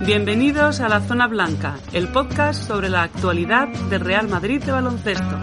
Bienvenidos a La Zona Blanca, el podcast sobre la actualidad del Real Madrid de baloncesto.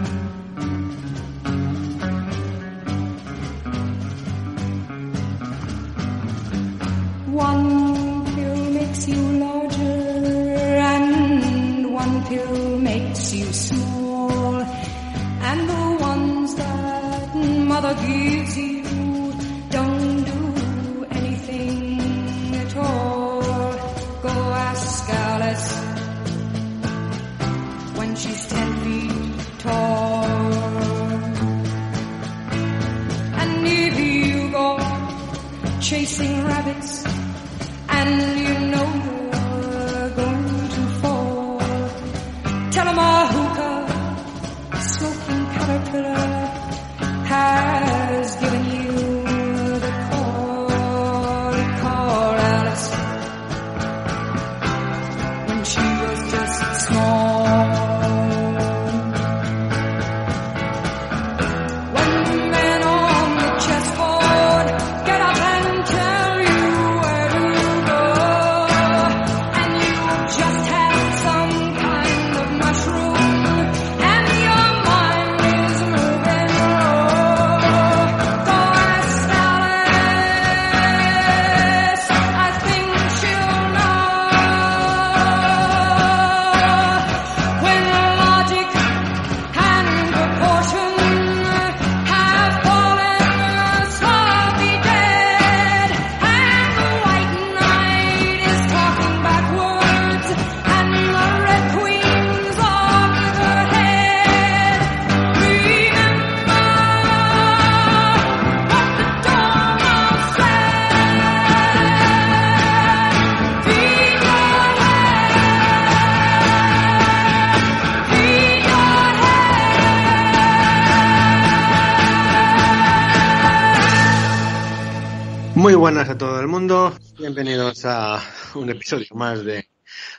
el mundo. Bienvenidos a un episodio más de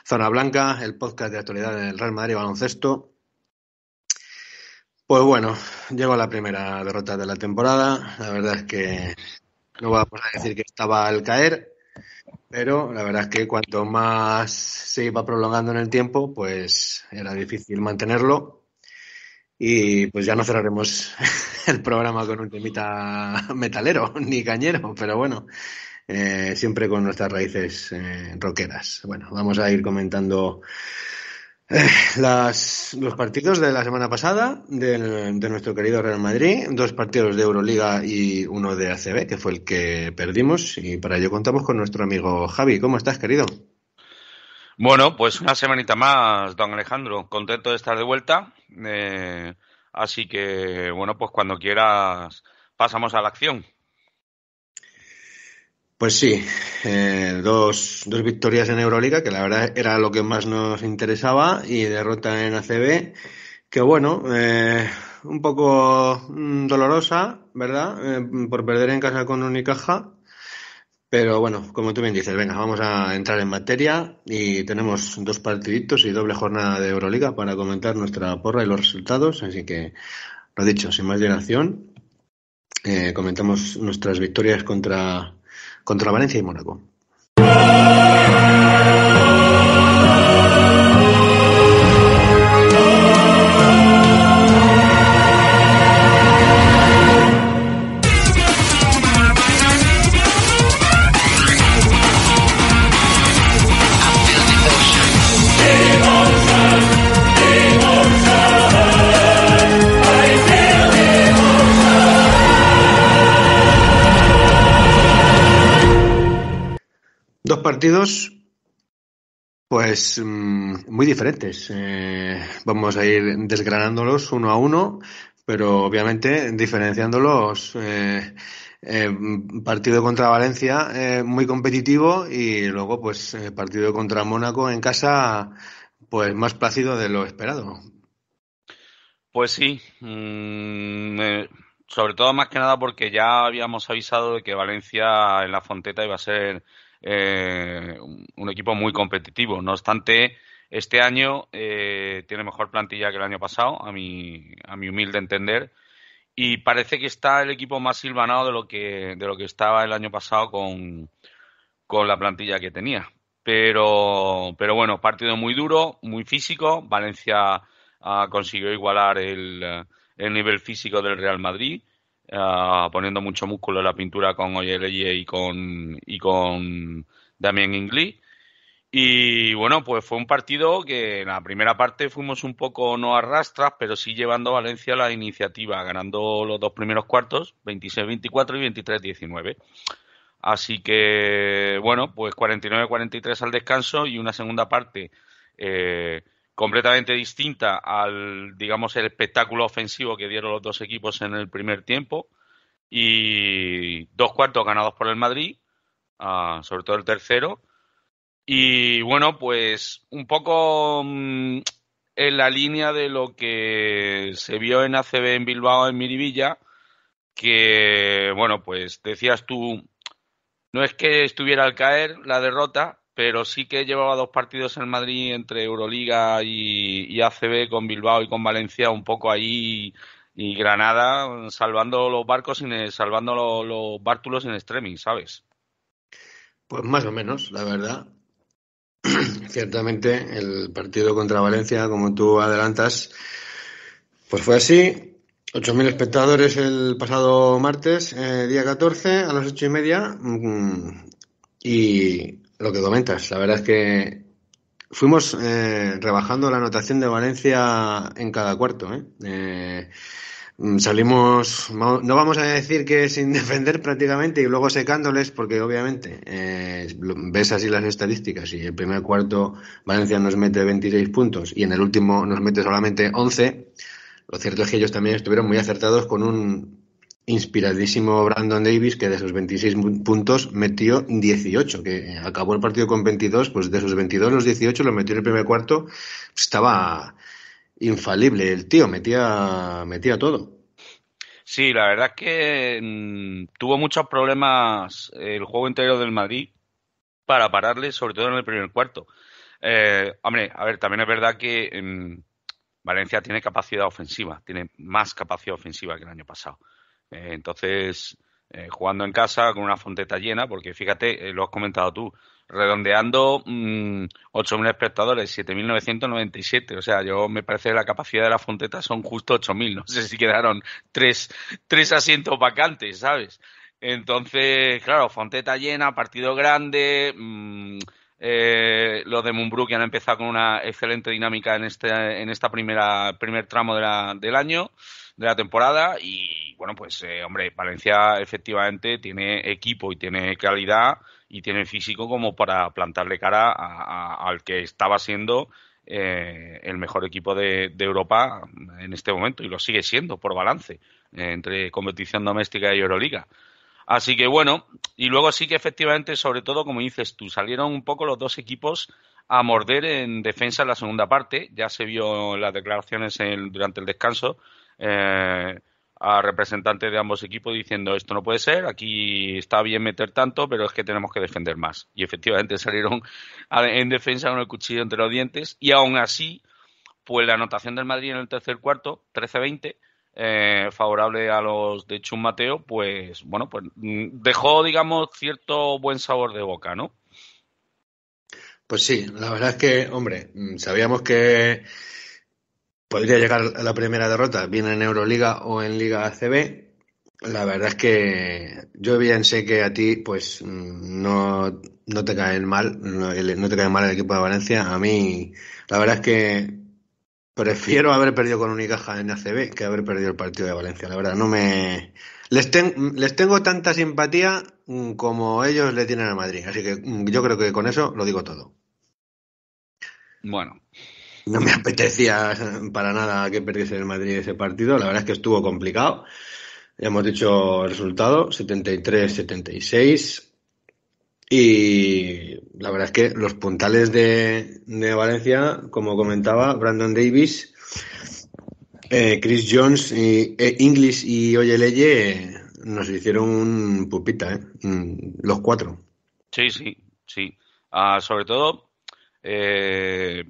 Zona Blanca, el podcast de actualidad del Real Madrid Baloncesto. Pues bueno, llegó la primera derrota de la temporada. La verdad es que no vamos a decir que estaba al caer, pero la verdad es que cuanto más se iba prolongando en el tiempo, pues era difícil mantenerlo. Y pues ya no cerraremos el programa con un temita metalero ni cañero, pero bueno, eh, siempre con nuestras raíces eh, roqueras. Bueno, vamos a ir comentando eh, las, los partidos de la semana pasada de nuestro querido Real Madrid, dos partidos de Euroliga y uno de ACB, que fue el que perdimos, y para ello contamos con nuestro amigo Javi. ¿Cómo estás, querido? Bueno, pues una semanita más, don Alejandro. Contento de estar de vuelta. así que, bueno, pues cuando quieras pasamos a la acción. Pues sí, eh, dos, dos, victorias en Euroliga, que la verdad era lo que más nos interesaba, y derrota en ACB, que bueno, eh, un poco mm, dolorosa, ¿verdad? Eh, por perder en casa con Unicaja, pero bueno, como tú bien dices, venga, vamos a entrar en materia y tenemos dos partiditos y doble jornada de Euroliga para comentar nuestra porra y los resultados, así que lo dicho, sin más dilación, comentamos nuestras victorias contra contra Valencia y Mónaco. partidos pues mm, muy diferentes. Eh, vamos a ir desgranándolos uno a uno, pero obviamente diferenciándolos. Eh, eh, partido contra Valencia muy competitivo y luego pues partido contra Mónaco en casa pues más plácido de lo esperado. Pues sí, mm, sobre todo más que nada porque ya habíamos avisado de que Valencia en la Fonteta iba a ser eh, un equipo muy competitivo. No obstante, este año eh, tiene mejor plantilla que el año pasado, a mi, a mi humilde entender. Y parece que está el equipo más silvanado de lo que, de lo que estaba el año pasado con, la plantilla que tenía. Pero, pero bueno, partido muy duro, muy físico. Valencia ah, consiguió igualar el, el nivel físico del Real Madrid. Ah, poniendo mucho músculo en la pintura con Oyeleye y con, y con Damien Inglis. Y bueno, pues fue un partido que en la primera parte fuimos un poco no arrastras, pero sí llevando a Valencia la iniciativa, ganando los dos primeros cuartos, 26-24 y 23-19. Así que bueno, pues 49-43 al descanso y una segunda parte eh, completamente distinta al, digamos, el espectáculo ofensivo que dieron los dos equipos en el primer tiempo y dos cuartos ganados por el Madrid, ah, sobre todo el tercero. Y bueno, pues un poco mm, en la línea de lo que se vio en ACB en Bilbao, en Miribilla, que bueno, pues decías tú, no es que estuviera al caer la derrota, pero sí que llevaba dos partidos en Madrid entre Euroliga y, ACB con Bilbao y con Valencia un poco ahí y Granada salvando los barcos y salvando los, bártulos en streaming, ¿sabes? Pues más o menos, la verdad. Ciertamente el partido contra Valencia, como tú adelantas, pues fue así. 8.000 espectadores el pasado martes, eh, día 14, a las 8 y media. Mm, y, lo que comentas, la verdad es que fuimos eh, rebajando la anotación de Valencia en cada cuarto. ¿eh? Eh, mm, salimos, no vamos a decir que sin defender prácticamente y luego secándoles, porque obviamente ves así las estadísticas y el primer cuarto Valencia nos mete 26 puntos y en el último nos mete solamente 11. Lo cierto es que ellos también estuvieron muy acertados con un Inspiradísimo Brandon Davis, que de esos 26 puntos metió 18, que acabó el partido con 22, pues de esos 22 los 18 los metió en el primer cuarto, pues estaba infalible el tío, metía, metía todo. Sí, la verdad es que mm, tuvo muchos problemas el juego entero del Madrid para pararle, sobre todo en el primer cuarto. Eh, hombre, a ver, también es verdad que mm, Valencia tiene capacidad ofensiva, tiene más capacidad ofensiva que el año pasado. Eh, entonces, eh, jugando en casa con una fonteta llena, porque fíjate, eh, lo has comentado tú, redondeando 8.000 mm, espectadores, 7.997. O sea, yo me parece que la capacidad de la fonteta son justo 8.000. No sé si quedaron tres, tres asientos vacantes, ¿sabes? Entonces, claro, fonteta llena, partido grande. Mm, los de que han empezado con una excelente dinámica en este en esta primera primer tramo del año de la temporada y bueno, pues eh, hombre, Valencia efectivamente tiene equipo y tiene calidad y tiene físico como para plantarle cara al que estaba siendo eh, el mejor equipo de, Europa en este momento y lo sigue siendo por balance eh, entre competición doméstica y Euroliga. Así que bueno, y luego sí que efectivamente, sobre todo como dices tú, salieron un poco los dos equipos a morder en defensa en la segunda parte, ya se vio en las declaraciones durante el descanso, eh, a representantes de ambos equipos diciendo esto no puede ser, aquí está bien meter tanto, pero es que tenemos que defender más. Y efectivamente salieron en defensa con el cuchillo entre los dientes y aún así, pues la anotación del Madrid en el tercer cuarto, 13-20, eh, favorable a los de Chum Mateo, pues bueno, pues mm, dejó, digamos, cierto buen sabor de boca, ¿no? Pues sí, la verdad es que, hombre, mm, sabíamos que podría llegar a la primera derrota, bien en Euroliga o en Liga ACB. La verdad es que yo bien sé que a ti pues mm, no, te caen mal, no, te cae mal el equipo de Valencia. A mí la verdad es que prefiero haber perdido con un Unicaja en ACB que haber perdido el partido de Valencia. La verdad, no me... Les, les tengo tanta simpatía mm, como ellos le tienen a Madrid. Así que mm, yo creo que con eso lo digo todo. Bueno, no me apetecía para nada que perdiese el Madrid ese partido. La verdad es que estuvo complicado. Ya hemos dicho el resultado, 73-76. Y la verdad es que los puntales de, Valencia, como comentaba, Brandon Davis, eh, Chris Jones, e Inglis English y Oye eh, nos hicieron un pupita, ¿eh? Los cuatro. Sí, sí, sí. Ah, sobre todo, eh,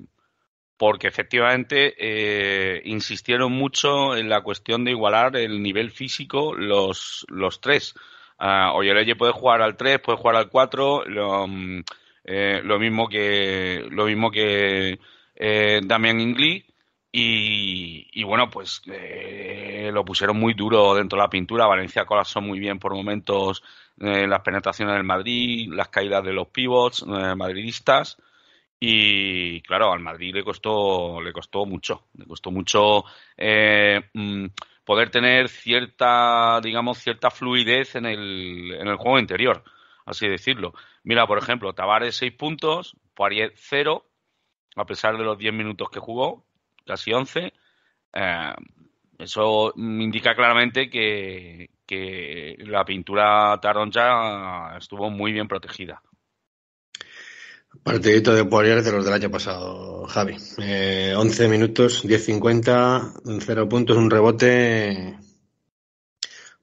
porque efectivamente eh, insistieron mucho en la cuestión de igualar el nivel físico los, los tres. Uh, ah, Leye puede jugar al 3, puede jugar al 4, mm, eh, lo, mismo que lo mismo que eh, Damian Inglis y, bueno, pues eh, lo pusieron muy duro dentro de la pintura. Valencia colapsó muy bien por momentos las penetraciones del Madrid, las caídas de los pivots madridistas. Y claro, al Madrid le costó, le costó mucho, le costó mucho eh, mm, poder tener cierta, digamos, cierta fluidez en el, en el juego interior, así decirlo. Mira, por ejemplo, Tavares seis puntos, Poirier 0, a pesar de los 10 minutos que jugó, casi 11. Eh, eso indica claramente que, que la pintura ya estuvo muy bien protegida. Partidito de poliar de los del año pasado, Javi. Eh, 11 minutos, 10.50, 0 puntos, un rebote.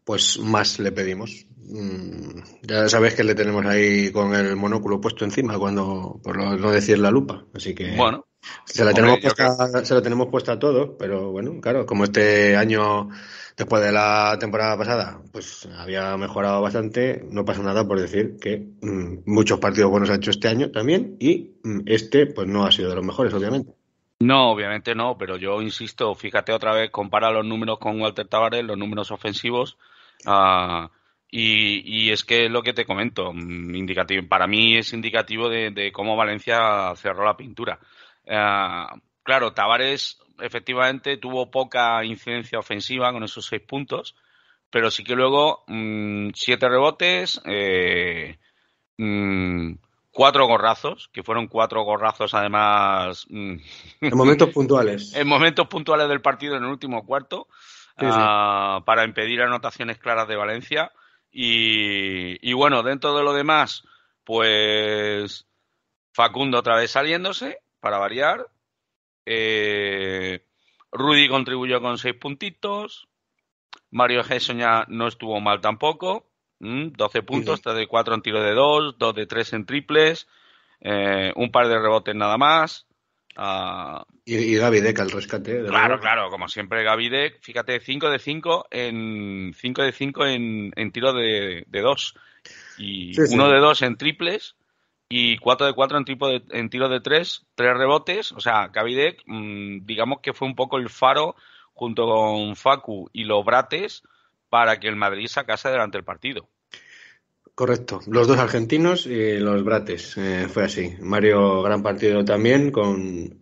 Pues más le pedimos. Mm, ya sabes que le tenemos ahí con el monóculo puesto encima, cuando por no decir la lupa. Así que. Bueno. Se la, tenemos puesta, se la tenemos puesta a todos, pero bueno, claro, como este año Después de la temporada pasada, pues había mejorado bastante. No pasa nada por decir que mm, muchos partidos buenos ha hecho este año también y mm, este pues no ha sido de los mejores, obviamente. No, obviamente no, pero yo insisto, fíjate otra vez, compara los números con Walter Tavares, los números ofensivos. Ah, y, es que es lo que te comento, mm, indicativo, para mí es indicativo de, cómo Valencia cerró la pintura. Ah, claro, Tavares efectivamente tuvo poca incidencia ofensiva con esos seis puntos, pero sí que luego mm, siete rebotes, eh, mm, cuatro gorrazos, que fueron cuatro gorrazos además. Mm, en momentos puntuales. En momentos puntuales del partido en el último cuarto, ah, para impedir anotaciones claras de Valencia. y, bueno, dentro de lo demás, pues Facundo otra vez saliéndose, para variar. Eh, Rudy contribuyó con seis puntitos. Mario ya no estuvo mal tampoco. 12 mm, puntos, 3 de 4 en tiro de 2, 2 de 3 en triples, eh, un par de rebotes nada más. Ah, y, y Gavidec al rescate. claro, claro, como siempre Gavidec, fíjate, 5 de 5 en 5 de 5 en, en tiro de, de 2 y 1 de 2 en triples y 4 de 4 en, tipo en tiro de 3, 3 rebotes. O sea, Cavidec, mm, digamos que fue un poco el faro junto con Facu y los Brates para que el Madrid sacase delante el partido. Correcto, los dos argentinos y los Brates, eh, fue así. Mario, gran partido también, con,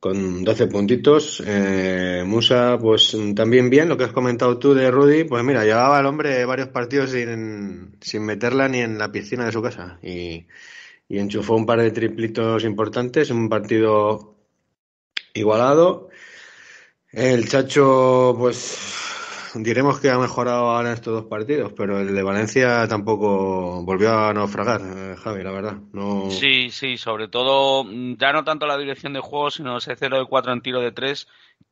con 12 puntitos. Eh, Musa, pues también bien, lo que has comentado tú de Rudy, pues mira, llevaba al hombre varios partidos sin, sin meterla ni en la piscina de su casa. Y, y enchufó un par de triplitos importantes, en un partido igualado. El Chacho, pues diremos que ha mejorado ahora en estos dos partidos, pero el de Valencia tampoco volvió a naufragar, eh, Javi, la verdad. Sí, sí, sobre todo ya no tanto la dirección de juego, sino ese 0 de 4 en tiro de 3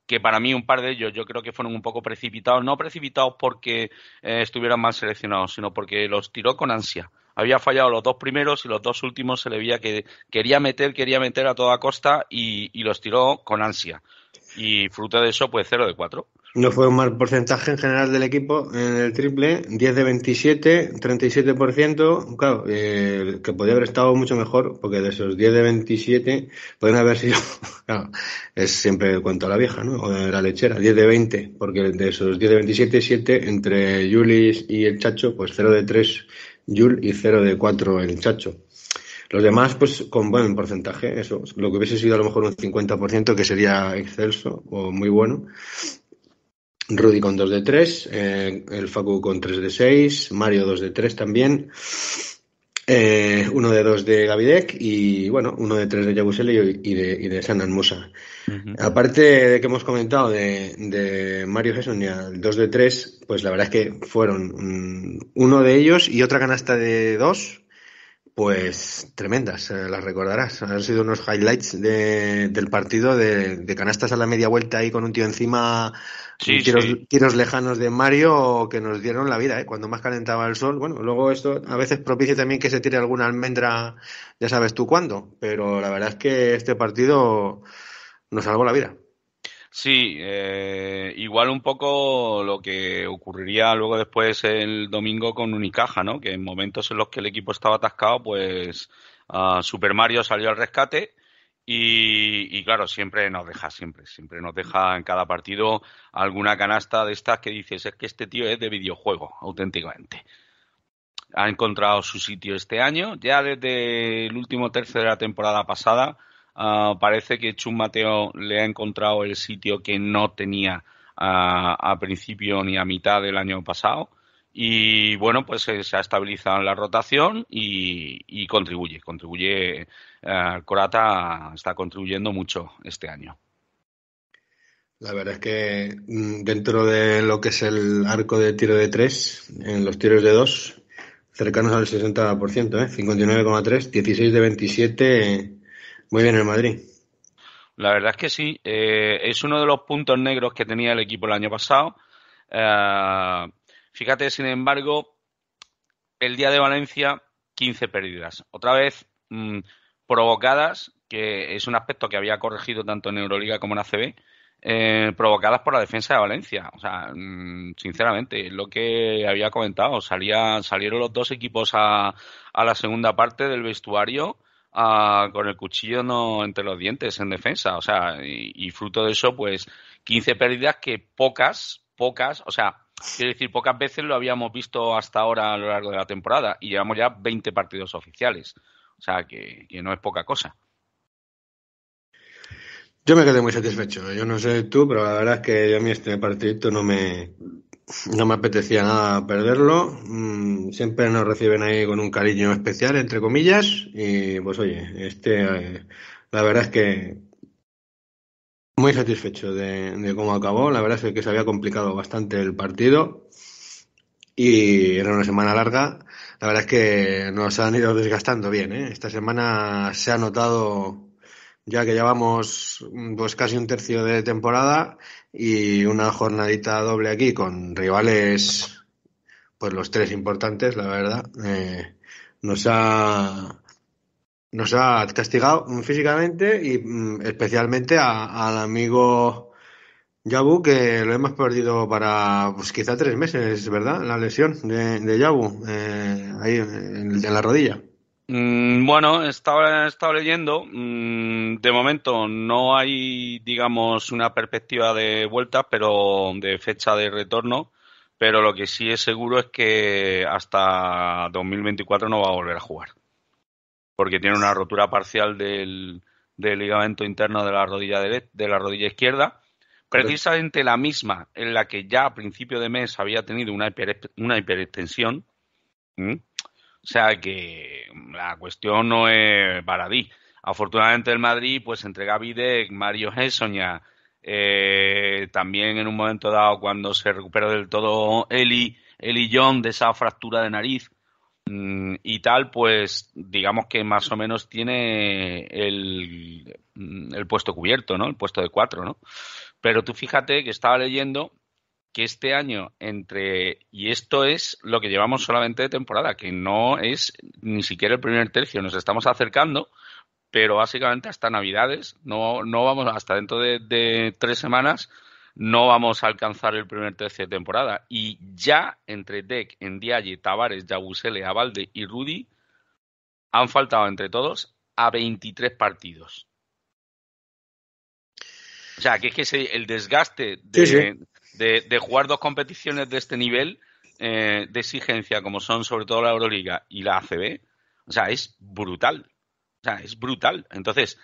que para mí un par de ellos yo creo que fueron un poco precipitados, no precipitados porque eh, estuvieran mal seleccionados, sino porque los tiró con ansia. Había fallado los dos primeros y los dos últimos se le veía que quería meter, quería meter a toda costa y, y los tiró con ansia. Y fruto de eso, pues 0 de 4. No fue un mal porcentaje en general del equipo en el triple, 10 de 27, 37%. Claro, eh, que podría haber estado mucho mejor, porque de esos 10 de 27 pueden haber sido, claro, es siempre cuanto a la vieja, ¿no? O de la lechera, 10 de 20, porque de esos 10 de 27, 7 entre Julis y el Chacho, pues 0 de 3 Yul y 0 de 4 el Chacho. Los demás, pues con buen porcentaje, eso. Lo que hubiese sido a lo mejor un 50%, que sería excelso o muy bueno. Rudy con 2 de 3, eh, el Facu con 3 de 6, Mario 2 de 3 también, eh, uno de 2 de Gavidec y bueno, uno de 3 de Yabusele y, de, y de San Anmusa. Aparte de que hemos comentado de, de Mario Gesson y al 2 de 3, pues la verdad es que fueron mm, uno de ellos y otra canasta de 2, pues tremendas, eh, las recordarás. Han sido unos highlights del partido de, de canastas a la media vuelta ahí con un tío encima Sí, tiros, lejanos de Mario que nos dieron la vida, ¿eh? cuando más calentaba el sol. Bueno, luego esto a veces propicia también que se tire alguna almendra, ya sabes tú cuándo, pero la verdad es que este partido nos salvó la vida. Sí, eh, igual un poco lo que ocurriría luego después el domingo con Unicaja, ¿no? Que en momentos en los que el equipo estaba atascado, pues Super Mario salió al rescate y, claro, siempre nos deja, siempre, siempre nos deja en cada partido alguna canasta de estas que dices, es que este tío es de videojuego, auténticamente. Ha encontrado su sitio este año, ya desde el último tercio de la temporada pasada, ah, parece que Chum Mateo le ha encontrado el sitio que no tenía ah, a principio ni a mitad del año pasado. Y bueno, pues eh, se ha estabilizado la rotación y, contribuye, contribuye. Eh, Corata está contribuyendo mucho este año. La verdad es que mm, dentro de lo que es el arco de tiro de tres, en los tiros de dos, cercanos al 60%, ¿eh? 59,3, 16 de 27, muy bien el Madrid. La verdad es que sí, eh, es uno de los puntos negros que tenía el equipo el año pasado. Fíjate, sin embargo, el día de Valencia, 15 pérdidas. Otra vez mm, provocadas, que es un aspecto que había corregido tanto en Euroliga como en ACB, eh, provocadas por la defensa de Valencia. O sea, mm, sinceramente, lo que había comentado, salieron los dos equipos a, la segunda parte del vestuario. con el cuchillo no entre los dientes en defensa, o sea, y, y fruto de eso, pues 15 pérdidas que pocas, pocas, o sea, Quiero decir, pocas veces lo habíamos visto hasta ahora a lo largo de la temporada y llevamos ya 20 partidos oficiales. O sea, que, no es poca cosa. Yo me quedé muy satisfecho. Yo no sé tú, pero la verdad es que a mí este partidito no me, no me apetecía nada perderlo. Mm, siempre nos reciben ahí con un cariño especial, entre comillas. Y pues oye, este, eh, la verdad es que muy satisfecho de, cómo acabó. La verdad es que se había complicado bastante el partido y era una semana larga. La verdad es que nos han ido desgastando bien. ¿eh? Esta semana se ha notado ya que llevamos pues casi un tercio de temporada y una jornadita doble aquí con rivales, pues los tres importantes, la verdad. Eh, nos ha nos ha castigado físicamente y mm, especialmente al amigo Yabu, que lo hemos perdido para pues, quizá tres meses, ¿verdad? La lesión de, Yabu eh, ahí en, la rodilla. Mm, bueno, he estado, leyendo. Mm, de momento no hay, digamos, una perspectiva de vuelta, pero de fecha de retorno pero lo que sí es seguro es que hasta 2024 no va a volver a jugar porque tiene una rotura parcial del, ligamento interno de la rodilla de, la rodilla izquierda. Precisamente la misma en la que ya a principio de mes había tenido una, una hiperextensión. O sea que la cuestión no es paradí Afortunadamente el Madrid, pues entre Gaby Deck, Mario Gessoña, eh, también en un momento dado cuando se recupera del todo Eli, Eli John de esa fractura de nariz, Mm, y tal, pues digamos que más o menos tiene el, puesto cubierto, ¿no? El puesto de cuatro, ¿no? Pero tú fíjate que estaba leyendo que este año entre, y esto es lo que llevamos solamente de temporada, que no es ni siquiera el primer tercio, nos estamos acercando, pero básicamente hasta Navidades, no, no vamos hasta dentro de tres semanas, no vamos a alcanzar el primer tercio de temporada. Y ya entre Deck, Endiaye, Tavares, Yabusele, Abalde y Rudy han faltado entre todos a 23 partidos. O sea, que es que el desgaste de, jugar dos competiciones de este nivel eh, de exigencia, como son sobre todo la Euroliga y la ACB, o sea, es brutal. O sea, es brutal. Entonces,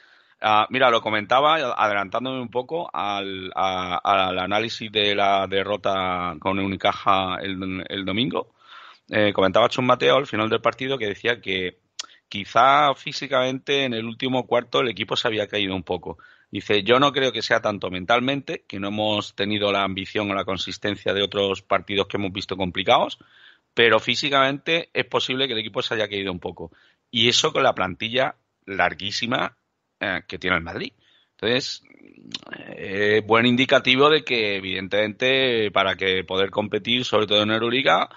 Ah, mira, lo comentaba adelantándome un poco al, análisis de la derrota con Unicaja el, el domingo. Eh, comentaba Chun Mateo al final del partido que decía que quizá físicamente en el último cuarto el equipo se había caído un poco. Dice, yo no creo que sea tanto mentalmente, que no hemos tenido la ambición o la consistencia de otros partidos que hemos visto complicados, pero físicamente es posible que el equipo se haya caído un poco. Y eso con la plantilla larguísima eh, que tiene el Madrid. Entonces, eh, buen indicativo de que, evidentemente, para que poder competir, sobre todo en Euroliga,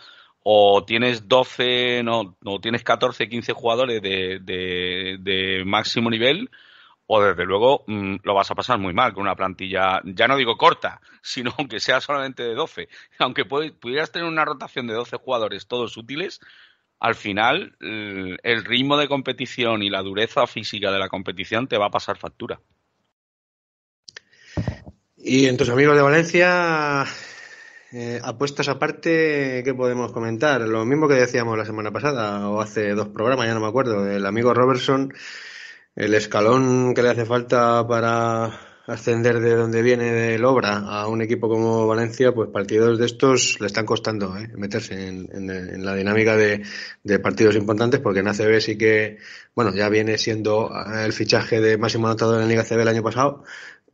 o tienes 12, no, no tienes 14, 15 jugadores de, máximo nivel, o desde luego mm, lo vas a pasar muy mal con una plantilla, ya no digo corta, sino aunque sea solamente de 12. Aunque pudieras tener una rotación de 12 jugadores todos útiles, al final el ritmo de competición y la dureza física de la competición te va a pasar factura. Y en tus amigos de Valencia, eh, apuestas aparte, ¿qué podemos comentar? Lo mismo que decíamos la semana pasada o hace dos programas, ya no me acuerdo. El amigo Robertson, el escalón que le hace falta para ascender de donde viene el obra a un equipo como Valencia, pues partidos de estos le están costando ¿eh? meterse en, la dinámica de, de, partidos importantes, porque en ACB sí que, bueno, ya viene siendo el fichaje de máximo anotador en la Liga CB el año pasado,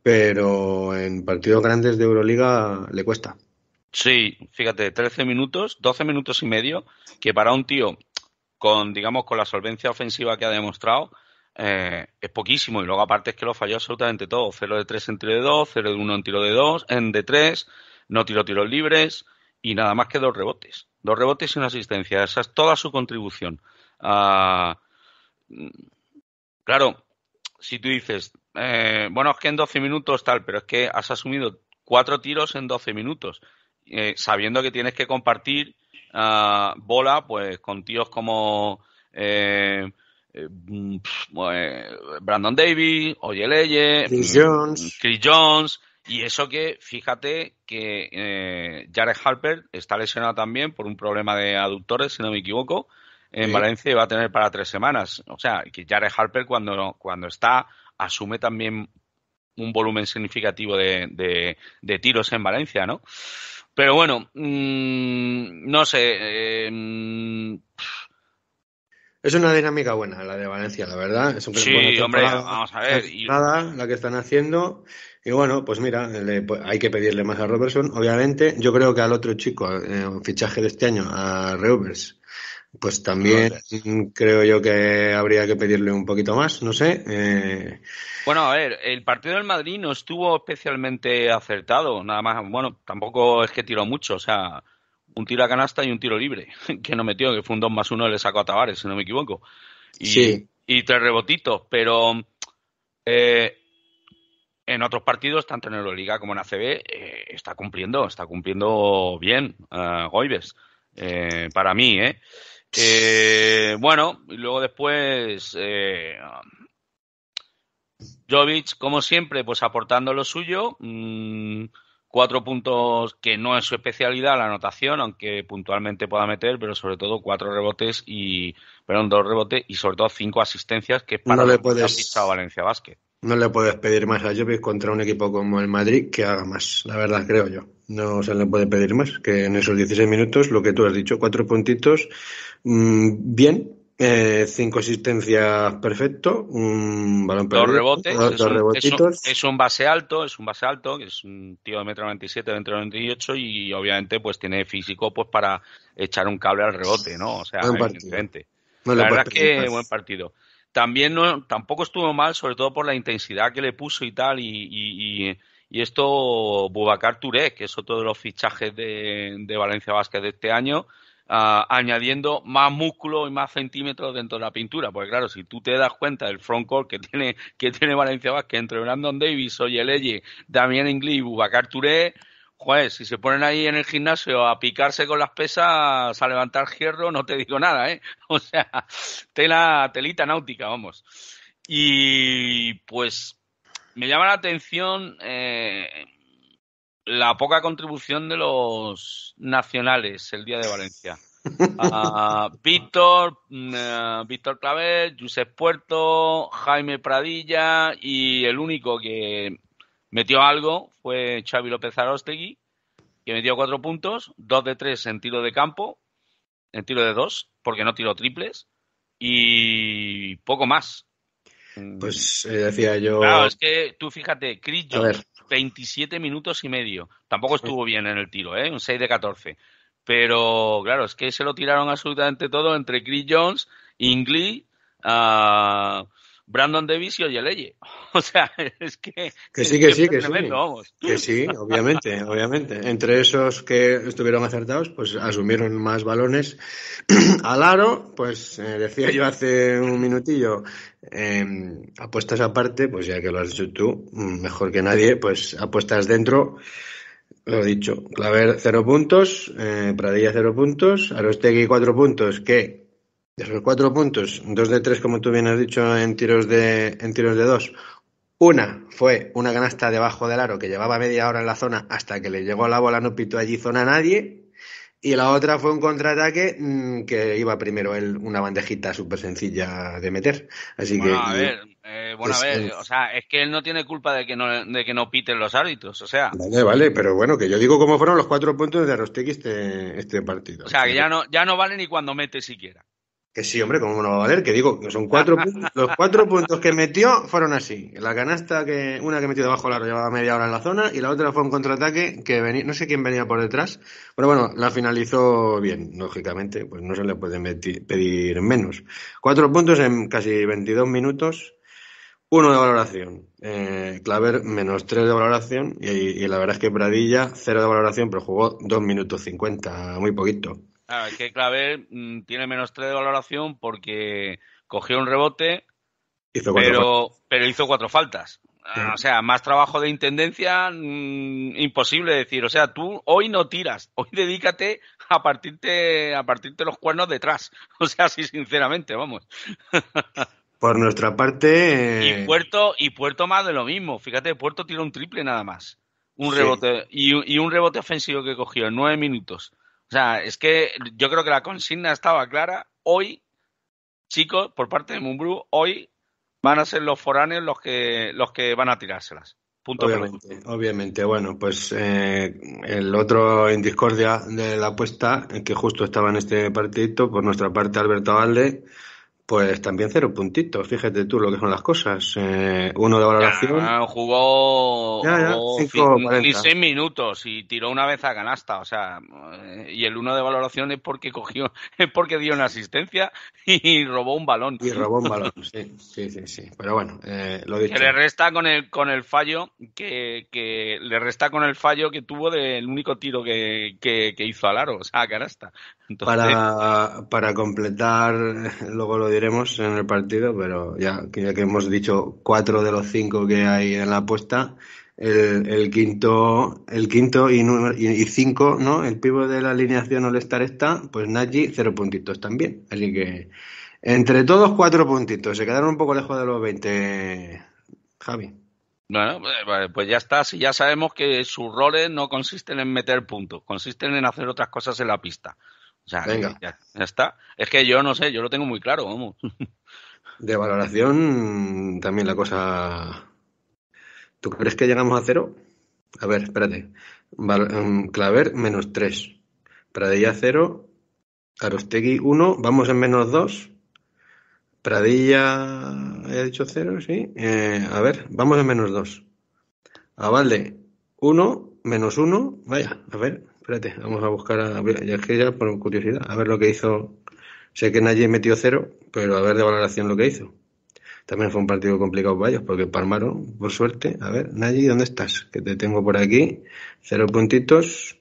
pero en partidos grandes de Euroliga le cuesta. Sí, fíjate, 13 minutos, 12 minutos y medio, que para un tío con, digamos, con la solvencia ofensiva que ha demostrado, eh, es poquísimo. Y luego, aparte, es que lo falló absolutamente todo: 0 de 3 en tiro de 2, 0 de 1 en tiro de 2, en de 3, no tiró tiros libres y nada más que dos rebotes. Dos rebotes y una asistencia. Esa es toda su contribución. Ah, claro, si tú dices, eh, bueno, es que en 12 minutos tal, pero es que has asumido cuatro tiros en 12 minutos, eh, sabiendo que tienes que compartir ah, bola pues con tíos como eh, eh, mm, eh, Brandon Davis, Oye Chris mm, Jones. Chris Jones. Y eso que, fíjate que eh, Jared Harper está lesionado también por un problema de aductores, si no me equivoco, en Valencia y va a tener para tres semanas. O sea, que Jared Harper cuando, cuando está asume también un volumen significativo de, tiros en Valencia, ¿no? Pero bueno, mm, no sé. Es una dinámica buena la de Valencia, la verdad. Es un sí, hombre, vamos a ver. Nada, la que están haciendo. Y bueno, pues mira, pues, hay que pedirle más a Robertson, obviamente. Yo creo que al otro chico, eh, fichaje de este año, a Reubers, pues también creo yo que habría que pedirle un poquito más, no sé. Eh. Bueno, a ver, el partido del Madrid no estuvo especialmente acertado, nada más. Bueno, tampoco es que tiró mucho, o sea, un tiro a canasta y un tiro libre, que no metió, que fue un 2 más 1 le sacó a Tavares, si no me equivoco. Y, sí. y tres rebotitos, pero eh, en otros partidos, tanto en Euroliga como en ACB, eh, está cumpliendo, está cumpliendo bien eh, Goibes, para mí, ¿eh? Bueno, y luego después... Jovic, como siempre, pues aportando lo suyo. Mm, Cuatro puntos que no es su especialidad, la anotación, aunque puntualmente pueda meter, pero sobre todo cuatro rebotes y, perdón, dos rebotes y sobre todo cinco asistencias, que es para no le puedes, Valencia Vázquez. No le puedes pedir más a Jovic contra un equipo como el Madrid que haga más, la verdad, creo yo. No se le puede pedir más, que en esos 16 minutos, lo que tú has dicho, cuatro puntitos, mm, bien, eh, cinco asistencias perfecto, un balón dos rebotes, dos, es, un, Es, un, base alto, es un base alto, es un tío de metro noventa de metro y obviamente pues tiene físico pues para echar un cable al rebote, ¿no? O sea, la verdad que buen partido. También no, tampoco estuvo mal, sobre todo por la intensidad que le puso y tal, y, esto Bubacar Touré, que es otro de los fichajes de Valencia Vázquez de este año, Ah, añadiendo más músculo y más centímetros dentro de la pintura. Porque claro, si tú te das cuenta del frontcourt que tiene, que tiene Valencia Vázquez entre Brandon Davis, Leye, Damián Inglis y Bubacar Touré, joder, si se ponen ahí en el gimnasio a picarse con las pesas, a levantar hierro, no te digo nada, ¿eh? O sea, tela, telita náutica, vamos. Y pues me llama la atención eh, la poca contribución de los nacionales el día de Valencia. Ah, Víctor, mm, eh, Víctor Claver Josep Puerto, Jaime Pradilla y el único que metió algo fue Xavi López Arostegui, que metió cuatro puntos, dos de tres en tiro de campo, en tiro de dos, porque no tiró triples, y poco más. Pues eh, decía yo. Claro, es que tú fíjate, Chris 27 minutos y medio. Tampoco estuvo bien en el tiro, ¿eh? un 6 de 14. Pero claro, es que se lo tiraron absolutamente todo entre Chris Jones, Inglis, ah, Brandon Davis y Oyeleye. O sea, es que... Que sí, que sí, que, sí. que sí. obviamente, obviamente. Entre esos que estuvieron acertados, pues asumieron más balones. Al aro, pues eh, decía yo hace un minutillo, em, apuestas aparte, pues ya que lo has dicho tú, mm, mejor que nadie, pues apuestas dentro. Lo he dicho, Claver cero puntos, eh, Pradilla cero puntos, Arostegui cuatro puntos, ¿qué? De esos cuatro puntos, dos de tres, como tú bien has dicho, en tiros de, en tiros de dos. Una fue una canasta debajo del aro que llevaba media hora en la zona hasta que le llegó la bola, no pitó allí zona a nadie. Y la otra fue un contraataque mm, que iba primero él, una bandejita súper sencilla de meter. Así que. A ver, bueno, a ver, mm, eh, o sea, es que él no tiene culpa de que no, de que no piten los árbitros, o sea. Vale, vale, pero bueno, que yo digo cómo fueron los cuatro puntos de Arostegui este, este partido. O sea, que ya no, ya no vale ni cuando mete siquiera. Que sí, hombre, ¿cómo no va a valer? Que digo, que son cuatro puntos. Los cuatro puntos que metió fueron así. La canasta, que una que metió debajo la llevaba media hora en la zona, y la otra fue un contraataque que venía, no sé quién venía por detrás, pero bueno, la finalizó bien, lógicamente, pues no se le puede pedir menos. Cuatro puntos en casi 22 minutos, uno de valoración. Eh, Claver, menos tres de valoración, y, la verdad es que Pradilla, cero de valoración, pero jugó dos minutos 50, muy poquito. Claro, que mm, tiene menos 3 de valoración porque cogió un rebote, pero, pero hizo cuatro faltas. Ah, o sea, más trabajo de intendencia mm, imposible decir. O sea, tú hoy no tiras, hoy dedícate a partirte, a partirte los cuernos detrás. O sea, así sinceramente, vamos. Por nuestra parte. Y eh, Puerto, y Puerto más de lo mismo. Fíjate, Puerto tira un triple nada más. Un rebote. y, un rebote ofensivo que cogió en nueve minutos. O sea, es que yo creo que la consigna estaba clara. Hoy, chicos, por parte de Mumbru, hoy van a ser los foráneos los que, los que van a tirárselas. Punto obviamente, obviamente, bueno, pues eh, el otro en discordia de la apuesta, que justo estaba en este partidito, por nuestra parte Alberto Valde, pues también cero puntitos, fíjate tú lo que son las cosas. Eh, uno de valoración. jugó, ya, minutos y tiró una vez a canasta, o sea, eh, y el uno de valoración es porque cogió, es porque dio una asistencia y robó un balón. Y robó un balón, sí, sí, sí, sí. Pero bueno, eh, lo dicho. Que le resta con el con el fallo que, le resta con el fallo que tuvo del único tiro que, hizo Alaro o sea, a canasta. Para para completar luego lo en el partido, pero ya, que hemos dicho cuatro de los cinco que hay en la apuesta, el, quinto, el quinto y, y cinco, ¿no? El pivo de la alineación Olestar estar está, pues Nagy cero puntitos también. Así que entre todos cuatro puntitos. Se quedaron un poco lejos de los 20, Javi. Bueno, eh, pues ya está. si Ya sabemos que sus roles no consisten en meter puntos, consisten en hacer otras cosas en la pista. Venga. Ya, está. Es que yo no sé, yo lo tengo muy claro, vamos. De valoración también la cosa. ¿Tú crees que llegamos a cero? A ver, espérate. Em, Claver menos 3. Pradilla cero Arostegui uno, Vamos en menos dos Pradilla. He dicho cero, sí. Eh, a ver, vamos en menos dos Avalde uno Menos uno, Vaya, a ver. Espérate, vamos a buscar a. Ya por curiosidad, a ver lo que hizo. Sé que Nadie metió cero, pero a ver de valoración lo que hizo. También fue un partido complicado para porque palmaron, por suerte. A ver, Nayi, ¿dónde estás? Que te tengo por aquí. Cero puntitos.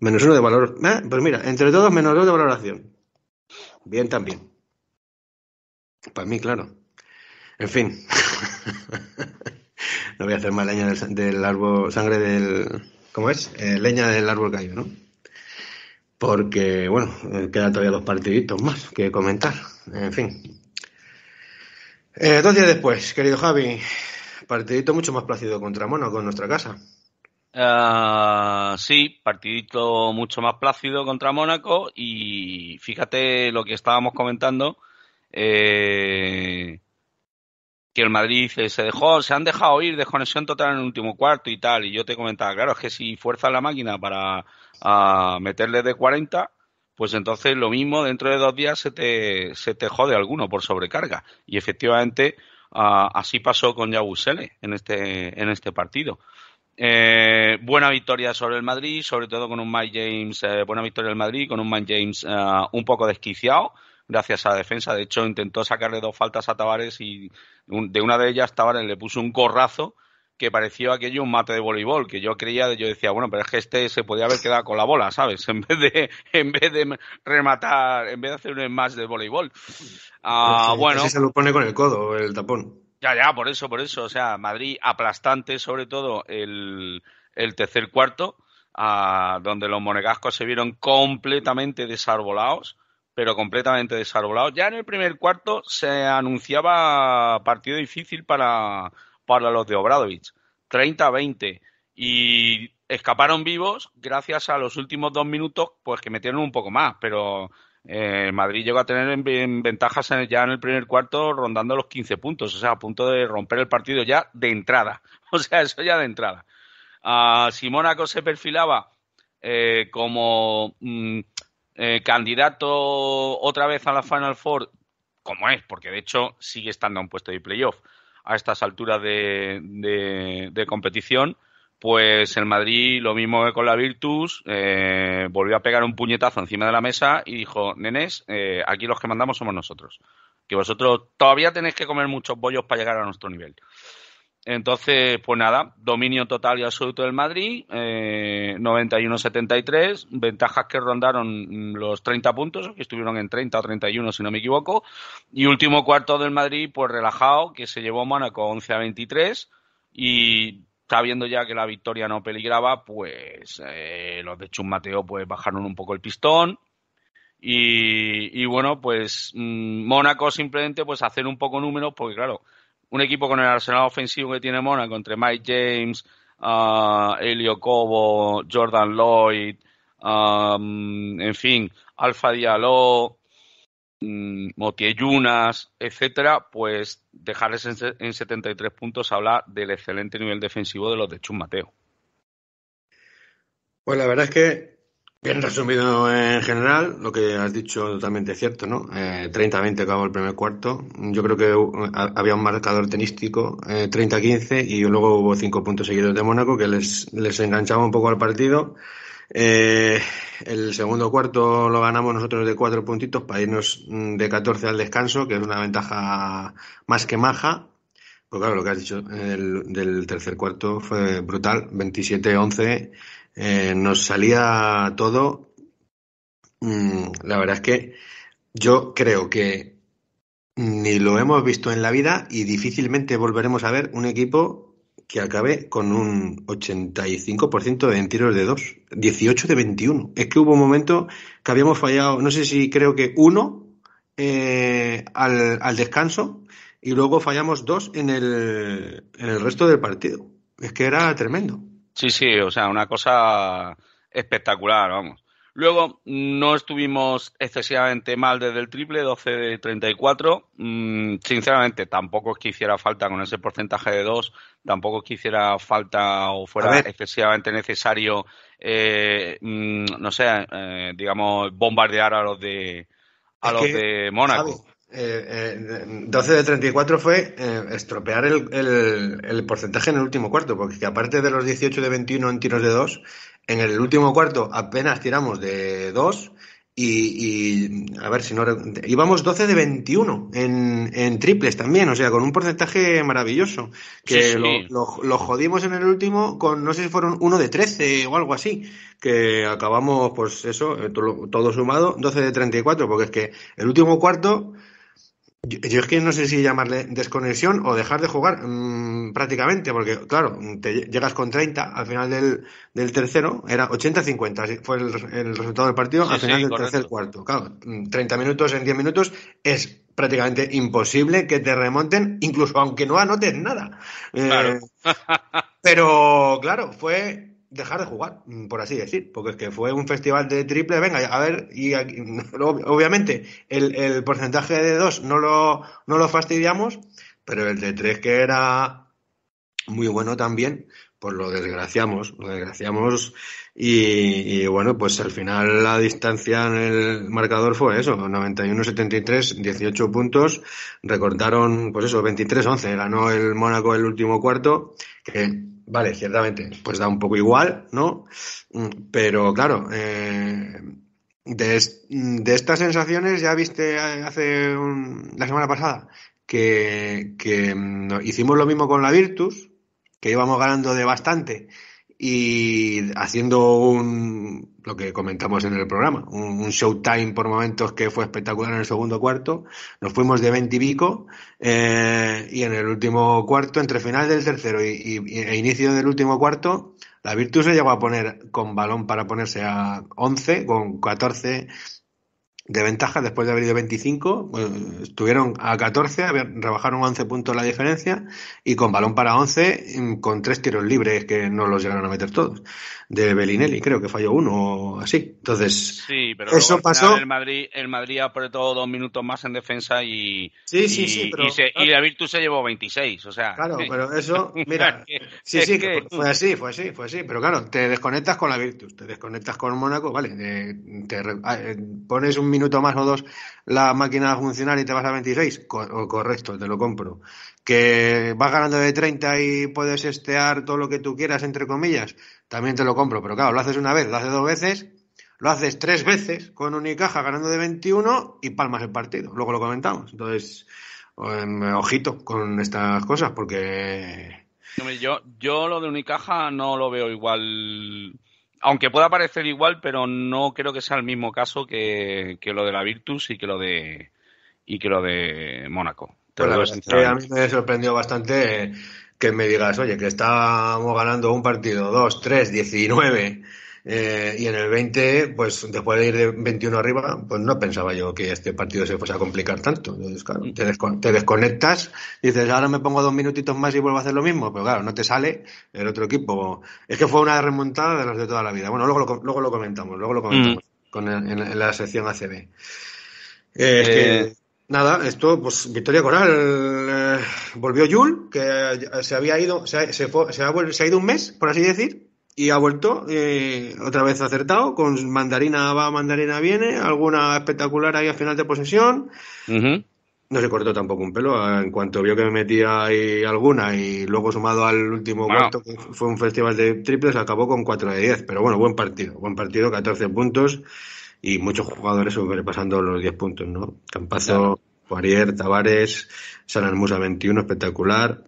Menos uno de valor. Ah, pues mira, entre todos, menos dos de valoración. Bien también. Para mí, claro. En fin. no voy a hacer mal año del, del árbol, sangre del, ¿cómo es? Eh, leña del árbol gallo, ¿no? Porque, bueno, eh, quedan todavía dos partiditos más que comentar. En fin. Eh, dos días después, querido Javi, partidito mucho más plácido contra Mónaco en nuestra casa. Ah, sí, partidito mucho más plácido contra Mónaco y fíjate lo que estábamos comentando que el Madrid eh, se dejó, se han dejado ir, desconexión total en el último cuarto y tal. Y yo te comentaba, claro, es que si fuerza la máquina para meterle de 40, pues entonces lo mismo, dentro de dos días se te, se te jode alguno por sobrecarga. Y efectivamente, así pasó con Yabusele en este, en este partido. Eh, buena victoria sobre el Madrid, sobre todo con un Mike James, eh, buena victoria el Madrid, con un Mike James un poco desquiciado gracias a la defensa. De hecho, intentó sacarle dos faltas a Tavares y de una de ellas Tavares le puso un corrazo que pareció aquello un mate de voleibol, que yo creía, yo decía, bueno, pero es que este se podía haber quedado con la bola, ¿sabes? En vez de, en vez de rematar, en vez de hacer un más de voleibol. Ah, bueno. se lo pone con el codo, el tapón. Ya, ya, por eso, por eso. O sea, Madrid aplastante, sobre todo el, tercer cuarto, ah, donde los monegascos se vieron completamente desarbolados pero completamente desarbolado. Ya en el primer cuarto se anunciaba partido difícil para, para los de Obradovich, 30-20, y escaparon vivos gracias a los últimos dos minutos, pues que metieron un poco más, pero eh, Madrid llegó a tener ventajas ya en el primer cuarto rondando los 15 puntos, o sea, a punto de romper el partido ya de entrada, o sea, eso ya de entrada. A si se perfilaba eh, como... Mm, eh, candidato otra vez a la Final Four, como es, porque de hecho sigue estando a un puesto de playoff a estas alturas de, competición, pues el Madrid, lo mismo que con la Virtus, eh, volvió a pegar un puñetazo encima de la mesa y dijo, nenes, eh, aquí los que mandamos somos nosotros. Que vosotros todavía tenéis que comer muchos bollos para llegar a nuestro nivel. Entonces, pues nada, dominio total y absoluto del Madrid, 91-73, eh, ventajas que rondaron mm, los 30 puntos, que estuvieron en 30 o 31 si no me equivoco, y último cuarto del Madrid, pues relajado, que se llevó Mónaco 11-23 y sabiendo ya que la victoria no peligraba, pues eh, los de Chumateo pues bajaron un poco el pistón, y, bueno, pues mm, Mónaco simplemente pues hacer un poco números, porque claro, un equipo con el arsenal ofensivo que tiene Mónaco, entre Mike James, ah, Elio Cobo, Jordan Lloyd, en fin, Alfa Diallo, um, mm, e Yunas, etcétera, pues dejarles en, 73 puntos habla del excelente nivel defensivo de los de Chumateo. Mateo. Pues la verdad es que Bien resumido en general, lo que has dicho totalmente cierto, ¿no? 30-20 eh, acabó el primer cuarto. Yo creo que había un marcador tenístico, 30-15, eh, y luego hubo cinco puntos seguidos de Mónaco que les, les enganchaba un poco al partido. Eh, el segundo cuarto lo ganamos nosotros de cuatro puntitos para irnos mm, de 14 al descanso, que es una ventaja más que maja. Pues claro, lo que has dicho del tercer cuarto fue brutal, 27-11 eh, nos salía todo. Mm, la verdad es que yo creo que ni lo hemos visto en la vida y difícilmente volveremos a ver un equipo que acabe con un 85% de tiros de 2, 18 de 21. Es que hubo un momento que habíamos fallado, no sé si creo que uno eh, al, al, descanso y luego fallamos dos en el, en el resto del partido. Es que era tremendo. Sí, sí, o sea, una cosa espectacular, vamos. Luego no estuvimos excesivamente mal desde el triple, 12 de 34. Mm, sinceramente, tampoco es que hiciera falta con ese porcentaje de 2, tampoco es que hiciera falta o fuera excesivamente necesario, eh, mm, no sé, eh, digamos, bombardear a los de, a los de Mónaco. 12 eh, eh, de 34 fue eh, estropear el, porcentaje en el último cuarto, porque aparte de los 18 de 21 en tiros de 2, en el último cuarto apenas tiramos de 2 y, a ver si no... Íbamos 12 de 21 en, triples también, o sea, con un porcentaje maravilloso, que Lo, jodimos en el último con, no sé si fueron 1 de 13 o algo así, que acabamos, pues eso, todo sumado, 12 de 34, porque es que el último cuarto... Yo, es que no sé si llamarle desconexión o dejar de jugar mm, prácticamente, porque claro, te llegas con 30 al final del, tercero, era 80-50, fue el, resultado del partido al final del tercer cuarto. Claro, 30 mm, minutos en 10 minutos es prácticamente imposible que te remonten, incluso aunque no anotes nada. Eh, pero claro, fue dejar de jugar, mm, por así decir, porque es que fue un festival de triple, venga, a ver, y obviamente el, el, porcentaje de dos no lo, no lo fastidiamos, pero el de tres que era muy bueno también, pues lo desgraciamos, lo desgraciamos y, bueno, pues al final la distancia en el marcador fue eso, 91-73, 18 puntos, recortaron pues eso, 23-11, ganó el Mónaco el último cuarto, que Vale, ciertamente, pues da un poco igual, ¿no? Mm, pero claro, eh, mm, de, estas sensaciones ya viste eh, hace la semana pasada que, que, mm, hicimos lo mismo con la Virtus, que íbamos ganando de bastante y haciendo un, lo que comentamos en el programa, un, showtime por momentos que fue espectacular en el segundo cuarto, nos fuimos de 20 y pico y en el último cuarto, entre final del tercero y, e inicio del último cuarto, la Virtus se llegó a poner con balón para ponerse a 11, con 14 de ventaja después de haber ido 25. Pues, estuvieron a 14, rebajaron 11 puntos la diferencia y con balón para 11, mm, con tres tiros libres que no los llegaron a meter todos de Bellinelli, creo que falló uno o así. Entonces, eso pasó. El Madrid, el Madrid apretó dos minutos más en defensa y, sí, sí, sí, y, la Virtus se llevó 26. O sea, claro, pero eso, mira, sí, sí, fue así, fue así, fue así. Pero claro, te desconectas con la Virtus, te desconectas con Mónaco, vale, eh, te, ah, eh, pones un minuto más o dos la máquina a funcionar y te vas a 26. correcto, te lo compro que vas ganando de 30 y puedes estear todo lo que tú quieras, entre comillas, también te lo compro. Pero claro, lo haces una vez, lo haces dos veces, lo haces tres veces con Unicaja ganando de 21 y palmas el partido. Luego lo comentamos. Entonces, em, ojito con estas cosas porque... Yo, yo lo de Unicaja no lo veo igual aunque pueda parecer igual, pero no creo que sea el mismo caso que, lo de la Virtus y que lo de y que lo de Mónaco. Pues a mí me sorprendió bastante que me digas, oye, que estábamos ganando un partido, dos, tres, diecinueve, eh, y en el 20, pues después de ir de 21 arriba, pues no pensaba yo que este partido se fuese a complicar tanto. Entonces, claro, te, desconectas, dices, ahora me pongo dos minutitos más y vuelvo a hacer lo mismo, pero claro, no te sale el otro equipo. Es que fue una remontada de las de toda la vida. Bueno, luego lo, luego lo comentamos, luego lo comentamos mm. con en, la sección ACB. Eh, nada, esto, pues victoria coral eh, volvió Yul, que se había ido, se, ha, ido un mes, por así decir, y ha vuelto eh, otra vez acertado, con mandarina va, mandarina viene, alguna espectacular ahí al final de posesión. No se cortó tampoco un pelo, eh, en cuanto vio que me metía ahí alguna y luego sumado al último cuarto, que fue un festival de triples, acabó con 4 de 10, pero bueno, buen partido, buen partido, 14 puntos y muchos jugadores sobrepasando los 10 puntos, ¿no? Campazo Poirier, Tavares, San Hermosa 21, espectacular.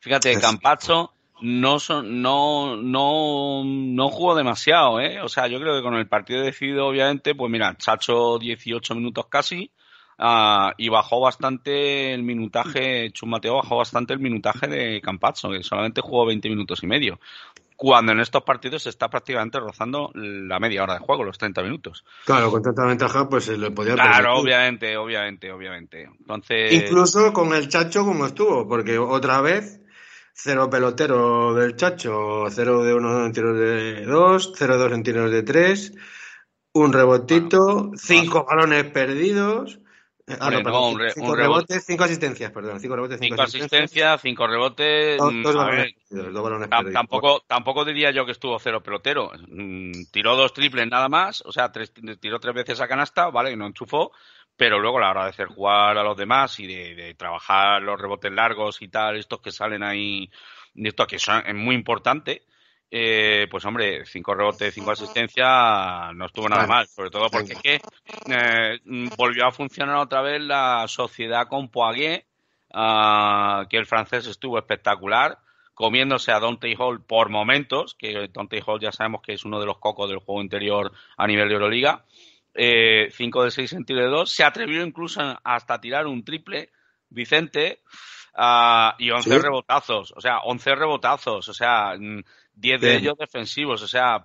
Fíjate, Campacho no, no, no, no jugó demasiado, ¿eh? O sea, yo creo que con el partido decidido, obviamente, pues mira, Chacho 18 minutos casi, ah, y bajó bastante el minutaje, Chumateo bajó bastante el minutaje de Campazzo, que solamente jugó 20 minutos y medio cuando en estos partidos se está prácticamente rozando la media hora de juego, los 30 minutos. Claro, con tanta ventaja, pues se eh, le podía Claro, obviamente, obviamente, obviamente. Entonces... Incluso con el Chacho como estuvo, porque otra vez cero pelotero del Chacho, cero de uno en tiros de dos, cero de dos en tiros de tres, un rebotito, cinco balones perdidos Ah, un, cinco rebote, cinco asistencias, perdón. Cinco rebotes, cinco, asistencias, cinco rebotes. Mm, tampoco, tampoco diría yo que estuvo cero pelotero. Mm, tiró dos triples nada más, o sea, tiró tres veces a canasta, ¿vale? Que no enchufó, pero luego a la hora de hacer jugar a los demás y de, trabajar los rebotes largos y tal, estos que salen ahí, esto que son, es muy importante eh, pues hombre, cinco rebotes, cinco asistencias, no estuvo nada mal, sobre todo porque eh, volvió a funcionar otra vez la sociedad con Poirier, ah, que el francés estuvo espectacular, comiéndose a Dante Hall por momentos, que Dante Hall ya sabemos que es uno de los cocos del juego interior a nivel de Euroliga, eh, cinco de seis en de se atrevió incluso hasta tirar un triple, Vicente, ah, y once rebotazos, o sea, once rebotazos, o sea, mm, 10 de ellos defensivos. O sea,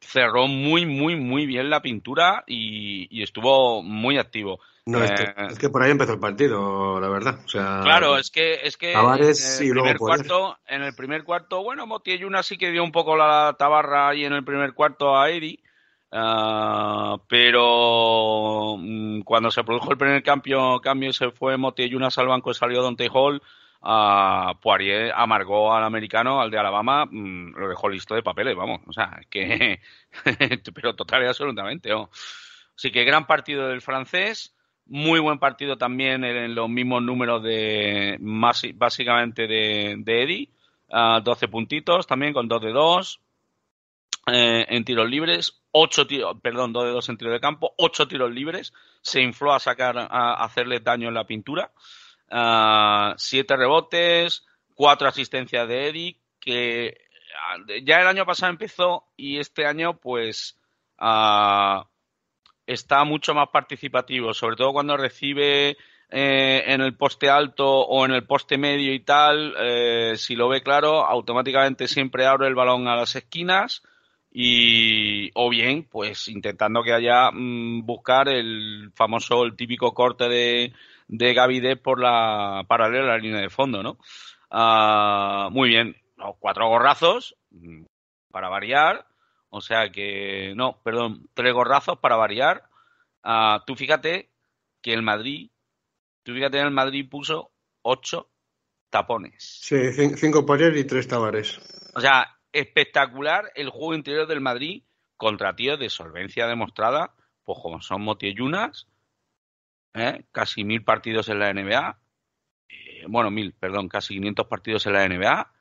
cerró muy, muy, muy bien la pintura y, estuvo muy activo. No, eh, es, que, por ahí empezó el partido, la verdad. claro, es que, es que en, el primer cuarto, en el primer cuarto, bueno, Motiejuna sí que dio un poco la tabarra ahí en el primer cuarto a eddie. Ah, pero mm, cuando se produjo el primer cambio, cambio se fue Motiejuna al banco, y salió Dante Hall a Poirier amargó al americano, al de Alabama, mm, lo dejó listo de papeles, vamos. O sea, es que. pero total y absolutamente. Así que gran partido del francés. Muy buen partido también en los mismos números de. básicamente de, de Eddie. 12 puntitos también con 2 de 2. Eh, en tiros libres, ocho tiros, perdón, 2 de 2 en tiro de campo, 8 tiros libres. Se infló a sacar, a hacerle daño en la pintura. Ah, siete rebotes, cuatro asistencias de Eric, que ah, ya el año pasado empezó y este año pues ah, está mucho más participativo, sobre todo cuando recibe eh, en el poste alto o en el poste medio y tal, eh, si lo ve claro, automáticamente siempre abre el balón a las esquinas y o bien pues intentando que haya mm, buscar el famoso, el típico corte de de Gavidez por la paralela a la línea de fondo, ¿no? Ah, muy bien, cuatro gorrazos mm, para variar, o sea que, no, perdón, tres gorrazos para variar. Ah, tú fíjate que el Madrid, tú fíjate que el Madrid puso ocho tapones. Sí, cinco pares y tres tabares. O sea, espectacular el juego interior del Madrid contra tíos de solvencia demostrada, pues como son Motiejunas, ¿eh? casi mil partidos en la NBA, eh, bueno, mil, perdón, casi 500 partidos en la NBA.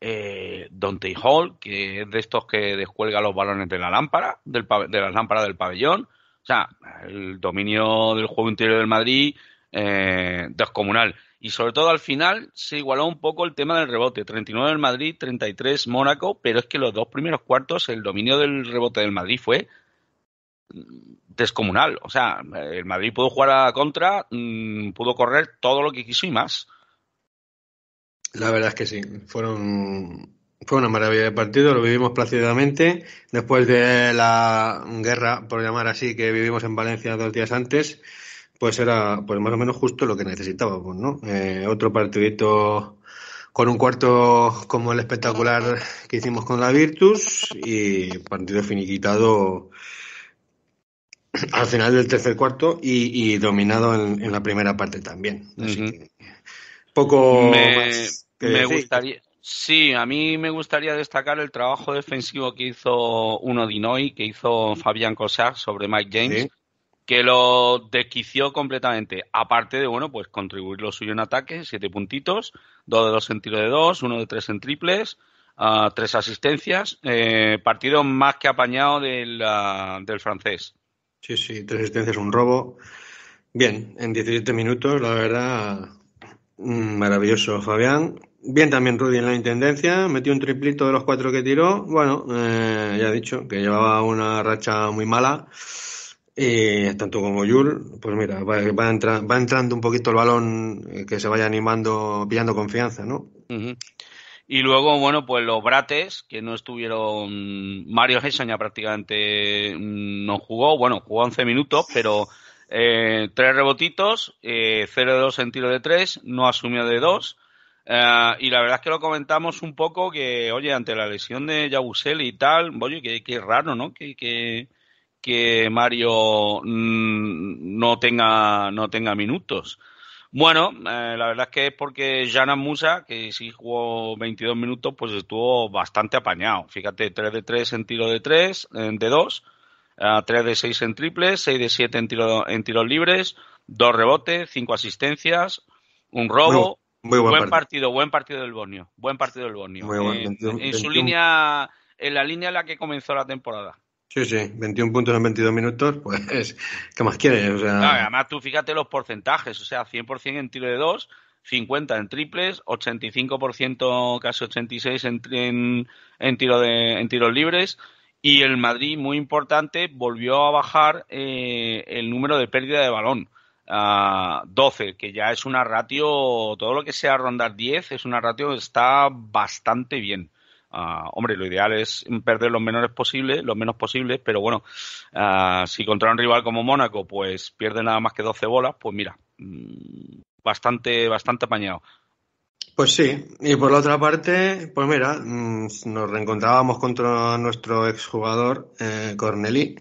Eh, Dante Hall, que es de estos que descuelga los balones de la lámpara, del, de las lámparas del pabellón. O sea, el dominio del juego interior del Madrid eh, descomunal. Y sobre todo al final se igualó un poco el tema del rebote. 39 del Madrid, 33 Mónaco, pero es que los dos primeros cuartos el dominio del rebote del Madrid fue descomunal. O sea, el Madrid pudo jugar a contra, mm, pudo correr todo lo que quiso y más. La verdad es que sí. fue una maravilla de partido, lo vivimos placidamente Después de la guerra, por llamar así, que vivimos en Valencia dos días antes, pues era pues más o menos justo lo que necesitábamos, ¿no? Eh, otro partidito con un cuarto como el espectacular que hicimos con la Virtus y partido finiquitado al final del tercer cuarto y, dominado en, la primera parte también. poco me, más gustaría. Sí, a mí me gustaría destacar el trabajo defensivo que hizo uno Dinoy, que hizo Fabián Cossack sobre Mike James, que lo desquició completamente. Aparte de, bueno, pues contribuir lo suyo en ataque, siete puntitos, dos de dos en tiro de dos, uno de tres en triples, ah, tres asistencias. Eh, partido más que apañado del ah, francés. Sí, sí, tres asistencias, un robo. Bien, en 17 minutos, la verdad, mm, maravilloso Fabián. Bien también Rudy en la intendencia, metió un triplito de los cuatro que tiró. Bueno, eh, ya he dicho que llevaba una racha muy mala. Y tanto como Yul, pues mira, va, va, va entrando un poquito el balón, eh, que se vaya animando, pillando confianza, ¿no? Y luego, bueno, pues los Brates, que no estuvieron. Mario Hesson ya prácticamente mm, no jugó. Bueno, jugó 11 minutos, pero eh, tres rebotitos, 0 eh, de 2 en tiro de 3, no asumió de 2. Eh, y la verdad es que lo comentamos un poco que, oye, ante la lesión de Yabusel y tal, oye, que, que raro, ¿no? Que, que, Mario mm, no, tenga, no tenga minutos. Bueno, eh, la verdad es que es porque Jana Musa, que sí jugó 22 minutos, pues estuvo bastante apañado. Fíjate, 3 de 3 en tiro de 3, de 2, 3 de 6 en triples, 6 de 7 en, tiro, en tiros libres, 2 rebotes, 5 asistencias, un robo. Muy, buen, partido. buen partido del Bonio. Buen partido del Bonio. Muy buen, eh, su línea, en la línea en la que comenzó la temporada. Sí, sí, 21 puntos en 22 minutos, pues, ¿qué más quieres? además, tú fíjate los porcentajes, o sea, 100% en tiro de dos, 50 en triples, 85%, casi 86 en, en, tiro de, en tiros libres. Y el Madrid, muy importante, volvió a bajar eh, el número de pérdida de balón a 12, que ya es una ratio, todo lo que sea rondar 10, es una ratio que está bastante bien hombre, lo ideal es perder los menores posibles, los menos posibles, pero bueno, si contra un rival como Mónaco, pues pierde nada más que 12 bolas, pues mira, mm, bastante, bastante apañado. Pues sí, y por la otra parte, pues mira, mm, nos reencontrábamos contra nuestro exjugador eh, Corneli,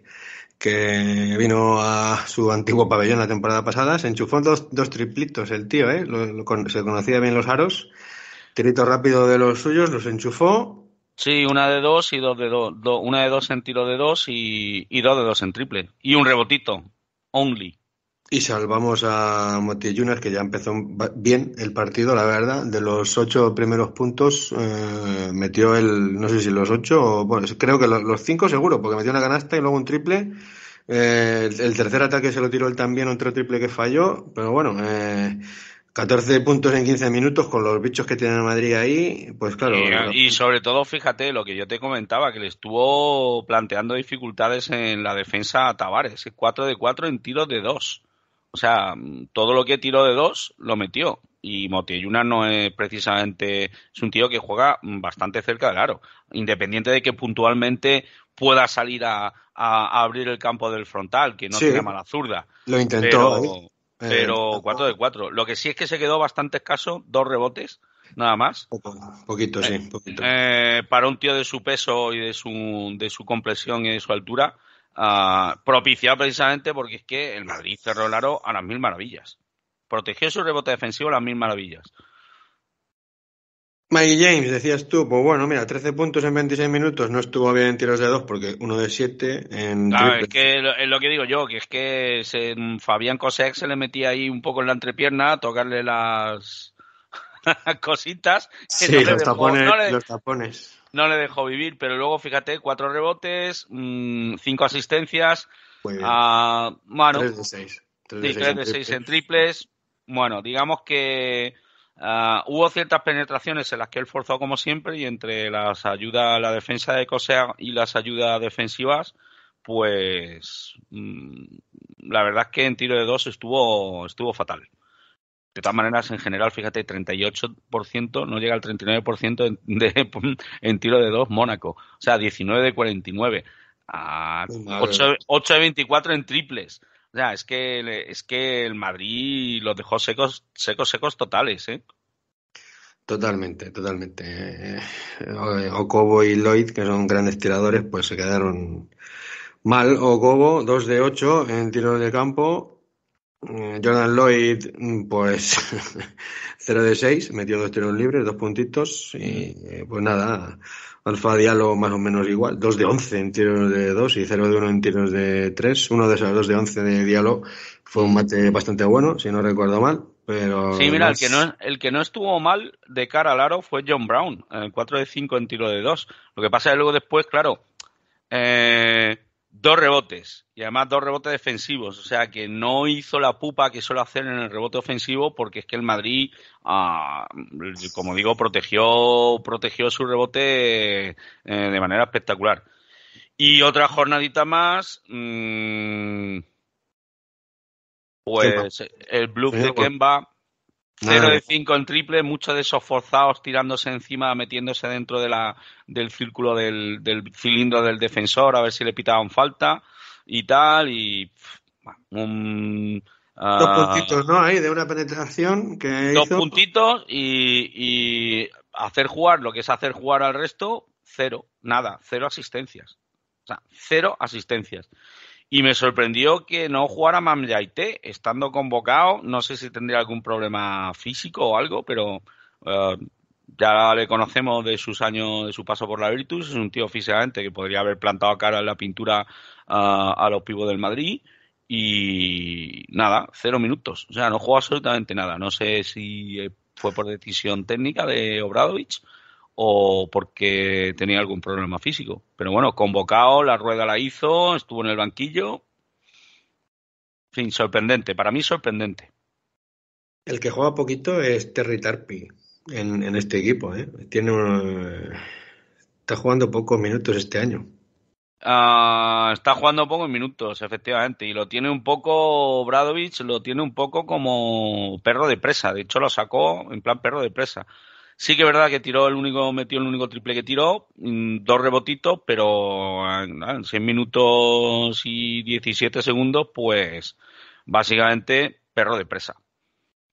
que vino a su antiguo pabellón la temporada pasada, se enchufó dos, triplitos el tío, eh, se conocía bien los aros, tirito rápido de los suyos, los enchufó Sí, una de dos y dos de dos. una de dos en tiro de dos y, dos de dos en triple. Y un rebotito. Only. Y salvamos a Yunas, que ya empezó bien el partido, la verdad. De los ocho primeros puntos, eh, metió el, no sé si los ocho, o, bueno, creo que los, cinco seguro, porque metió una canasta y luego un triple. Eh, el, tercer ataque se lo tiró él también, otro triple que falló, pero bueno. Eh, 14 puntos en 15 minutos con los bichos que tiene Madrid ahí, pues claro. Y, sobre todo, fíjate lo que yo te comentaba, que le estuvo planteando dificultades en la defensa a Tavares. 4 de 4 en tiro de 2. O sea, todo lo que tiró de 2 lo metió. Y Motilluna no es precisamente. Es un tío que juega bastante cerca del aro. Independiente de que puntualmente pueda salir a, abrir el campo del frontal, que no se tiene mala zurda. Lo intentó. ¿eh? pero eh, cuatro de cuatro. Lo que sí es que se quedó bastante escaso, dos rebotes, nada más. poquito, sí, eh, eh, para un tío de su peso y de su, de su complexión y de su altura, ah, propiciado precisamente porque es que el Madrid cerró el aro a las mil maravillas. Protegió su rebote defensivo a las mil maravillas. Mike James, decías tú, pues bueno, mira, 13 puntos en 26 minutos, no estuvo bien en tiros de dos porque uno de 7 en Claro, triple. es que lo, lo que digo yo, que es que Fabián Cosex se le metía ahí un poco en la entrepierna a tocarle las, cositas. Que sí, no los, dejó, tapones, no le, los tapones. No le dejó vivir, pero luego fíjate, cuatro rebotes, 5 mm, asistencias, a ah, bueno, 3 de 6. 3 de 6 en triples. Bueno, digamos que Ah, hubo ciertas penetraciones en las que él forzó como siempre y entre las ayudas a la defensa de Cosea y las ayudas defensivas, pues mm, la verdad es que en tiro de dos estuvo, estuvo fatal. De todas maneras, en general, fíjate, 38%, no llega al 39% en tiro de dos Mónaco. O sea, 19 de 49. 8 ah, de 24 en triples. Ya, es que, es que el Madrid los dejó secos, secos, secos totales, ¿eh? Totalmente, totalmente. Eh, eh, Ocobo y Lloyd, que son grandes tiradores, pues se quedaron mal. Ocobo, 2 de 8 en tiro de campo, eh, Jordan Lloyd, mm, pues 0 de 6, metió dos tiros libres, dos puntitos y eh, pues nada, Alfa Diallo más o menos igual, 2 de 11 en tiros de 2 y 0 de 1 en tiros de 3. Uno de esos 2 de 11 de Diallo fue un mate bastante bueno, si no recuerdo mal. Pero sí, mira, el, que no, el que no estuvo mal de cara al aro fue John Brown, 4 eh, de 5 en tiro de 2. Lo que pasa es que luego después, claro, eh, dos rebotes y además dos rebotes defensivos, o sea que no hizo la pupa que suele hacer en el rebote ofensivo porque es que el Madrid, ah, como digo, protegió, protegió su rebote eh, de manera espectacular. Y otra jornadita más, mm, pues el bluff de Kemba Cero de 5 en triple, muchos de esos forzados tirándose encima, metiéndose dentro de la, del círculo del, del, cilindro del defensor, a ver si le pitaban falta y tal. Y. Ah, dos puntitos, ¿no? Ahí, de una penetración que. Dos puntitos y, y hacer jugar lo que es hacer jugar al resto, cero, nada, cero asistencias. O sea, cero asistencias. Y me sorprendió que no jugara Mamiaite, estando convocado. No sé si tendría algún problema físico o algo, pero eh, ya le conocemos de sus años, de su paso por la Virtus. Es un tío físicamente que podría haber plantado cara en la pintura eh, a los pibos del Madrid. Y nada, cero minutos. O sea, no jugó absolutamente nada. No sé si fue por decisión técnica de Obradovich o porque tenía algún problema físico. Pero bueno, convocado, la rueda la hizo, estuvo en el banquillo. En fin, sorprendente, para mí sorprendente. El que juega poquito es Terry Tarpi en, este equipo. ¿eh? Tiene está jugando pocos minutos este año. Ah, está jugando pocos minutos, efectivamente, y lo tiene un poco Bradovich, lo tiene un poco como perro de presa. De hecho, lo sacó en plan perro de presa. Sí que es verdad que tiró el único, metió el único triple que tiró, mm, dos rebotitos, pero ah, ah, en 6 minutos y 17 segundos, pues básicamente perro de presa.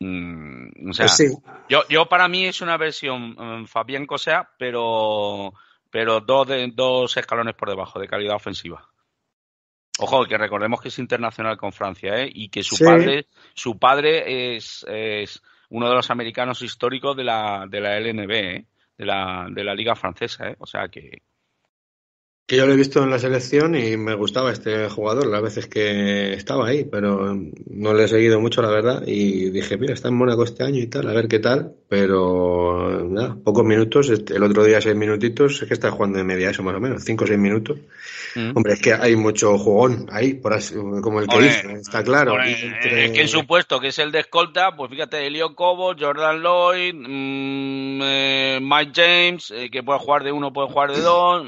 Mm, o sea, pues yo, yo para mí es una versión mm, Fabián Cosea, pero, pero dos, dos escalones por debajo de calidad ofensiva. Ojo, que recordemos que es internacional con Francia, ¿eh? Y que su padre, su padre es uno de los americanos históricos de la, de la LNB, ¿eh? de, la, de la liga francesa. ¿eh? O sea que, que yo lo he visto en la selección y me gustaba este jugador las veces que estaba ahí, pero no le he seguido mucho, la verdad. Y dije, mira, está en Mónaco este año y tal, a ver qué tal. Pero nada, pocos minutos. El otro día, seis minutitos, es que está jugando de media eso más o menos, cinco o seis minutos. Mm. Hombre, es que hay mucho jugón ahí, por como el que está claro. Es que el supuesto, que es el de escolta, pues fíjate, Leon Cobo, Jordan Lloyd, mm, eh, Mike James, eh, que puede jugar de uno, puede jugar de dos.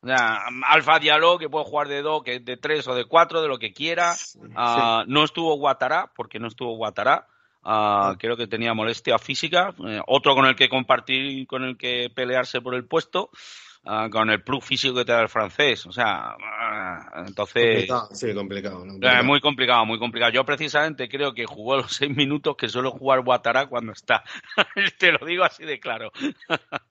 Alfa Dialog, que puede jugar de dos que de tres o de cuatro, de lo que quiera. Ah, no estuvo Guatará, porque no estuvo Guatará. Ah, ah. creo que tenía molestia física. Eh, otro con el que compartir, con el que pelearse por el puesto. con el plus físico que te da el francés. O sea, entonces. Complicado, sí, eh, complicado, muy complicado, muy complicado. Yo precisamente creo que jugó los seis minutos que suele jugar Guatará cuando está. te lo digo así de claro.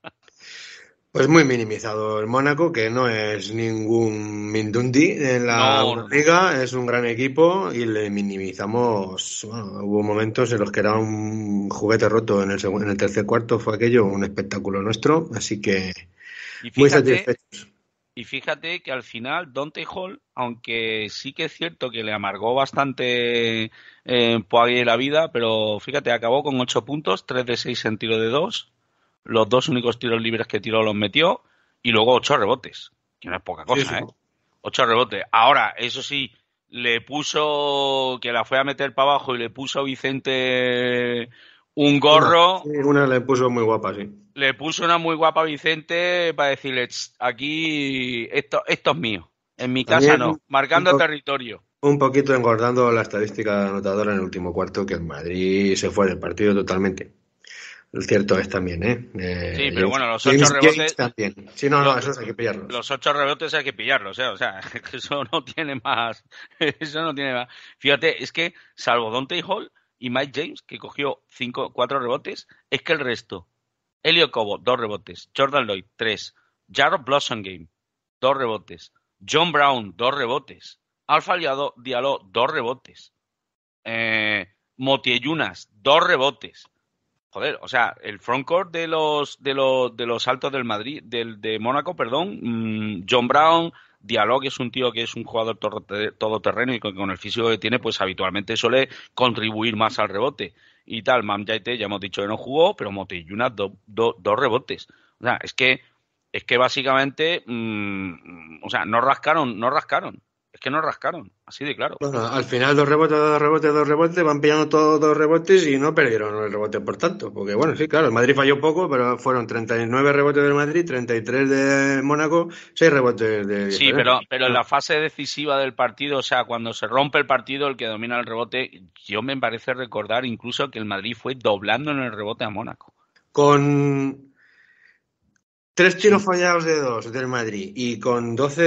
Pues muy minimizado el Mónaco, que no es ningún Mindundi en la liga, es un gran equipo y le minimizamos. hubo momentos en los que era un juguete roto en el, en el tercer cuarto, fue aquello un espectáculo nuestro, así que muy satisfechos. Y fíjate que al final Dante Hall, aunque sí que es cierto que le amargó bastante eh, la vida, pero fíjate, acabó con 8 puntos, 3 de 6 en tiro de 2 los dos únicos tiros libres que tiró los metió y luego ocho rebotes, que no es poca cosa, ¿eh? Ocho rebotes. Ahora, eso sí, le puso, que la fue a meter para abajo y le puso a Vicente un gorro. una le puso muy guapa, sí. Le puso una muy guapa a Vicente para decirle, aquí, esto, esto es mío. En mi casa no, marcando territorio. Un poquito engordando la estadística anotadora en el último cuarto, que el Madrid se fue del partido totalmente. El cierto es también, ¿eh? eh sí, pero bueno, los ocho rebotes. Sí, no, no, hay que pillarlos. Los ocho rebotes hay que pillarlos, ¿eh? O sea, eso no tiene más. Eso no tiene más. Fíjate, es que salvo Dante Hall y Mike James, que cogió cinco, cuatro rebotes, es que el resto. Elio Cobo, dos rebotes. Jordan Lloyd, tres. Jarrod Blossom Game, dos rebotes. John Brown, dos rebotes. Alfa Diallo, dos rebotes. Eh, dos rebotes. Joder, o sea, el frontcourt de los, de los, de los altos del Madrid, del, de Mónaco, perdón, mm, John Brown, Dialogue, es un tío que es un jugador todoterreno y con, el físico que tiene, pues habitualmente suele contribuir más al rebote. Y tal, Mam Jaite ya hemos dicho que no jugó, pero Motiyuna dos rebotes. O sea, es que, es que básicamente, mm, o sea, no rascaron, no rascaron que no rascaron, así de claro. al final dos rebotes, dos rebotes, dos rebotes, van pillando todos dos rebotes y no perdieron el rebote por tanto. Porque bueno, sí, claro, el Madrid falló poco, pero fueron 39 rebotes del Madrid, 33 de Mónaco, 6 rebotes de... Sí, pero, pero en la fase decisiva del partido, o sea, cuando se rompe el partido, el que domina el rebote, yo me parece recordar incluso que el Madrid fue doblando en el rebote a Mónaco. Con, Tres tiros fallados de dos del Madrid y con 12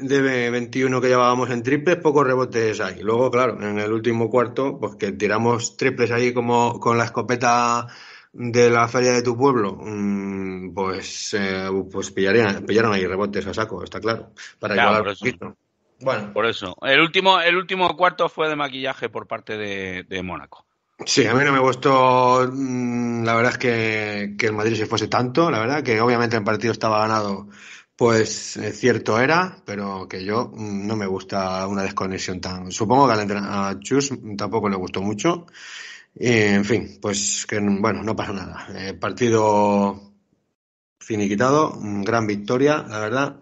de, 21 que llevábamos en triples, pocos rebotes hay. Luego, claro, en el último cuarto, pues que tiramos triples ahí como con la escopeta de la feria de tu pueblo, mm, pues, eh, pues pillarían, pillaron ahí rebotes a saco, está claro, para claro, Bueno. Por eso. El último, el último cuarto fue de maquillaje por parte de, de Mónaco. Sí, a mí no me gustó, mm, la verdad es que, el Madrid se fuese tanto, la verdad que obviamente el partido estaba ganado, pues eh, cierto era, pero que yo mm, no me gusta una desconexión tan... Supongo que a, a Chus tampoco le gustó mucho. en fin, pues que bueno, no pasa nada. Eh, partido finiquitado, mm, gran victoria, la verdad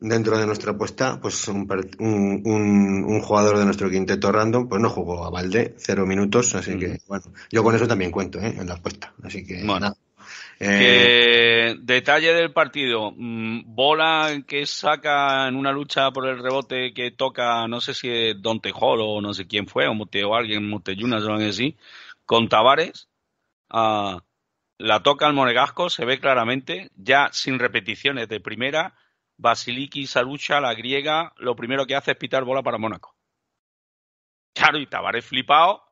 dentro de nuestra apuesta, pues un, un, jugador de nuestro quinteto random, pues no jugó a Valde, cero minutos, así que bueno, yo con eso también cuento ¿eh? en la apuesta, así que eh, detalle del partido, mm, bola que saca en una lucha por el rebote que toca, no sé si es Don Tejol o no sé quién fue, o, Muteo o alguien, Muteyunas o algo así, con Tavares, ah, la toca el Monegasco, se ve claramente, ya sin repeticiones de primera, Basiliki Sarucha, la griega, lo primero que hace es pitar bola para Mónaco. Claro, y Tabaré flipado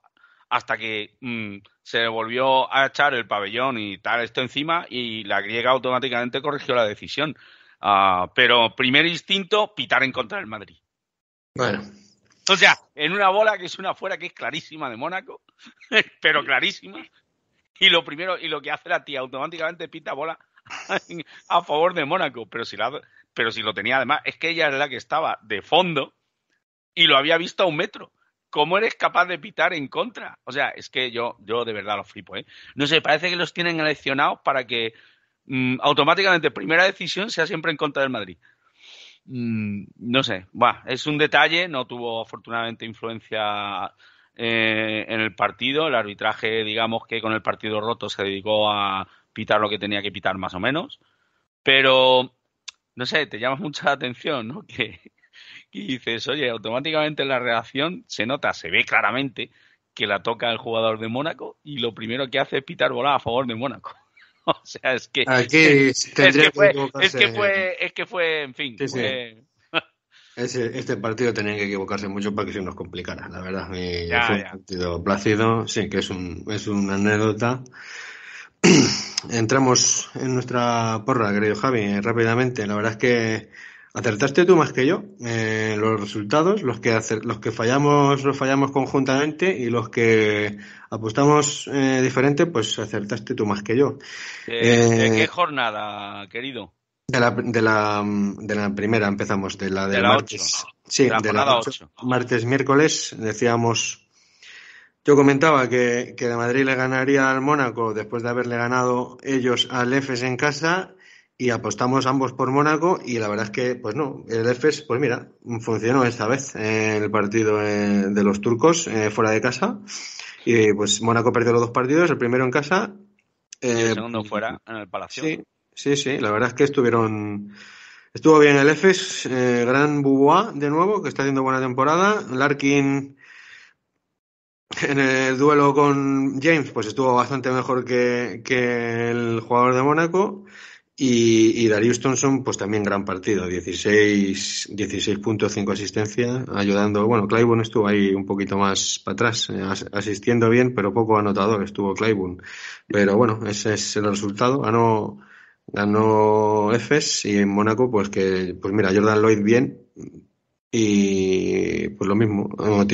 hasta que mm, se volvió a echar el pabellón y tal esto encima y la griega automáticamente corrigió la decisión. Ah, pero primer instinto, pitar en contra del Madrid. Bueno. O sea, en una bola que es una fuera que es clarísima de Mónaco, pero clarísima. Y lo primero, y lo que hace la tía automáticamente pita bola a favor de Mónaco, pero si, la, pero si lo tenía además, es que ella es la que estaba de fondo y lo había visto a un metro. ¿Cómo eres capaz de pitar en contra? O sea, es que yo, yo de verdad lo flipo, ¿eh? No sé, parece que los tienen eleccionados para que mm, automáticamente primera decisión sea siempre en contra del Madrid. Mm, no sé, es un detalle, no tuvo afortunadamente influencia eh, en el partido. El arbitraje, digamos que con el partido roto se dedicó a, pitar lo que tenía que pitar más o menos, pero no sé, te llama mucha atención, ¿no? Que, dices, oye, automáticamente la reacción se nota, se ve claramente que la toca el jugador de Mónaco y lo primero que hace es pitar bola a favor de Mónaco. o sea, es que. Aquí es, que fue, es que fue, en fin. este partido tenía que equivocarse mucho para que se nos complicara, la verdad. Eh, un partido plácido, sí, que es, un, es una anécdota. entramos en nuestra porra, querido Javi, eh, rápidamente. La verdad es que acertaste tú más que yo eh, los resultados, los que, los que fallamos los fallamos conjuntamente y los que apostamos eh, diferente, pues acertaste tú más que yo. Eh, ¿De qué jornada, querido? De la, primera empezamos, de la de la 8. Sí, de la, 8. Martes, miércoles, decíamos yo comentaba que, que Madrid le ganaría al Mónaco después de haberle ganado ellos al EFES en casa y apostamos ambos por Mónaco y la verdad es que, pues no, el EFES, pues mira, funcionó esta vez en el partido eh, de los turcos eh, fuera de casa y pues Mónaco perdió los dos partidos, el primero en casa. Y el eh, segundo fuera, en el Palacio. Sí, sí, la verdad es que estuvieron... Estuvo bien el EFES, Gran Boubois, de nuevo, que está haciendo buena temporada, Larkin en el duelo con James, pues estuvo bastante mejor que, el jugador de Mónaco. Y, y, Darius Thompson, pues también gran partido, 16, 16.5 asistencia, ayudando. Bueno, Clyburn estuvo ahí un poquito más para atrás, eh, asistiendo bien, pero poco anotador estuvo Clyburn. Pero bueno, ese es el resultado. Ganó, ganó Efes y en Mónaco, pues que, pues mira, Jordan Lloyd bien, y pues lo mismo,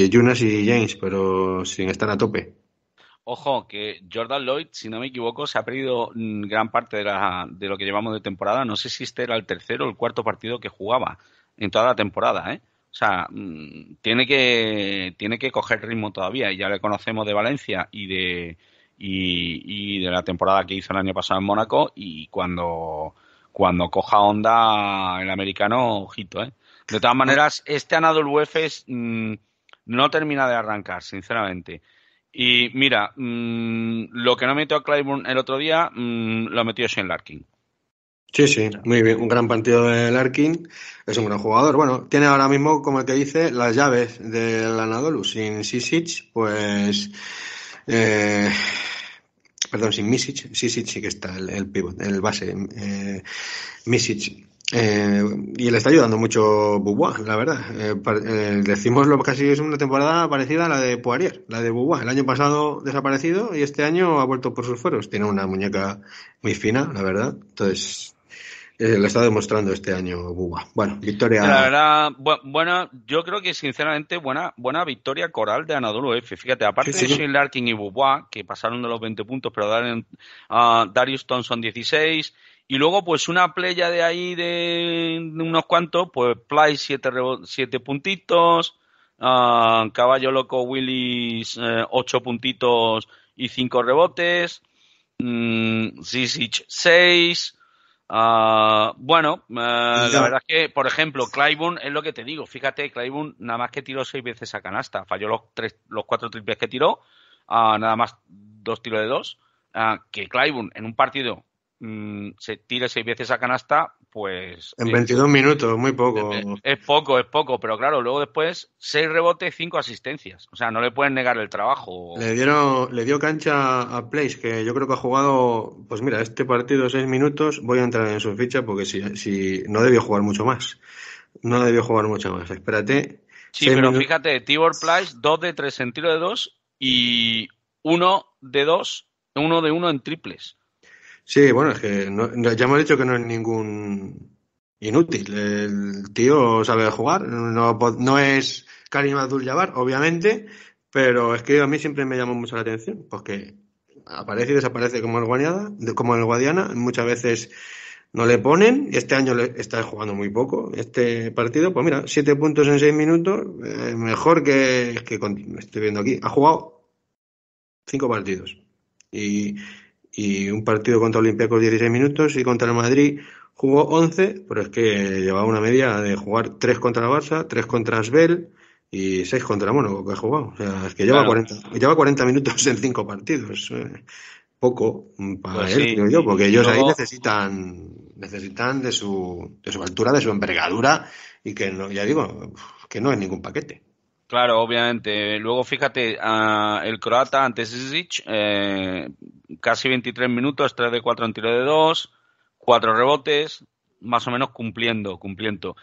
Jonas y James, pero sin estar a tope. Ojo, que Jordan Lloyd, si no me equivoco, se ha perdido mm, gran parte de, la, de lo que llevamos de temporada. No sé si este era el tercero o el cuarto partido que jugaba en toda la temporada, ¿eh? O sea, mm, tiene que, tiene que coger ritmo todavía. Y ya le conocemos de Valencia y de, y, de la temporada que hizo el año pasado en Mónaco. Y cuando, cuando coja onda el americano, ojito, ¿eh? De todas maneras, este Anadolu Efes mm, no termina de arrancar, sinceramente. Y mira, mm, lo que no metió a Clyburn el otro día, mm, lo metió sin Larkin. Sí, sí, muy bien. Un gran partido de Larkin. Es un gran jugador. Bueno, tiene ahora mismo, como te dice, las llaves del Anadolu. Sin Sisic, pues. Eh, perdón, sin Misic. Sisic sí que está el, el pivot, el base. Eh, Misic eh, y le está ayudando mucho Bubuá, la verdad. Eh, eh, decimos lo casi es una temporada parecida a la de Poirier, la de Bubuá. El año pasado desaparecido y este año ha vuelto por sus fueros. Tiene una muñeca muy fina, la verdad. Entonces, eh, lo está demostrando este año Bubuá. Bueno, victoria. La yo creo que sinceramente buena, buena victoria coral de Anadolu Fíjate, aparte de Shane Larkin y Bubuá, que pasaron de los 20 puntos, pero ah, Darius Thompson 16. Y luego, pues una playa de ahí de, unos cuantos, pues Play siete, siete puntitos, ah, Caballo Loco Willis eh, ocho puntitos y cinco rebotes, mm, 6. Ah, bueno, eh, la verdad es que, por ejemplo, Clyburn es lo que te digo. Fíjate, Clyburn nada más que tiró seis veces a canasta. Falló los, tres, los cuatro triples que tiró, nada más dos tiros de dos. que Clyburn en un partido Mm, se tire seis veces a canasta, pues... En 22 eh, minutos, muy poco. Es, poco, es poco, pero claro, luego después seis rebotes, cinco asistencias. O sea, no le pueden negar el trabajo. Le, dieron, le dio cancha a Place, que yo creo que ha jugado, pues mira, este partido seis minutos, voy a entrar en su ficha porque si, no debió jugar mucho más. No debió jugar mucho más, espérate. Sí, pero fíjate, Tibor Place, dos de tres en tiro de dos y uno de dos, uno de uno en triples. Sí, bueno, es que ya hemos dicho que no es ningún inútil. El tío sabe jugar, no, no es Karim Abdul-Jabbar, obviamente, pero es que a mí siempre me llama mucho la atención, porque aparece y desaparece como el Guadiana, como el Guadiana, muchas veces no le ponen, este año le está jugando muy poco, este partido, pues mira, siete puntos en seis minutos, eh, mejor que, que estoy viendo aquí, ha jugado cinco partidos y y un partido contra Olympiacos 16 minutos y contra el Madrid jugó 11, pero es que llevaba una media de jugar 3 contra la Barça, 3 contra Asbel y 6 contra mono que ha jugado. O sea, es que lleva, 40, lleva 40 minutos en 5 partidos. Eh. Poco para pues él, yo, porque ellos ahí necesitan necesitan de su, de su altura, de su envergadura y que, no, ya digo, que no es ningún paquete. Claro, obviamente. Luego fíjate, ah, el croata ante Zizic, eh, casi 23 minutos, 3 de 4 en tiro de 2, 4 rebotes, más o menos cumpliendo, cumpliendo.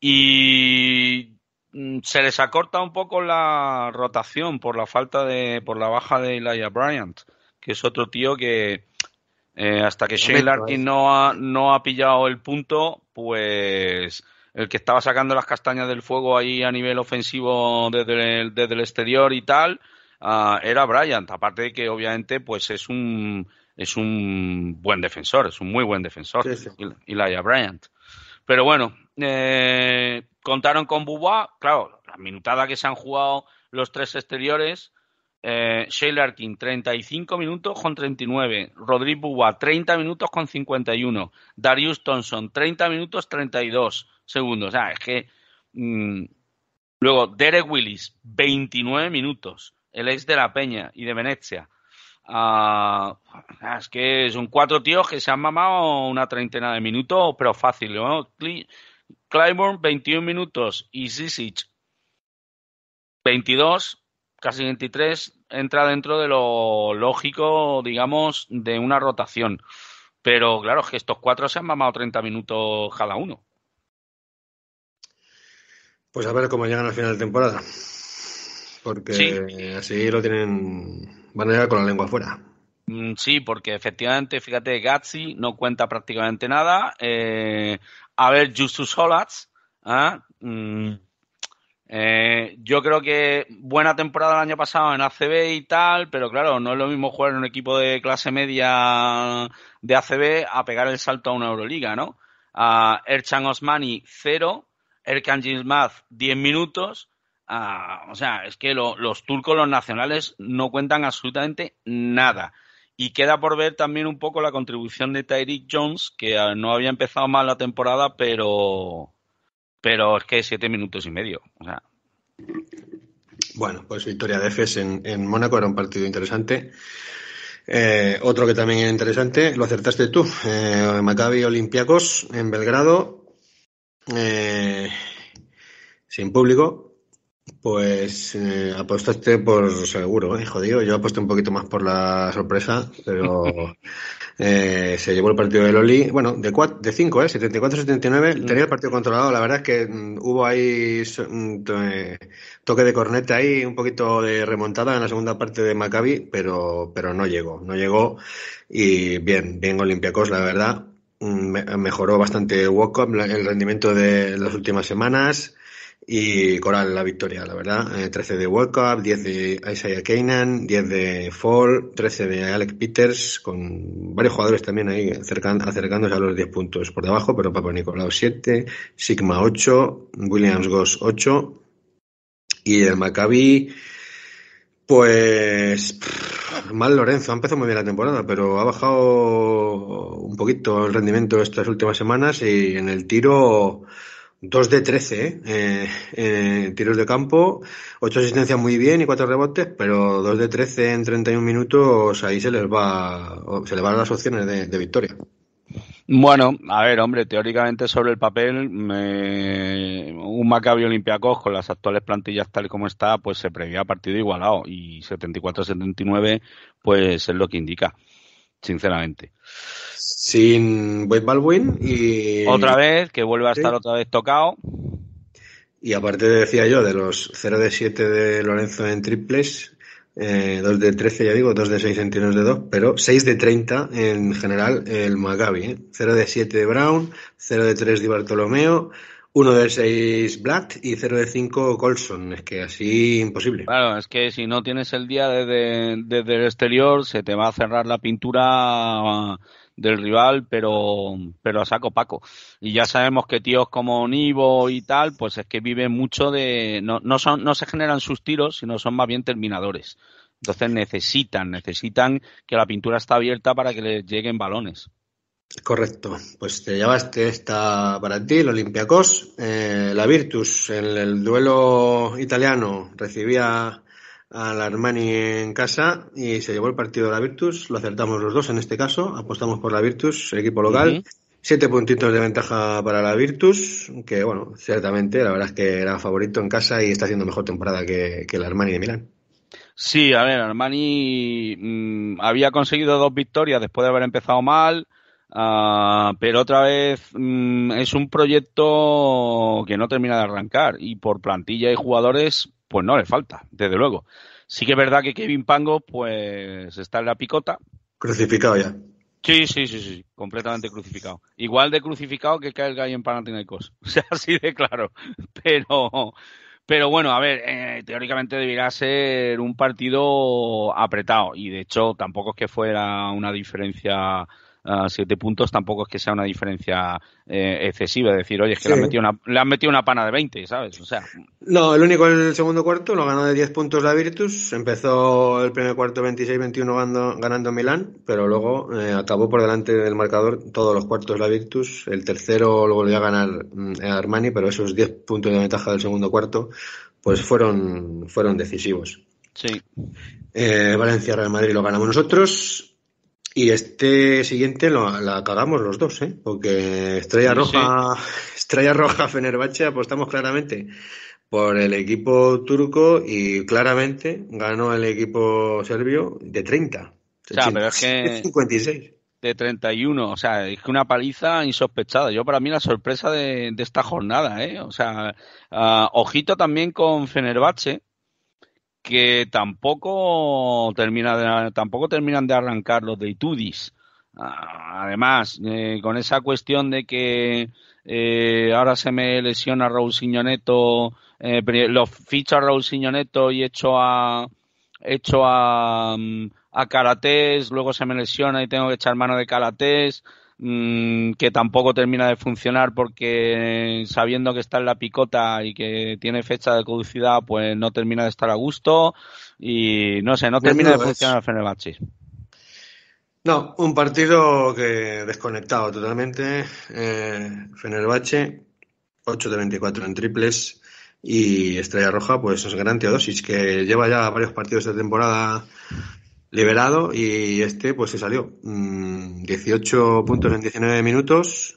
Y mm, se les acorta un poco la rotación por la falta de, por la baja de Elijah Bryant, que es otro tío que eh, hasta que Shane Larkin eh. no no ha pillado el punto, pues el que estaba sacando las castañas del fuego ahí a nivel ofensivo desde el, desde el exterior y tal, ah, era Bryant. Aparte de que obviamente pues es un, es un buen defensor, es un muy buen defensor, y Bryant. Pero bueno, eh, contaron con Bubá, claro, la minutada que se han jugado los tres exteriores. Eh, Shea Larkin, 35 minutos con 39. Rodrigo Bubá, 30 minutos con 51. Darius Thompson, 30 minutos 32 segundos. O es que. Mm, luego, Derek Willis, 29 minutos. El ex de La Peña y de Venecia. Ah, es que son cuatro tíos que se han mamado una treintena de minutos, pero fácil. ¿no? Clyburn, 21 minutos. Y Sisic, 22, casi 23. Entra dentro de lo lógico, digamos, de una rotación. Pero claro, es que estos cuatro se han mamado 30 minutos cada uno. Pues a ver cómo llegan al final de temporada. Porque así lo tienen. Van a llegar con la lengua afuera. Mm, sí, porque efectivamente, fíjate, Gatsi no cuenta prácticamente nada. Eh, a ver, Justus Solats ¿ah? mm. eh, yo creo que buena temporada el año pasado en ACB y tal, pero claro, no es lo mismo jugar en un equipo de clase media de ACB a pegar el salto a una Euroliga, ¿no? A Erchan Osmani, cero. Erkan más 10 minutos. Ah, o sea, es que los turcos, los nacionales, no cuentan absolutamente nada. Y queda por ver también un poco la contribución de Tyreek Jones, que ah, no había empezado mal la temporada, pero, pero es que 7 minutos y medio. Bueno, pues victoria de FES en, Mónaco era un partido interesante. Eh, otro que también era interesante, lo acertaste tú, eh, Maccabi Olympiacos en Belgrado, eh, sin público, pues eh, apostaste por seguro, ¿eh? jodido. Yo aposté un poquito más por la sorpresa, pero eh, se llevó el partido de Loli. Bueno, de 5, de ¿eh? 74-79. Mm. Tenía el partido controlado. La verdad es que mm, hubo ahí mm, toque de corneta ahí, un poquito de remontada en la segunda parte de Maccabi, pero, pero no llegó. No llegó y bien, bien Olympiacos, la verdad mejoró bastante Wacom el rendimiento de las últimas semanas y Coral la victoria, la verdad. 13 eh, de World Cup, 10 de Isaiah Keenan 10 de Fall, 13 de Alex Peters, con varios jugadores también ahí acercándose a los 10 puntos por debajo, pero Papa Nicolau 7, Sigma 8, Williams Goss 8 y el Maccabi, pues mal Lorenzo, ha empezado muy bien la temporada, pero ha bajado un poquito el rendimiento estas últimas semanas y en el tiro 2 de 13, ¿eh? Eh, ¿eh? tiros de campo, 8 asistencias muy bien y 4 rebotes, pero 2 de 13 en 31 minutos, ahí se les va, se le van las opciones de victoria. Bueno, a ver, hombre, teóricamente sobre el papel, un Maccabi Olympiacos con las actuales plantillas tal como está, pues se prevía partido igualado y 74-79, pues es lo que indica, sinceramente. Sin Wade Baldwin y. Otra vez, que vuelve a estar otra vez tocado. Y aparte decía yo, de los 0 de 7 de Lorenzo en triples, eh, 2 de 13, ya digo, 2 de 6 en tiros de 2, pero 6 de 30 en general el Maccabi. ¿eh? 0 de 7 de Brown, 0 de 3 de Bartolomeo, 1 de 6 Black y 0 de 5 Colson. Es que así imposible. Claro, es que si no tienes el día desde, desde el exterior, se te va a cerrar la pintura del rival, pero, pero a saco Paco. Y ya sabemos que tíos como Nivo y tal, pues es que viven mucho de. No, no, no se generan sus tiros, sino son más bien terminadores. Entonces necesitan, necesitan que la pintura está abierta para que les lleguen balones. Correcto, pues te llevaste esta para ti, el Olympiacos. Eh, la Virtus en el duelo italiano recibía la Armani en casa y se llevó el partido de la Virtus. Lo acertamos los dos en este caso. Apostamos por la Virtus, el equipo local. Siete puntitos de ventaja para la Virtus, que bueno, ciertamente la verdad es que era favorito en casa y está haciendo mejor temporada que, la Armani de Milán. Sí, a ver, Armani mm, había conseguido dos victorias después de haber empezado mal, ah, pero otra vez mm, es un proyecto que no termina de arrancar y por plantilla y jugadores pues no le falta, desde luego. Sí que es verdad que Kevin Pango, pues está en la picota. Crucificado ya. Sí, sí, sí, sí, completamente crucificado. Igual de crucificado que el Guy en Panathinaikos. O sea, así de claro. Pero, pero bueno, a ver, eh, teóricamente debería ser un partido apretado. Y de hecho, tampoco es que fuera una diferencia siete puntos tampoco es que sea una diferencia eh, excesiva. decir, oye, es que le, han metido una, le metido una pana de 20, ¿sabes? O sea. No, el único en el segundo cuarto lo ganó de 10 puntos la Virtus. Empezó el primer cuarto 26-21 ganando, ganando Milán, pero luego eh, acabó por delante del marcador todos los cuartos la Virtus. El tercero lo volvió a ganar mm, Armani, pero esos 10 puntos de ventaja del segundo cuarto pues fueron, fueron decisivos. Eh, Valencia Real Madrid lo ganamos nosotros. Y este siguiente lo, la cagamos los dos, ¿eh? Porque Estrella Roja, Estrella Roja Fenerbahce apostamos claramente por el equipo turco y claramente ganó el equipo serbio de 30. O sea, pero es que 56. De 31, o sea, es que una paliza insospechada. Yo para mí la sorpresa de, esta jornada, ¿eh? O sea, ah, ojito también con Fenerbahce, que tampoco, termina tampoco terminan de arrancar los de Itudis. Ah, además, eh, con esa cuestión de que eh, ahora se me lesiona Raúl Siñoneto, eh, los ficho a Raúl Siñoneto y echo a, hecho a, mm, a luego se me lesiona y tengo que echar mano de Calatés. Mm, que tampoco termina de funcionar porque sabiendo que está en la picota y que tiene fecha de caducidad, pues no termina de estar a gusto y no sé, no pues termina de funcionar el Fenerbahce. No, un partido que desconectado totalmente. Eh, Fenerbahce, 8 de 24 en triples. Y Estrella Roja, pues es Gran dosis, que lleva ya varios partidos de temporada liberado y este pues se salió. 18 mm, puntos en 19 minutos.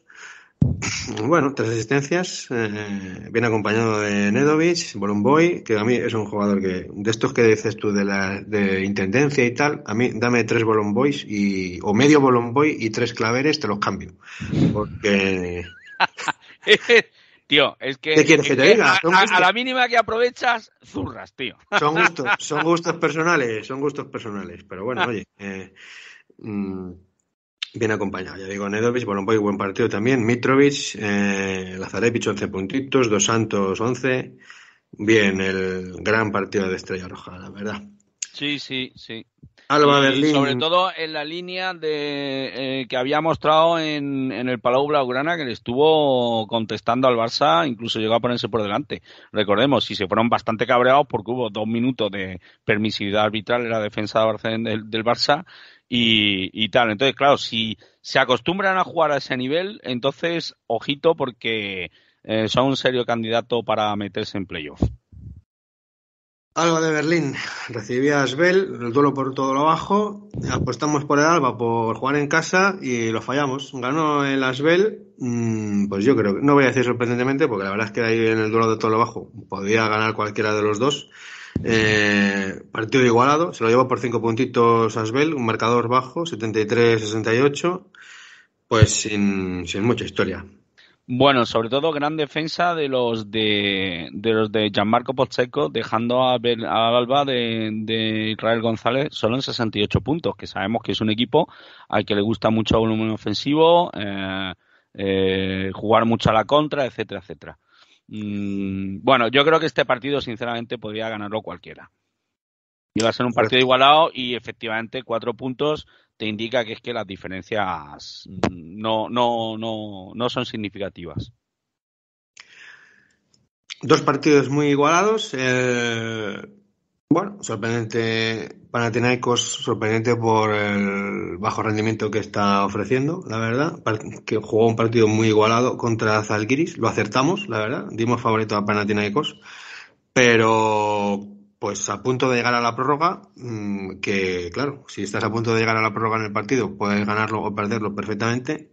Bueno, tres asistencias, eh, bien acompañado de Nedovic, Boy, que a mí es un jugador que, de estos que dices tú de la de intendencia y tal, a mí dame tres Bolomboys y, o medio Boy, y tres claveres, te los cambio. Porque. Tío, es que. A, la mínima que aprovechas, zurras, tío. Son gustos, son gustos personales, son gustos personales. Pero bueno, oye. Eh, mm, bien acompañado, ya digo, Nedovic, un buen partido también. Mitrovic, Lazarevic, eh, Lazarevich, 11 puntitos. Dos Santos, 11. Bien, el gran partido de Estrella Roja, la verdad. Sí, sí, sí. Sobre todo en la línea de eh, que había mostrado en, el Palau Blaugrana, que le estuvo contestando al Barça, incluso llegó a ponerse por delante. Recordemos, si se fueron bastante cabreados porque hubo dos minutos de permisividad arbitral en la defensa del, Barça y, tal. Entonces, claro, si se acostumbran a jugar a ese nivel, entonces, ojito, porque eh, son un serio candidato para meterse en playoff. Alba de Berlín recibía a Asbel, el duelo por todo lo bajo, apostamos por el Alba por jugar en casa y lo fallamos. Ganó el Asbel, mm, pues yo creo, no voy a decir sorprendentemente, porque la verdad es que ahí en el duelo de todo lo bajo podía ganar cualquiera de los dos. Eh, partido igualado, se lo llevó por cinco puntitos Asbel, un marcador bajo, 73-68, pues sin mucha historia. Bueno, sobre todo gran defensa de los de, los de Gianmarco Pocheco, dejando a, Bel, de, Israel González solo en 68 puntos, que sabemos que es un equipo al que le gusta mucho volumen ofensivo, eh, eh, jugar mucho a la contra, etcétera, etcétera. Mm, bueno, yo creo que este partido, sinceramente, podría ganarlo cualquiera. Iba a ser un pues partido igualado y efectivamente cuatro puntos te indica que es que las diferencias no, no, son significativas. Dos partidos muy igualados. Eh, bueno, sorprendente Panathinaikos, sorprendente por el bajo rendimiento que está ofreciendo, la verdad. Que jugó un partido muy igualado contra Zalgiris. Lo acertamos, la verdad. Dimos favorito a Panathinaikos. Pero pues a punto de llegar a la prórroga, mm, que claro, si estás a punto de llegar a la prórroga en el partido, puedes ganarlo o perderlo perfectamente.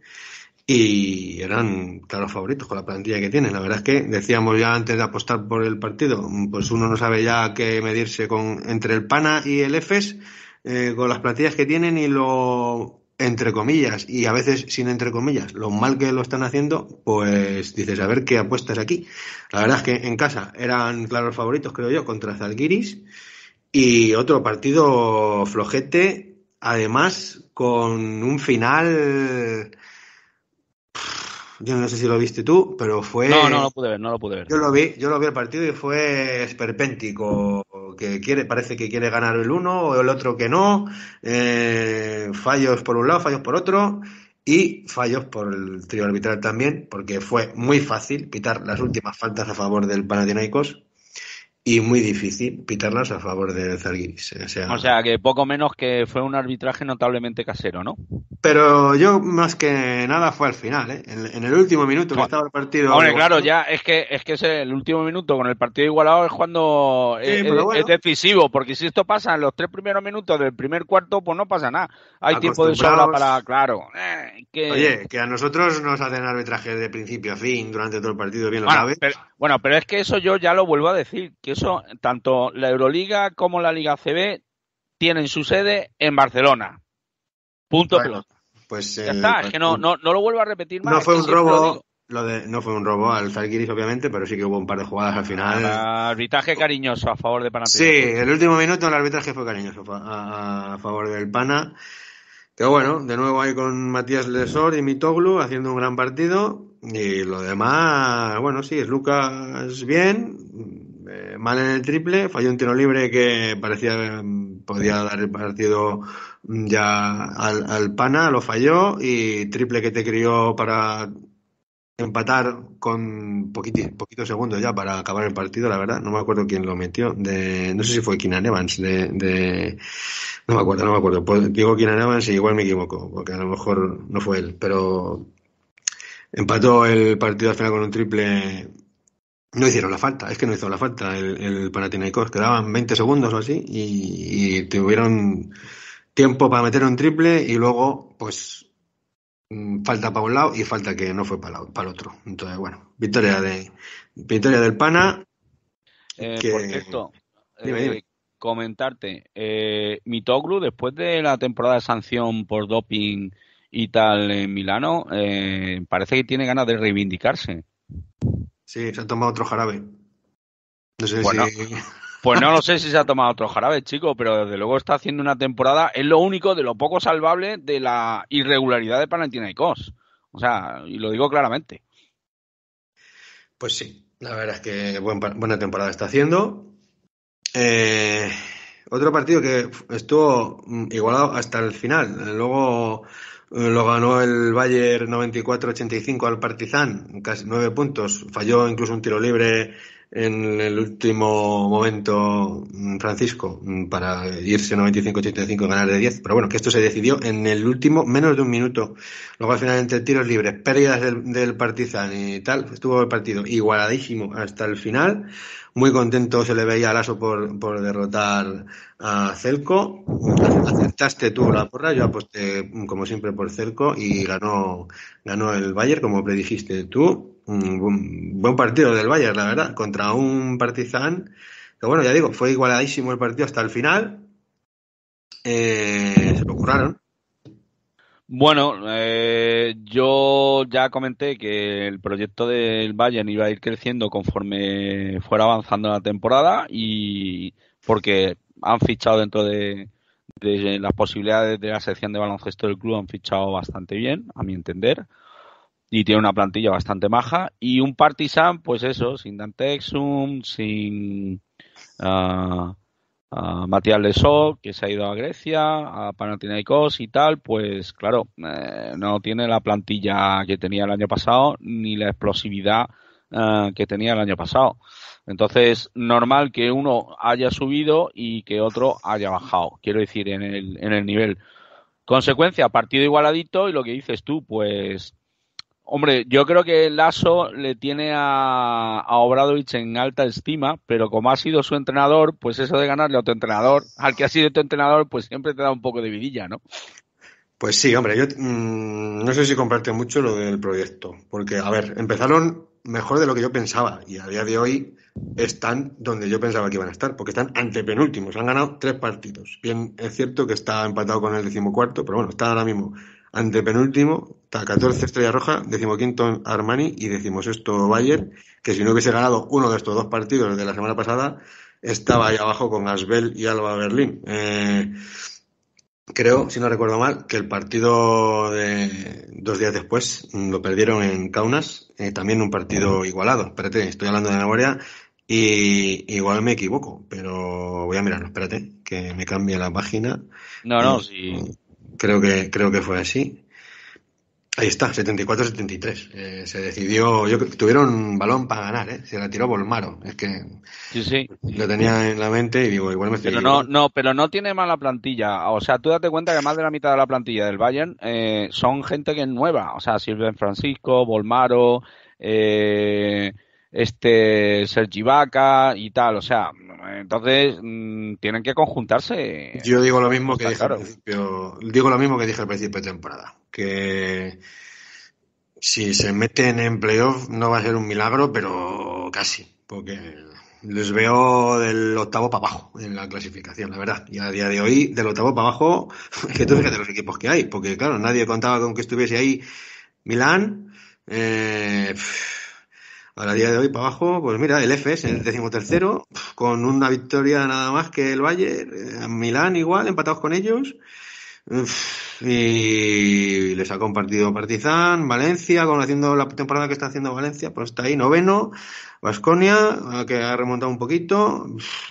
Y eran, claro, favoritos con la plantilla que tienen. La verdad es que decíamos ya antes de apostar por el partido, mm, pues uno no sabe ya qué medirse con entre el PANA y el EFES, eh, con las plantillas que tienen y lo entre comillas, y a veces sin entre comillas, lo mal que lo están haciendo, pues dices, a ver qué apuestas aquí. La verdad es que en casa eran claros favoritos, creo yo, contra Zalgiris y otro partido flojete, además con un final yo no sé si lo viste tú, pero fue... No, no lo pude ver, no lo pude ver. Yo lo vi, yo lo vi el partido y fue esperpéntico, que quiere, parece que quiere ganar el uno o el otro que no, eh, fallos por un lado, fallos por otro y fallos por el trío arbitral también, porque fue muy fácil pitar las últimas faltas a favor del Panathinaikos, y muy difícil pitarlas a favor de Zalgiris. Eh, o sea, que poco menos que fue un arbitraje notablemente casero, ¿no? Pero yo más que nada fue al final, ¿eh? en, el último minuto que estaba el partido. Hombre, claro, ya es que es que es el último minuto con el partido igualado es cuando eh, eh, es, decisivo, porque si esto pasa en los tres primeros minutos del primer cuarto, pues no pasa nada. Hay tiempo de sobra para, claro. que... Oye, que a nosotros nos hacen arbitraje de principio a fin durante todo el partido, bien lo sabes. Bueno, pero es que eso yo ya lo vuelvo a decir, que eso tanto la Euroliga como la Liga CB tienen su sede en Barcelona. Punto Pues ya eh, está, es pues, que mm, no, no, lo vuelvo a repetir más. No fue un robo, no fue un robo al Zalgiris, obviamente, pero sí que hubo un par de jugadas al final. arbitraje cariñoso a favor de Pana. Sí, el último minuto el arbitraje fue cariñoso a, favor del Pana. Que bueno, de nuevo ahí con Matías Lesor y Mitoglu haciendo un gran partido. Y lo demás, bueno, sí, es Lucas bien, eh, mal en el triple, falló un tiro libre que parecía mm, podía dar el partido mm, ya al, al pana, lo falló y triple que te crió para empatar con poquitos poquito segundos ya para acabar el partido, la verdad. No me acuerdo quién lo metió. De, no sé si fue Kina Evans. De, de, no me acuerdo, no me acuerdo. Pues, digo Keenan Evans y igual me equivoco, porque a lo mejor no fue él. Pero Empató el partido al final con un triple. No hicieron la falta, es que no hizo la falta el, el Panathinaikos. Quedaban 20 segundos o así y, tuvieron tiempo para meter un triple y luego, pues, mm, falta para un lado y falta que no fue para, el otro. Entonces, bueno, victoria de victoria del Pana. Eh, por cierto, eh, comentarte, eh, Mitoglu, después de la temporada de sanción por doping y tal en Milano, eh, parece que tiene ganas de reivindicarse. Sí, se ha tomado otro jarabe. No sé si... Pues no lo sé si se ha tomado otro jarabe, chico, pero desde luego está haciendo una temporada, es lo único de lo poco salvable de la irregularidad de y Kos O sea, y lo digo claramente. Pues sí, la verdad es que buena temporada está haciendo. Eh, otro partido que estuvo mm, igualado hasta el final. Luego lo ganó el Bayern 94-85 al Partizan, casi nueve puntos. Falló incluso un tiro libre en el último momento mm, Francisco mm, para irse 95-85 y ganar de 10. Pero bueno, que esto se decidió en el último menos de un minuto. Luego al final entre tiros libres, pérdidas del, del Partizan y tal, estuvo el partido igualadísimo hasta el final. Muy contento se le veía a por, por derrotar a Celco. aceptaste tú la porra, yo aposté como siempre por Celco y ganó, ganó el Bayern como predijiste tú un buen partido del Bayern, la verdad, contra un Partizan que, bueno, ya digo, fue igualadísimo el partido hasta el final. Eh, se procuraron. Bueno, eh, yo ya comenté que el proyecto del Bayern iba a ir creciendo conforme fuera avanzando la temporada y porque han fichado dentro de, de las posibilidades de la sección de baloncesto del club, han fichado bastante bien, a mi entender y tiene una plantilla bastante maja. Y un Partizan, pues eso, sin Dantexum, sin uh, Matías que se ha ido a Grecia, a Panathinaikos y tal, pues claro, eh, no tiene la plantilla que tenía el año pasado ni la explosividad eh, que tenía el año pasado. Entonces, normal que uno haya subido y que otro haya bajado, quiero decir, en el, en el nivel. Consecuencia, partido igualadito y lo que dices tú, pues Hombre, yo creo que Lasso le tiene a, a en alta estima, pero como ha sido su entrenador, pues eso de ganarle a tu entrenador, al que ha sido tu entrenador, pues siempre te da un poco de vidilla, ¿no? Pues sí, hombre, yo mm, no sé si comparte mucho lo del proyecto, porque, a ver, empezaron mejor de lo que yo pensaba y a día de hoy están donde yo pensaba que iban a estar, porque están antepenúltimos, han ganado tres partidos. Bien, es cierto que está empatado con el decimocuarto, pero bueno, está ahora mismo antepenúltimo, 14 Estrella Roja, decimoquinto Armani y esto Bayern, que si no hubiese ganado uno de estos dos partidos de la semana pasada, estaba ahí abajo con Asbel y Alba Berlín. Eh, creo, si no recuerdo mal, que el partido de dos días después lo perdieron en Kaunas, eh, también un partido igualado. Espérate, estoy hablando de memoria y igual me equivoco, pero voy a mirarlo, espérate, que me cambie la página. No, no, eh, sí. Creo que, creo que fue así. Ahí está, 74-73. Eh, se decidió, yo tuvieron un balón para ganar, ¿eh? se la tiró Volmaro. Es que sí, sí. lo tenía en la mente y digo, igual me estoy Pero no, no, pero no tiene mala plantilla. O sea, tú date cuenta que más de la mitad de la plantilla del Bayern eh, son gente que es nueva. O sea, sirven Francisco, Volmaro, eh, este Sergi Vaca y tal, o sea, entonces mm, tienen que conjuntarse. Yo digo lo mismo que dije al principio, digo lo mismo que dije al principio de temporada, que si se meten en playoff no va a ser un milagro, pero casi, porque les veo del octavo para abajo en la clasificación, la verdad. Y a día de hoy, del octavo para abajo, que tú fíjate los equipos que hay, porque claro, nadie contaba con que estuviese ahí Milán, eh, a la día de hoy para abajo, pues mira, el Efes en el decimotercero, con una victoria nada más que el Bayern, eh, Milán igual, empatados con ellos. Y les ha compartido Partizan, Valencia, conociendo la temporada que está haciendo Valencia, pues está ahí, noveno, Vasconia, que ha remontado un poquito.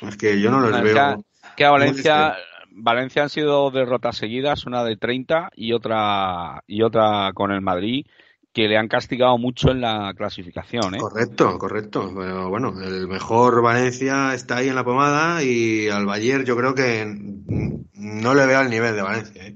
Es que yo no los veo. Que a Valencia, Valencia han sido derrotas seguidas, una de 30 y otra, y otra con el Madrid que le han castigado mucho en la clasificación. ¿eh? Correcto, correcto. Pero bueno, el mejor Valencia está ahí en la pomada y al Bayern yo creo que no le veo al nivel de Valencia. ¿eh?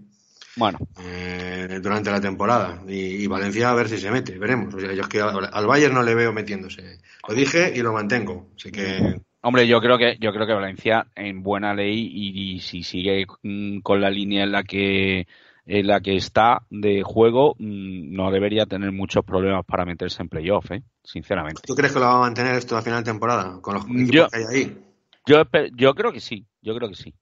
Bueno. Eh, durante la temporada. Y, Valencia a ver si se mete, veremos. O sea, yo es que al, Bayern no le veo metiéndose. Lo dije y lo mantengo. Así que. Hombre, yo creo que yo creo que Valencia en buena ley y si sigue mm, con la línea en la que en la que está de juego, mm, no debería tener muchos problemas para meterse en playoff, ¿eh? sinceramente. ¿Tú crees que lo va a mantener esto a final de temporada con los equipos yo, que hay ahí? Yo, creo que sí, yo creo que sí.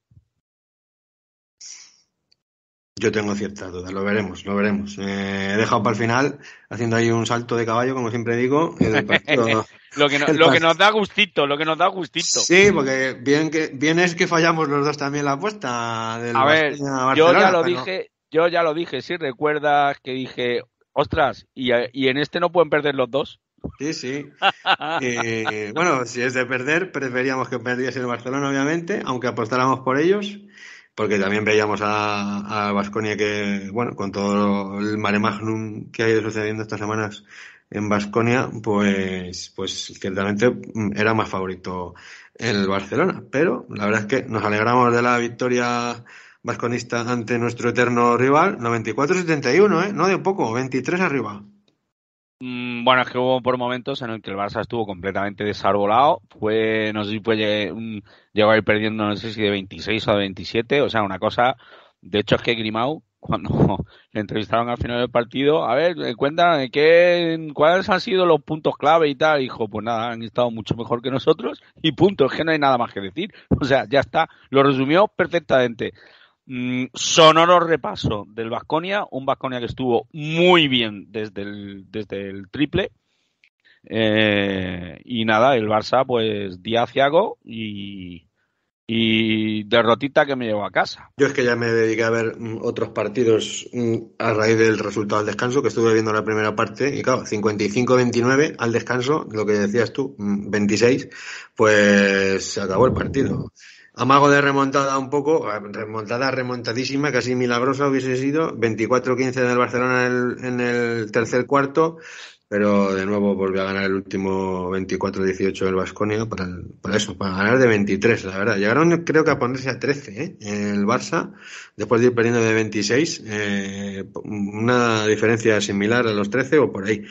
Yo tengo ciertas dudas, lo veremos, lo veremos. Eh, he dejado para el final, haciendo ahí un salto de caballo, como siempre digo. lo, que nos da gustito, lo que nos da gustito. Sí, porque bien, es que fallamos los dos también la apuesta. Del a ver, yo ya lo dije, yo ya lo dije, si ¿sí? recuerdas que dije, ostras, y, y, en este no pueden perder los dos. Sí, sí. Eh, bueno, si es de perder, preferíamos que perdiese el Barcelona, obviamente, aunque apostáramos por ellos, porque también veíamos a Vasconia que, bueno, con todo el mare magnum que ha ido sucediendo estas semanas en Vasconia, pues, pues ciertamente mm, era más favorito el Barcelona. Pero la verdad es que nos alegramos de la victoria vasconista ante nuestro eterno rival, 94-71, ¿eh? no de un poco, 23 arriba. Mm, bueno, es que hubo por momentos en el que el Barça estuvo completamente desarbolado. Fue, no sé si fue, llegó a ir perdiendo, no sé si de 26 o de 27. O sea, una cosa. De hecho, es que Grimau, cuando le entrevistaron al final del partido, a ver, eh, cuéntame, ¿qué, ¿cuáles han sido los puntos clave y tal? Dijo, pues nada, han estado mucho mejor que nosotros y punto. Es que no hay nada más que decir. O sea, ya está. Lo resumió perfectamente. Mm, sonoro repaso del Vasconia, un Vasconia que estuvo muy bien desde el, desde el triple. Eh, y nada, el Barça, pues día ciago y, y derrotita que me llevó a casa. Yo es que ya me dediqué a ver mm, otros partidos mm, a raíz del resultado al descanso, que estuve viendo la primera parte, y claro, 55-29 al descanso, lo que decías tú, 26, pues se acabó el partido amago de remontada un poco, eh, remontada remontadísima, casi milagrosa hubiese sido, 24-15 del Barcelona en el, en el, tercer cuarto, pero de nuevo volvió a ganar el último 24-18 del vasconio para, eso, para ganar de 23, la verdad. Llegaron creo que a ponerse a 13 ¿eh? el Barça, después de ir perdiendo de 26, eh, una diferencia similar a los 13 o por ahí.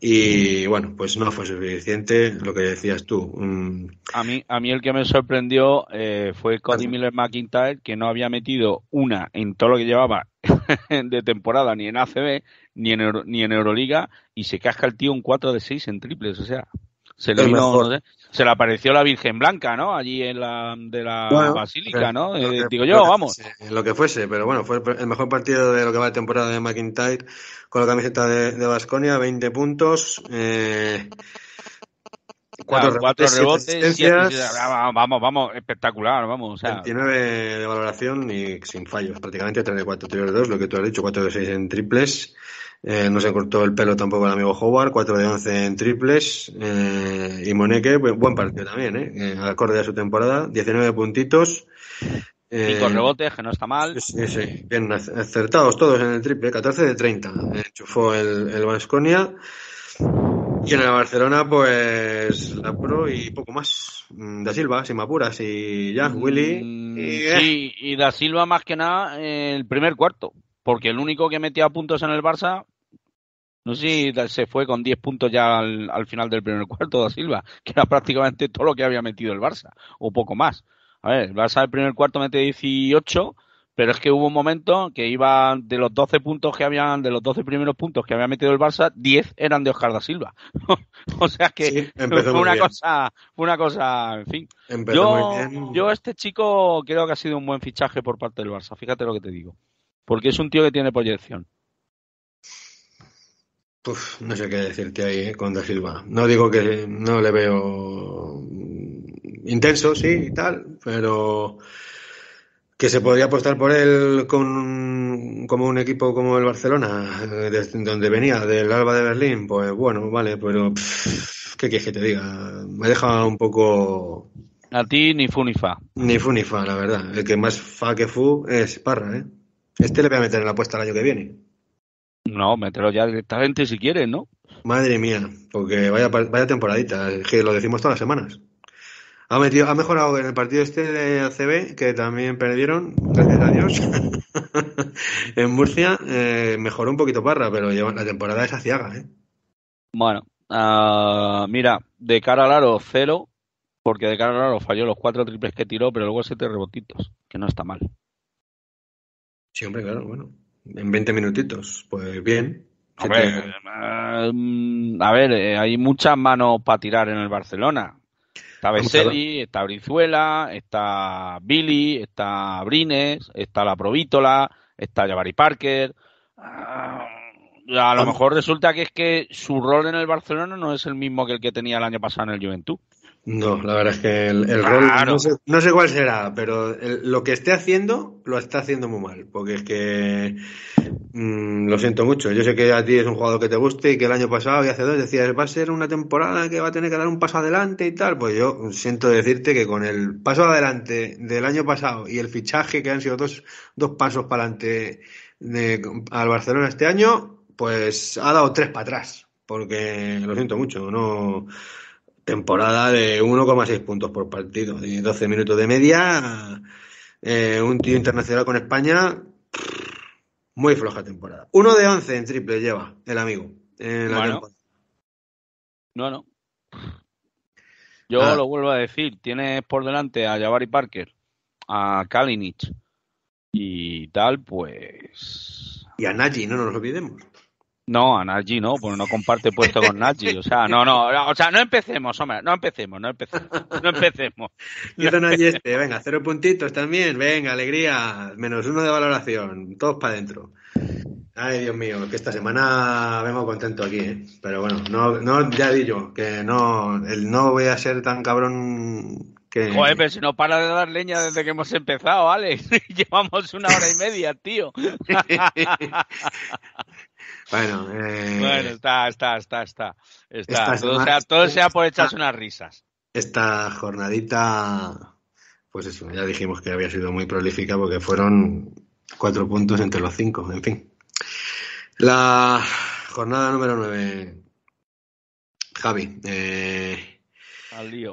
Y bueno, pues no fue suficiente lo que decías tú. Mm. A, mí, a mí el que me sorprendió eh, fue Cody Miller McIntyre, que no había metido una en todo lo que llevaba de temporada ni en ACB ni en, ni en Euroliga y se casca el tío un 4 de 6 en triples, o sea, se le, se le apareció la Virgen Blanca, ¿no? Allí en la de la basílica, eh, ¿no? Eh, digo yo, vamos. lo que fuese, pero bueno, fue el mejor partido de lo que va de temporada de McIntyre con la camiseta de Vasconia, 20 puntos. Eh, 4 rebotes, ah, vamos, vamos, espectacular, vamos. 29 de valoración y sin fallos, prácticamente 3 de 4 2, lo que tú has dicho, 4 de 6 en triples. Eh, no se cortó el pelo tampoco el amigo Howard, 4 de 11 en triples. Eh, y Moneque buen partido también, ¿eh? eh acorde a su temporada, 19 puntitos. Cinco rebotes, que no está mal. Sí, sí, bien acertados todos en el triple, 14 de 30. Enchufó el Vasconia. Y en el Barcelona, pues la Pro y poco más. Mm, da Silva, si me apuras, y ya, mm, Willy. Eh. Y... Da Silva más que nada el primer cuarto, porque el único que metía puntos en el Barça, no sé si se fue con 10 puntos ya al, final del primer cuarto, Da Silva, que era prácticamente todo lo que había metido el Barça, o poco más. A ver, el Barça el primer cuarto mete 18 pero es que hubo un momento que iban de los 12 puntos que habían, de los 12 primeros puntos que había metido el Barça, 10 eran de Oscar da Silva. o sea que sí, fue una cosa, una cosa, en fin. Yo, yo, este chico creo que ha sido un buen fichaje por parte del Barça, fíjate lo que te digo. Porque es un tío que tiene proyección. Uf, no sé qué decirte ahí eh, con Da Silva. No digo que no le veo intenso, sí, y tal, pero que se podría apostar por él con, como un equipo como el Barcelona, eh, donde venía, del Alba de Berlín, pues bueno, vale, pero ¿qué quieres que te diga? Me deja un poco... A ti ni fu ni fa. Ni fu ni fa, la verdad. El que más fa que fu es Parra, ¿eh? Este le voy a meter en la apuesta el año que viene. No, mételo ya directamente si quieres, ¿no? Madre mía, porque vaya, vaya temporadita, lo decimos todas las semanas. Ha, mejorado en el partido este de ACB, que también perdieron, gracias a Dios. en Murcia eh, mejoró un poquito Parra, pero la temporada es aciaga. ¿eh? Bueno, ah, mira, de cara al aro, cero, porque de cara al aro falló los cuatro triples que tiró, pero luego siete rebotitos, que no está mal. Sí, hombre, claro, bueno. En 20 minutitos, pues bien. Eh, mm, a ver, eh, hay muchas manos para tirar en el Barcelona Está Veseli, está Brizuela, está Billy, está Brines, está la Provítola, está Javari Parker. Ah, a lo mejor resulta que es que su rol en el Barcelona no es el mismo que el que tenía el año pasado en el Juventud. No, la verdad es que el, rol no sé, cuál será, pero lo que esté haciendo lo está haciendo muy mal, porque es que mm, lo siento mucho. Yo sé que a ti es un jugador que te guste y que el año pasado y hace dos decías va a ser una temporada que va a tener que dar un paso adelante y tal. Pues yo siento decirte que con el paso adelante del año pasado y el fichaje que han sido dos, dos pasos para adelante al Barcelona este año, pues ha dado tres para atrás, porque lo siento mucho, no temporada de 1,6 puntos por partido, y 12 minutos de media, eh, un tío internacional con España, muy floja temporada. Uno de 11 en triple lleva el amigo. no, no. Yo ah. lo vuelvo a decir, tienes por delante a Jabari Parker, a Kalinic y tal, pues... Y a Nagy, no nos olvidemos. No, a no, porque no comparte puesto con Nagy. O sea, no, no, o sea, no empecemos, hombre, no empecemos, no empecemos, no empecemos. Este, venga, cero puntitos también, venga, alegría, menos uno de valoración, todos para adentro. Ay, Dios mío, que esta semana vemos contento aquí, ¿eh? pero bueno, no, no, ya digo que no, el no voy a ser tan cabrón que... Joder, pero si no para de dar leña desde que hemos empezado, Alex. Llevamos una hora y media, tío. Bueno, eh, está, está, está, está. todo, sea, todo sea por echarse unas risas. Esta jornadita, pues eso, ya dijimos que había sido muy prolífica porque fueron cuatro puntos entre los cinco, en fin. La jornada número nueve. Javi, eh... al lío.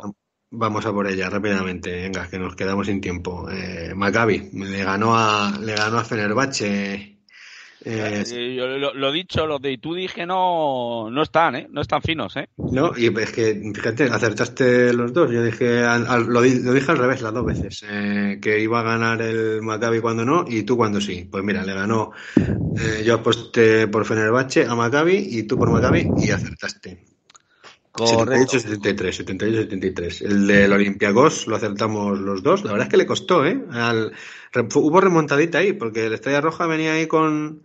Vamos a por ella rápidamente, venga, que nos quedamos sin tiempo. Eh, Maccabi le ganó a le ganó a Fenerbahce eh, eh, yo, lo, dicho, los de tú dije no, no están, ¿eh? No están finos, No, y es que, fíjate, acertaste los dos. Yo dije, al, lo, dije al revés las dos veces, que iba a ganar el Maccabi cuando no y tú cuando sí. Pues mira, le ganó. yo aposté por Fenerbahce a Maccabi y tú por Maccabi y acertaste. 78-73, 78-73. El del Olympiacos lo acertamos los dos. La verdad es que le costó, ¿eh? hubo remontadita ahí, porque el Estrella Roja venía ahí con,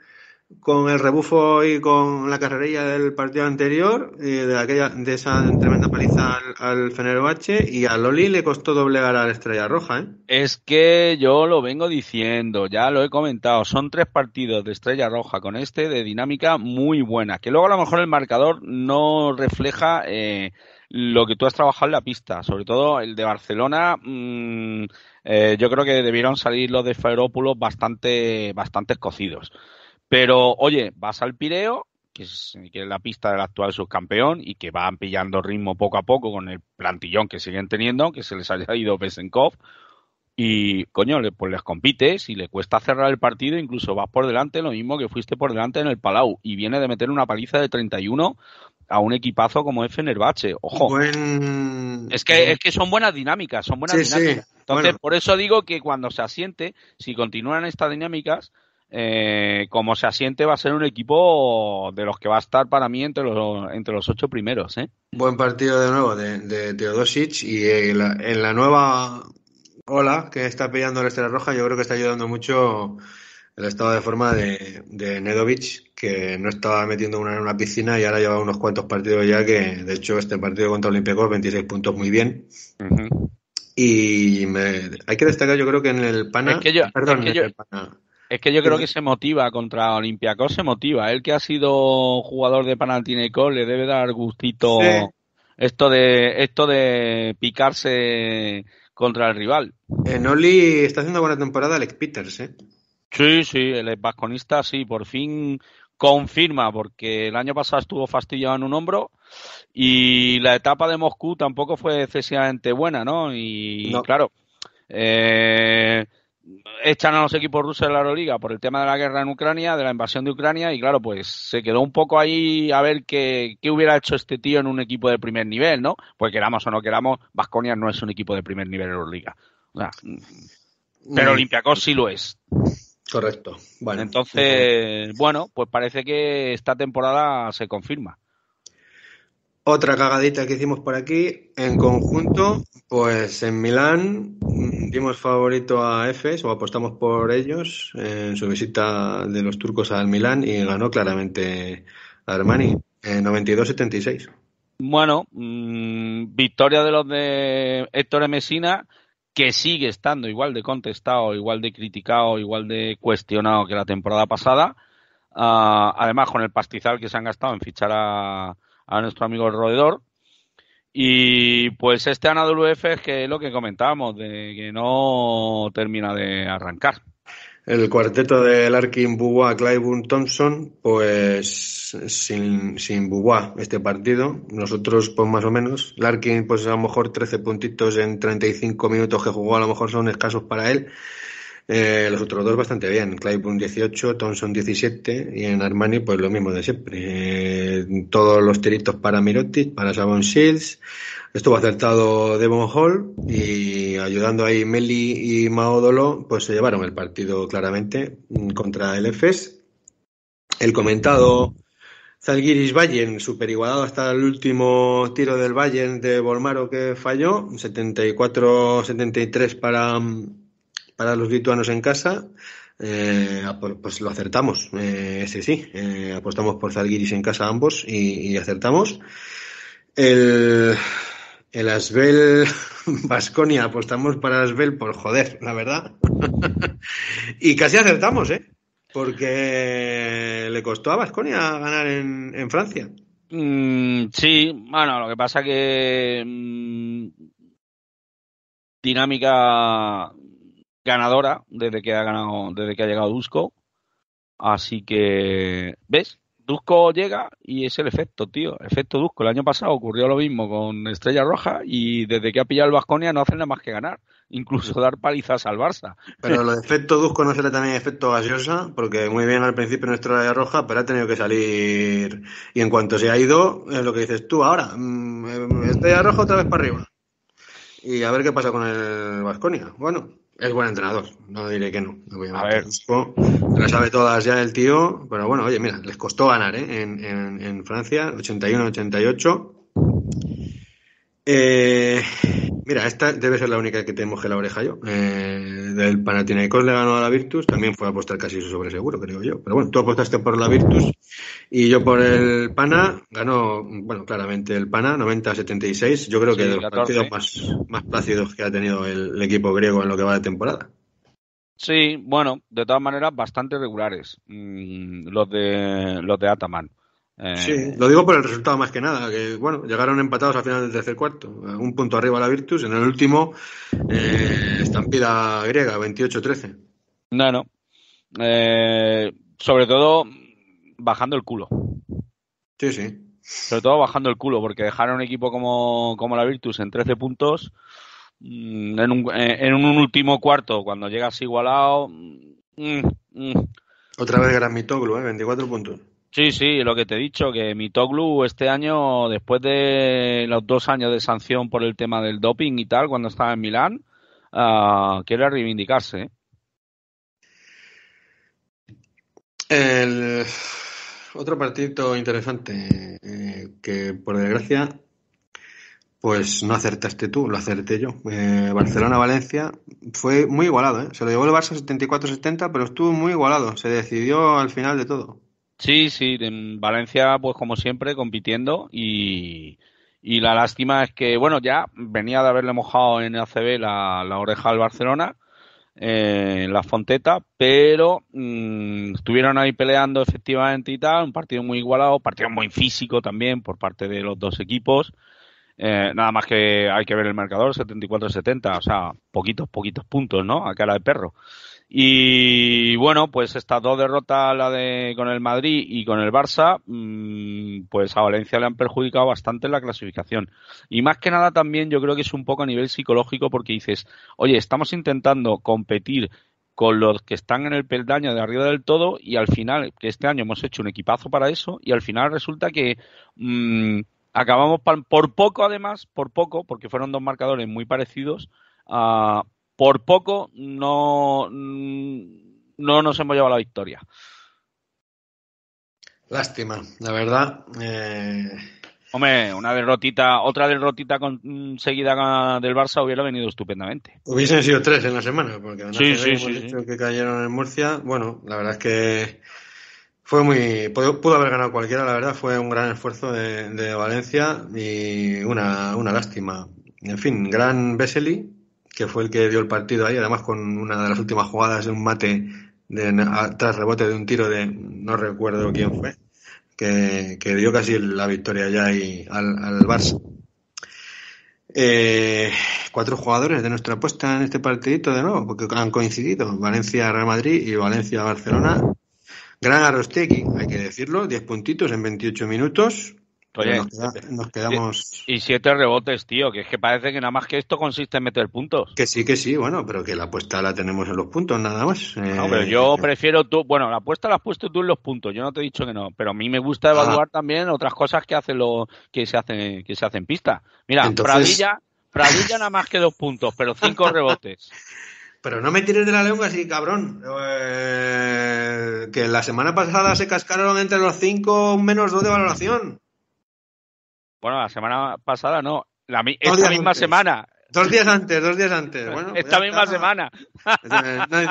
con el rebufo y con la carrerilla del partido anterior, eh, de, aquella, de esa tremenda paliza al, al, Fenerbahce, y a Loli le costó doblegar a la Estrella Roja. ¿eh? Es que yo lo vengo diciendo, ya lo he comentado, son tres partidos de Estrella Roja con este de dinámica muy buena, que luego a lo mejor el marcador no refleja... Eh, lo que tú has trabajado en la pista, sobre todo el de Barcelona, mm, yo creo que debieron salir los de Ferópulos bastante, bastante cocidos. Pero, oye, vas al Pireo, que es, la pista del actual subcampeón y que van pillando ritmo poco a poco con el plantillón que siguen teniendo, que se les haya ido Besenkov. Y, coño, pues les compite, si le cuesta cerrar el partido, incluso vas por delante, lo mismo que fuiste por delante en el Palau. Y viene de meter una paliza de 31 a un equipazo como es Fenerbahce. Ojo. Es, que, es que son buenas dinámicas, son buenas dinámicas. Entonces, por eso digo que cuando se asiente, si continúan estas dinámicas, eh, como se asiente, va a ser un equipo de los que va a estar para mí entre los, entre los ocho primeros. ¿eh? Buen partido de nuevo de, Teodosic y eh, en la, nueva ola que está pillando la Estrella Roja, yo creo que está ayudando mucho el estado de forma de, Nedovic, que no estaba metiendo una en una piscina y ahora lleva unos cuantos partidos ya que, de hecho, este partido contra Olympiacos, 26 puntos muy bien. Y hay que destacar, yo creo que en el PANA... perdón, en el PANA es que yo creo que se motiva contra Olympiacos, se motiva. Él que ha sido jugador de Panathinaikos le debe dar gustito esto de esto de picarse contra el rival. En Oli está haciendo buena temporada Alex Peters, ¿eh? Sí, sí, el vasconista sí, por fin confirma, porque el año pasado estuvo fastidiado en un hombro y la etapa de Moscú tampoco fue excesivamente buena, ¿no? Y claro, eh, echan a los equipos rusos de la Euroliga por el tema de la guerra en Ucrania, de la invasión de Ucrania, y claro, pues se quedó un poco ahí a ver qué, hubiera hecho este tío en un equipo de primer nivel, ¿no? Pues queramos o no queramos, Vasconia no es un equipo de primer nivel en Euroliga. O mm, pero mm. Olympiacos sí lo es. Correcto. Entonces, bueno, pues parece que esta temporada se confirma. Otra cagadita que hicimos por aquí, en conjunto, pues en Milán mm, dimos favorito a Efes o apostamos por ellos en su visita de los turcos al Milán y ganó claramente Armani, en 92-76. Bueno, mm, victoria de los de Héctor Messina, que sigue estando igual de contestado, igual de criticado, igual de cuestionado que la temporada pasada. Ah, además, con el pastizal que se han gastado en fichar a a nuestro amigo el roedor. Y pues este f es que lo que comentábamos, de que no termina de arrancar. El cuarteto de Larkin, Bubua, Clyburn, Thompson, pues sin, sin este partido. Nosotros, pues más o menos. Larkin, pues a lo mejor 13 puntitos en 35 minutos que jugó, a lo mejor son escasos para él. Eh, los otros dos bastante bien, Clyburn 18, Thompson 17 y en Armani pues lo mismo de siempre. Eh, todos los tiritos para Mirotic, para Savon Shields, estuvo acertado Devon Hall y ayudando ahí Meli y Maodolo pues se llevaron el partido claramente mm, contra el FES. El comentado... Zalgiris Bayern, igualado hasta el último tiro del Bayern de Bolmaro que falló, 74-73 para, mm, para los lituanos en casa, eh, pues lo acertamos, ese eh, sí. Eh, apostamos por Zalgiris en casa ambos y, acertamos. El, el Asbel Vasconia, apostamos para Asbel por joder, la verdad. y casi acertamos, ¿eh? Porque le costó a Basconia ganar en, Francia. Mm, sí, bueno, lo que pasa que. Mm, dinámica ganadora desde que ha ganado, desde que ha llegado Dusko. Así que, ¿ves? Dusko llega y es el efecto, tío. Efecto Dusko. El año pasado ocurrió lo mismo con Estrella Roja y desde que ha pillado el Vasconia no hacen nada más que ganar. Incluso dar palizas al Barça. Pero el efecto Dusko no será también efecto gaseosa, porque muy bien al principio no Estrella Roja, pero ha tenido que salir. Y en cuanto se ha ido, es lo que dices tú ahora. Mm, eh, Estrella Roja otra vez para arriba. Y a ver qué pasa con el Vasconia. Bueno. Es buen entrenador, no diré que no. voy A ver. lo sabe todas ya el tío, pero bueno, oye, mira, les costó ganar ¿eh? en, en Francia, 81-88. Eh, Mira, esta debe ser la única que tengo que la oreja yo. Eh, del Panathinaikos le ganó a la Virtus, también fue a apostar casi sobre seguro, creo yo. Pero bueno, tú apostaste por la Virtus y yo por el Pana. Ganó, bueno, claramente el Pana, 90-76. Yo creo que de los partidos más, más plácidos que ha tenido el, equipo griego en lo que va de temporada. Sí, bueno, de todas maneras, bastante regulares mm, los, de, los de Ataman. Sí, eh, lo digo por el resultado más que nada, que bueno, llegaron empatados al final del tercer cuarto, un punto arriba la Virtus, en el último eh, estampida griega, 28-13. No, no. Eh, sobre todo bajando el culo. Sí, sí. Sobre todo bajando el culo, porque dejar a un equipo como, como la Virtus en 13 puntos, mm, en un, último cuarto, cuando llegas igualado... Mm, mm. Otra vez Gran Mitoglu, 24 puntos. Sí, sí, lo que te he dicho, que Mitoglu este año, después de los dos años de sanción por el tema del doping y tal, cuando estaba en Milán, ah, quiere reivindicarse. ¿eh? Otro partido interesante eh, que, por desgracia, pues no acertaste tú, lo acerté yo. Eh, Barcelona-Valencia fue muy igualado, se lo llevó el Barça 74-70, pero estuvo muy igualado, se decidió al final de todo. Sí, sí, en Valencia, pues como siempre, compitiendo y, y la lástima es que, bueno, ya venía de haberle mojado en ACB la, la oreja al Barcelona, eh, en la Fonteta, pero mm, estuvieron ahí peleando efectivamente y tal, un partido muy igualado, partido muy físico también por parte de los dos equipos. Eh, nada más que hay que ver el marcador, 74-70, o sea, poquitos, poquitos puntos, ¿no? A cara de perro. Y bueno, pues estas dos derrotas, la de con el Madrid y con el Barça, mm, pues a Valencia le han perjudicado bastante la clasificación. Y más que nada también yo creo que es un poco a nivel psicológico porque dices, oye, estamos intentando competir con los que están en el peldaño de arriba del todo y al final, que este año hemos hecho un equipazo para eso y al final resulta que... Mm, acabamos por poco, además, por poco, porque fueron dos marcadores muy parecidos, a por poco no, no nos hemos llevado la victoria. Lástima, la verdad. Eh, Hombre, una derrotita, otra derrotita con, seguida del Barça hubiera venido estupendamente. Hubiesen sido tres en la semana, porque sí, que cayeron en Murcia. Bueno, la verdad es que fue muy. Pudo, haber ganado cualquiera, la verdad, fue un gran esfuerzo de, Valencia y una, una lástima. En fin, gran Besseli que fue el que dio el partido ahí, además con una de las últimas jugadas de un mate de, tras rebote de un tiro de no recuerdo quién fue, que, dio casi la victoria ya ahí al, al Barça. Eh, cuatro jugadores de nuestra apuesta en este partidito de nuevo, porque han coincidido Valencia Real Madrid y Valencia Barcelona. Gran Arostegui, hay que decirlo, 10 puntitos en 28 minutos, nos, eh, eh, quedamos. Y, siete rebotes, tío, que es que parece que nada más que esto consiste en meter puntos. Que sí, que sí, bueno, pero que la apuesta la tenemos en los puntos, nada más. Eh. No, pero yo prefiero tú. Bueno, la apuesta la has puesto tú en los puntos, yo no te he dicho que no, pero a mí me gusta evaluar también otras cosas que, hacen lo, que, se, hacen, que se hacen pista. Mira, Pradilla, nada más que dos puntos, pero cinco rebotes. Pero no me tires de la lengua así, cabrón. que la semana pasada se cascaron entre los cinco menos dos de valoración. Bueno, la semana pasada no. La, esta misma semana. Dos días antes, dos días antes. Pues esta misma semana.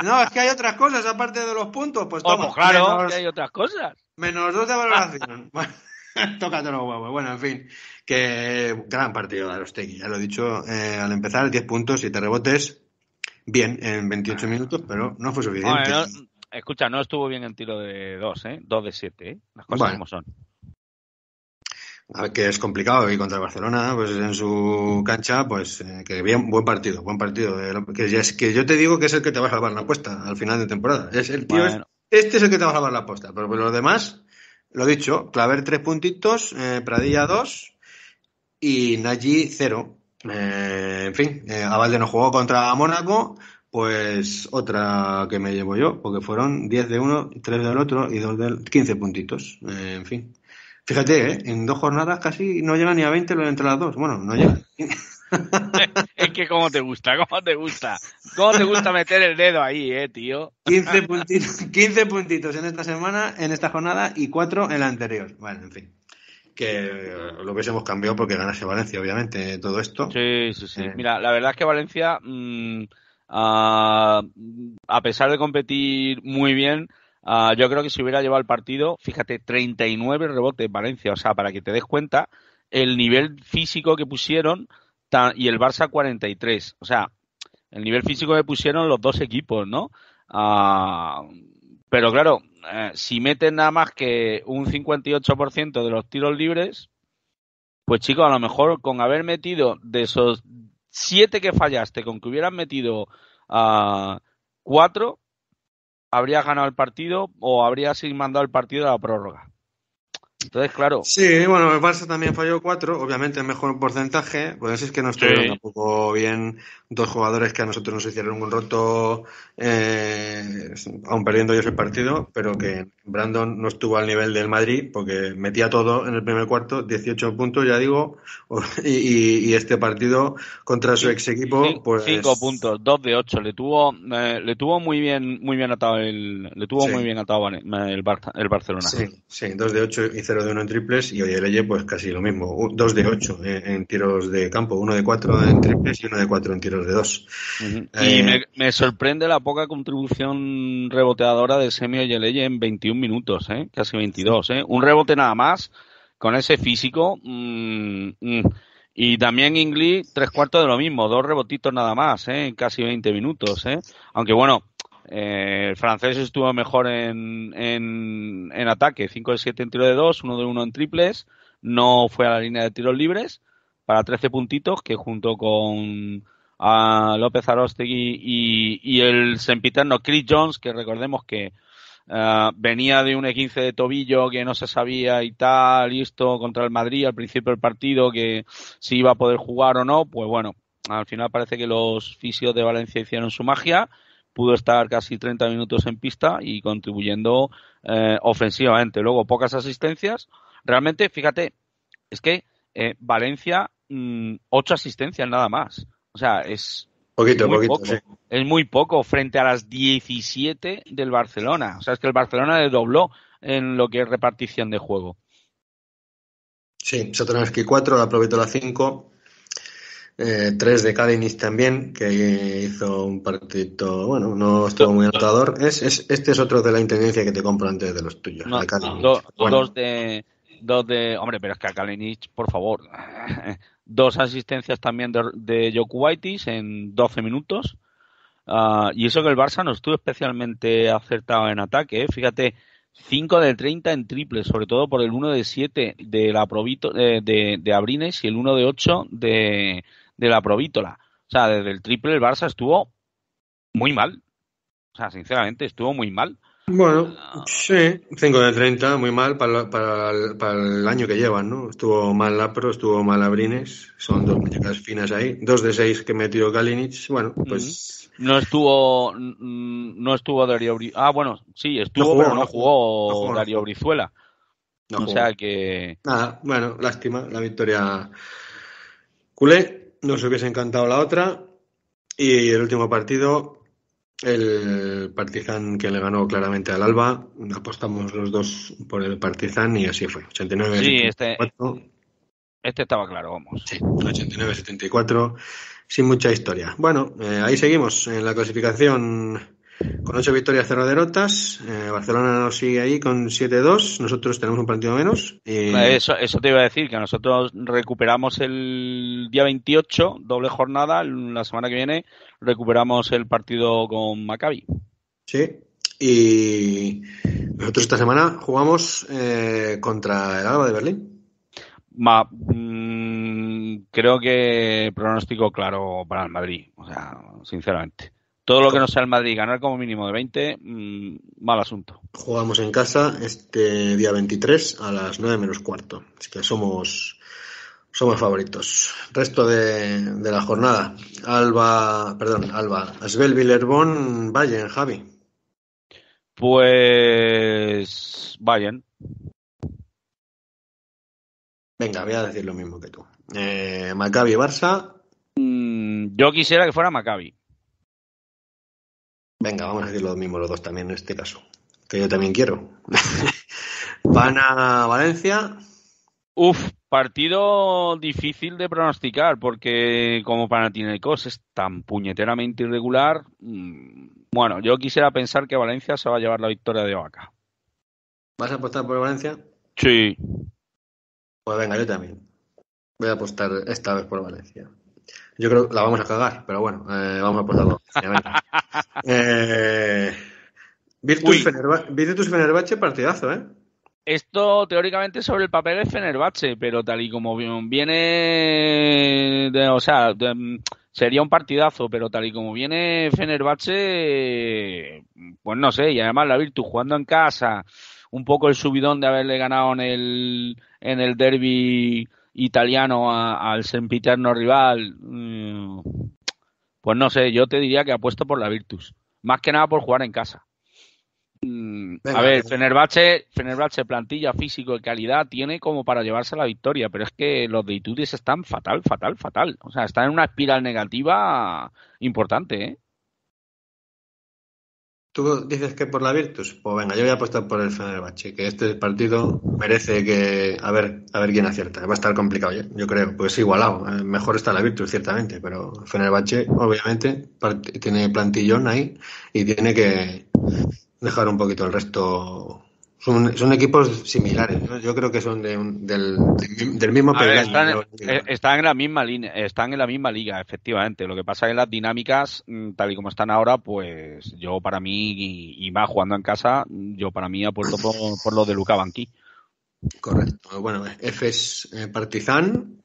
No, es que hay otras cosas aparte de los puntos. Pues, oh, pues claro, hay otras cosas. Menos dos de valoración. bueno, tócate los huevos. Bueno, en fin, que gran partido de los Arostegui. Ya lo he dicho eh, al empezar, 10 puntos, y te rebotes. Bien, en 28 minutos, pero no fue suficiente. escucha, no estuvo bien el tiro de 2, ¿eh? 2 de 7, ¿eh? Las cosas como son que es complicado ir contra Barcelona, pues en su cancha, pues eh, que bien, buen partido, buen partido. Eh, que, es, que yo te digo que es el que te va a salvar la apuesta al final de temporada. Es el tío, este es el que te va a salvar la apuesta. Pero, pues los demás, lo dicho, Claver tres puntitos, eh, Pradilla dos y Nagy cero. en fin, Avalde no jugó contra Mónaco, pues otra que me llevo yo, porque fueron 10 de uno, tres del otro y dos del 15 puntitos. en fin. Fíjate, ¿eh? en dos jornadas casi no llega ni a 20 entre las dos. Bueno, no llega. es que cómo te gusta, cómo te gusta. Cómo te gusta meter el dedo ahí, eh, tío. 15 puntitos, 15 puntitos en esta semana, en esta jornada y 4 en la anterior. Bueno, en fin. Que lo hemos cambiado porque ganase Valencia, obviamente, todo esto. Sí, sí, sí. Eh. Mira, la verdad es que Valencia, mm, ah, a pesar de competir muy bien, Ah, yo creo que si hubiera llevado el partido, fíjate, 39 rebotes en Valencia. O sea, para que te des cuenta el nivel físico que pusieron y el Barça 43. O sea, el nivel físico que pusieron los dos equipos, ¿no? Ah, pero claro, eh, si meten nada más que un 58% de los tiros libres, pues chicos, a lo mejor con haber metido de esos 7 que fallaste, con que hubieran metido 4... Ah, habría ganado el partido o habría mandado el partido a la prórroga. Entonces, claro. Sí, bueno, el Barça también falló cuatro, obviamente mejor porcentaje, pues es que no estuvieron tampoco bien dos jugadores que a nosotros nos hicieron un roto, eh, aún perdiendo ellos el partido, pero que Brandon no estuvo al nivel del Madrid porque metía todo en el primer cuarto, 18 puntos, ya digo, y, este partido contra su ex equipo, pues. Cinco puntos, dos de 8, le tuvo, eh, le tuvo muy bien, muy bien atado el, le tuvo muy bien atado el, el Barcelona. Sí, sí, dos de 8 y 0 de 1 en triples y Oyeleye pues casi lo mismo, 2 de 8 eh, en, tiros de campo, 1 de 4 en triples y 1 de 4 en tiros de 2. Eh, y me, sorprende la poca contribución reboteadora de Semi Oyeleye en 21 minutos, ¿eh? casi 22. Eh. Un rebote nada más con ese físico. Mm, mm. Y también Inglis, tres cuartos de lo mismo, dos rebotitos nada más, en casi 20 minutos. Aunque bueno, eh, el francés estuvo mejor en, en, ataque, 5 de 7 en tiro de dos, 1 de 1 en triples, no fue a la línea de tiros libres para 13 puntitos que junto con a López Arostegui y, el sempiterno Chris Jones, que recordemos que eh, venía de un E15 de tobillo que no se sabía y tal, listo contra el Madrid al principio del partido, que si iba a poder jugar o no, pues bueno, al final parece que los fisios de Valencia hicieron su magia pudo estar casi 30 minutos en pista y contribuyendo eh, ofensivamente. Luego, pocas asistencias. Realmente, fíjate, es que eh, Valencia, mm, ocho asistencias nada más. O sea, es, muy poco. frente a las 17 del Barcelona. O sea, es que el Barcelona le dobló en lo que es repartición de juego. Sí, que 4, la aprovechó la 5 eh, tres de Kalinich también, que hizo un partido, bueno, no estuvo muy atador Es, es, este es otro de la intendencia que te compro antes de los tuyos. de Dos de. Dos de. Hombre, pero es que a Kalinich, por favor. dos asistencias también de, de Jokubaitis en 12 minutos. Ah, y eso que el Barça no estuvo especialmente acertado en ataque. ¿eh? Fíjate, 5 de 30 en triple, sobre todo por el 1 de 7 de, la Provito, de, eh, de, de Abrines y el 1 de 8 de, de la Provítola. O sea, desde el triple el Barça estuvo muy mal. O sea, sinceramente, estuvo muy mal. Bueno, sí, 5 de 30, muy mal para, para, el año que llevan, ¿no? Estuvo mal Lapro, estuvo mal Abrines, son dos muñecas finas ahí, dos de seis que metió Galinich bueno, pues... No estuvo, mm, no estuvo Darío Brizuela, ah, bueno, sí, estuvo, no jugó, pero no, jugó, Darío Brizuela. o sea que... Nada, bueno, lástima, la victoria culé, nos hubiese encantado la otra. Y el último partido, el Partizan que le ganó claramente al Alba, apostamos los dos por el Partizan y así fue. 89 sí, este, este estaba claro, vamos. Sí, 89-74, sin mucha historia. Bueno, eh, ahí seguimos en la clasificación con ocho victorias, cero derrotas. Eh, Barcelona nos sigue ahí con 7-2. Nosotros tenemos un partido menos. Eh, eso, te iba a decir, que nosotros recuperamos el día 28, doble jornada. La semana que viene recuperamos el partido con Maccabi. Sí. Y nosotros esta semana jugamos eh, contra el Alba de Berlín. Mm, creo que pronóstico claro para el Madrid, o sea, sinceramente todo lo que no sea el Madrid ganar como mínimo de 20, mm, mal asunto. Jugamos en casa este día 23 a las 9 menos cuarto. Así que somos, somos favoritos. Resto de, la jornada. Alba, perdón, Alba. Asbel Villerbon, Bayern, Javi. Pues Bayern. Venga, voy a decir lo mismo que tú. Eh, Maccabi, Barça. Mm, yo quisiera que fuera Maccabi Venga, vamos a decir lo mismo los dos también en este caso. Que yo también quiero. Van a Valencia. Uf, partido difícil de pronosticar porque como Panathinaikos es tan puñeteramente irregular. Mm, bueno, yo quisiera pensar que Valencia se va a llevar la victoria de vaca ¿Vas a apostar por Valencia? Sí. Pues venga, yo también. Voy a apostar esta vez por Valencia. Yo creo que la vamos a cagar, pero bueno, eh, vamos a por eh, Virtus, Fenerba partidazo, ¿eh? Esto teóricamente sobre el papel es Fenerbahce, pero tal y como viene, o sea, sería un partidazo, pero tal y como viene Fenerbahce, pues no sé, y además la Virtus jugando en casa, un poco el subidón de haberle ganado en el, en el derby italiano al sempiterno rival, mm, pues no sé, yo te diría que apuesto por la Virtus. Más que nada por jugar en casa. Mm, a ver, Fenerbahce, Fenerbahce, plantilla físico y calidad tiene como para llevarse la victoria, pero es que los de Itudis están fatal, fatal, fatal. O sea, están en una espiral negativa importante, ¿eh? ¿Tú dices que por la Virtus? Pues venga, yo voy a apostar por el Fenerbahce, que este partido merece que... A ver, a ver quién acierta. Va a estar complicado, ¿eh? yo creo. Pues igualado. Eh, mejor está la Virtus, ciertamente, pero el Fenerbahce, obviamente, tiene plantillón ahí y tiene que dejar un poquito el resto son, equipos similares, Yo creo que son del, mismo ver, eh, están, en, la misma línea, están en la misma liga, efectivamente. Lo que pasa es que las dinámicas, mm, tal y como están ahora, pues yo para mí, y, más jugando en casa, yo para mí apuesto por, por lo de Luca Banqui. Correcto. Bueno, F es eh, Partizan.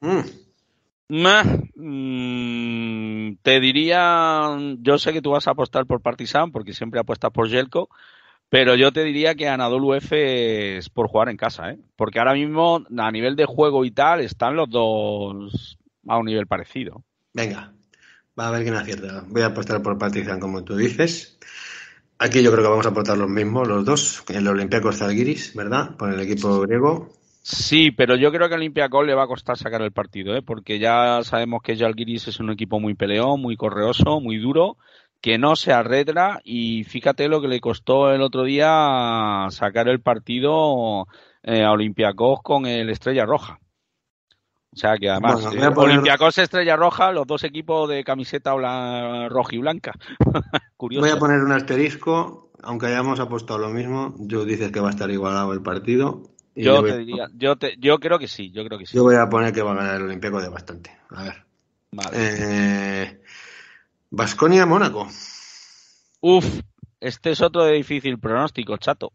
Mm. Mm, te diría, yo sé que tú vas a apostar por Partizan porque siempre apuestas por Yelko, pero yo te diría que Anadolu F es por jugar en casa, ¿eh? Porque ahora mismo, a nivel de juego y tal, están los dos a un nivel parecido. Venga, va a ver quién acierta. Voy a apostar por Partizan, como tú dices. Aquí yo creo que vamos a aportar los mismos, los dos, el Olympiacos Zalgiris, ¿verdad? Por el equipo griego. Sí, pero yo creo que al Olympiacos le va a costar sacar el partido, ¿eh? porque ya sabemos que Zalgiris es un equipo muy peleón, muy correoso, muy duro, que no se arredra y fíjate lo que le costó el otro día sacar el partido eh, a Olympiacos con el Estrella Roja. O sea que además, bueno, eh, Estrella Roja, los dos equipos de camiseta roja y blanca. Voy a poner un asterisco, aunque hayamos apostado lo mismo, yo dices que va a estar igualado el partido. yo, te diría, yo, te, yo creo que sí, yo creo que sí. Yo voy a poner que va a ganar el Olympiacos de bastante. A ver. Vale. Eh, Basconia-Mónaco. Uf, este es otro de difícil pronóstico, chato.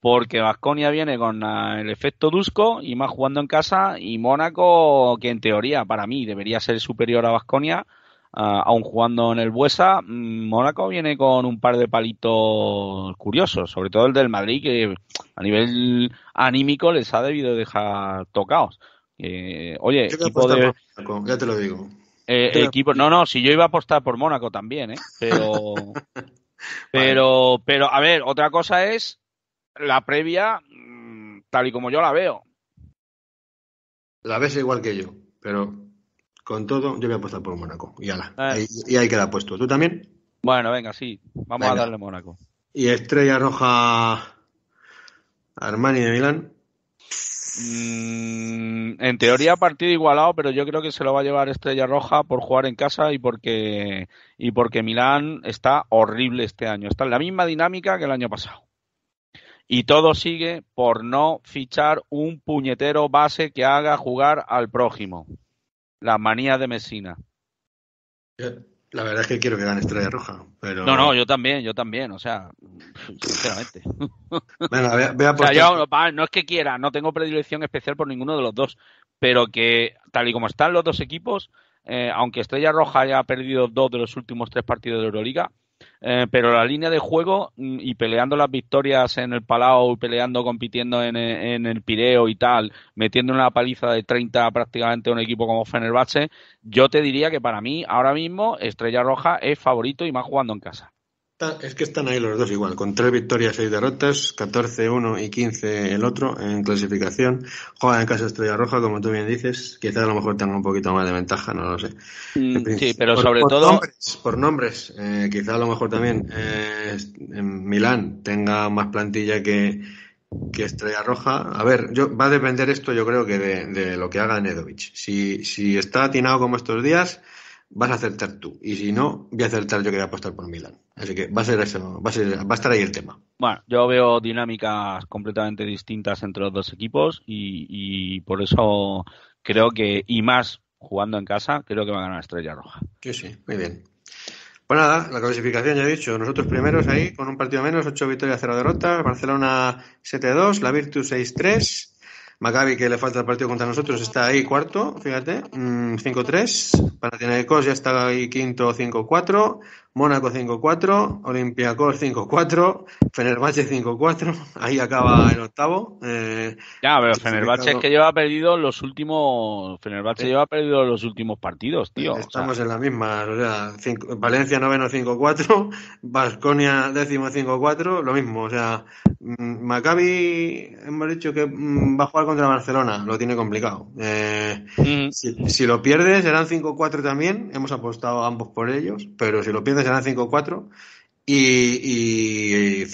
Porque Basconia viene con ah, el efecto dusco y más jugando en casa. Y Mónaco, que en teoría para mí debería ser superior a Basconia, ah, aún jugando en el Buesa, mm, Mónaco viene con un par de palitos curiosos. Sobre todo el del Madrid, que a nivel anímico les ha debido dejar tocados. Eh, oye, equipo de... ya te lo digo. Eh, no, no, si yo iba a apostar por Mónaco también, ¿eh? Pero, pero, pero, a ver, otra cosa es la previa mm, tal y como yo la veo. La ves igual que yo, pero con todo yo voy a apostar por Mónaco y eh. y, ahí queda puesto. ¿Tú también? Bueno, venga, sí, vamos a darle Mónaco. Y estrella roja Armani de Milán. Mm, en teoría partido igualado, pero yo creo que se lo va a llevar Estrella Roja por jugar en casa y porque y porque Milán está horrible este año. Está en la misma dinámica que el año pasado. Y todo sigue por no fichar un puñetero base que haga jugar al prójimo. La manía de Messina. La verdad es que quiero que gane Estrella Roja. Pero... No, no, yo también, yo también, o sea, sinceramente. Bueno, vea, o sea, yo, no es que quiera, no tengo predilección especial por ninguno de los dos, pero que tal y como están los dos equipos, eh, aunque Estrella Roja haya perdido dos de los últimos tres partidos de Euroliga, eh, pero la línea de juego mm, y peleando las victorias en el Palau, peleando, compitiendo en, eh, en el Pireo y tal, metiendo una paliza de 30 prácticamente a un equipo como Fenerbahce, yo te diría que para mí ahora mismo Estrella Roja es favorito y más jugando en casa. Es que están ahí los dos igual, con tres victorias, seis derrotas, 14-1 y 15 el otro en clasificación. juega en casa Estrella Roja, como tú bien dices. Quizás a lo mejor tenga un poquito más de ventaja, no lo sé. Mm, sí, pero sobre todo. por nombres, eh, quizás a lo mejor también eh, en Milán tenga más plantilla que, que Estrella Roja. A ver, yo, va a depender esto, yo creo que de, de lo que haga Nedovic. Si, si está atinado como estos días vas a acertar tú. Y si no, voy a acertar yo que voy a apostar por Milán. Así que va a ser eso, va a, ser, a estar ahí el tema. Bueno, yo veo dinámicas completamente distintas entre los dos equipos y, por eso creo que, y más jugando en casa, creo que va a ganar Estrella Roja. Sí, sí, muy bien. Pues nada, la clasificación ya he dicho, nosotros primeros ahí, con un partido menos, 8 victorias, 0 derrotas, Barcelona 7-2, la Virtus 6-3, Maccabi, que le falta el partido contra nosotros, está ahí cuarto, fíjate, 5-3. Mm, ...para Panathinaikos ya está ahí quinto, 5-4. Mónaco 5-4, Olympiacos 5-4, Fenerbahce 5-4, ahí acaba el octavo. Eh, ya, pero Fenerbahce es que lleva perdido los últimos, Fenerbahce lleva perdido los últimos partidos, tío. Estamos en la misma, Valencia noveno 5-4, Vasconia décimo 5-4, lo mismo, o sea, mm, Maccabi hemos dicho que mm, va a jugar contra Barcelona, lo tiene complicado. Eh, mm. si, si lo pierdes serán 5-4 también, hemos apostado ambos por ellos, pero si lo pierdes ganan 5-4 y, y 5-4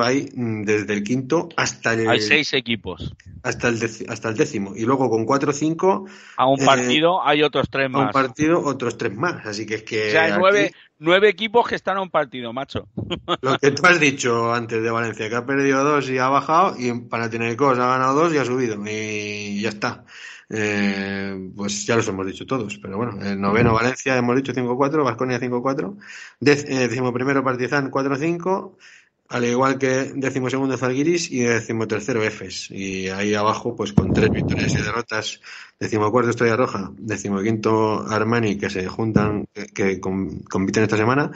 eh, hay mm, desde el quinto hasta el. seis equipos. Hasta el, hasta el décimo. Y luego con 4-5. A un eh, partido hay otros tres más. un partido otros tres más. Así que es que. hay nueve, nueve, equipos que están a un partido, macho. Lo que tú has dicho antes de Valencia, que ha perdido dos y ha bajado. Y para tener cosas ha ganado dos y ha subido. Y ya está. Eh, pues ya los hemos dicho todos, pero bueno, el noveno Valencia hemos dicho 5-4, Vasconia 5-4, eh, primero Partizan 4-5, al igual que décimo segundo Zalguiris y décimo tercero Efes. Y ahí abajo, pues con tres victorias y derrotas, décimo cuarto Estrella Roja, décimo quinto Armani, que se juntan, que, que compiten esta semana,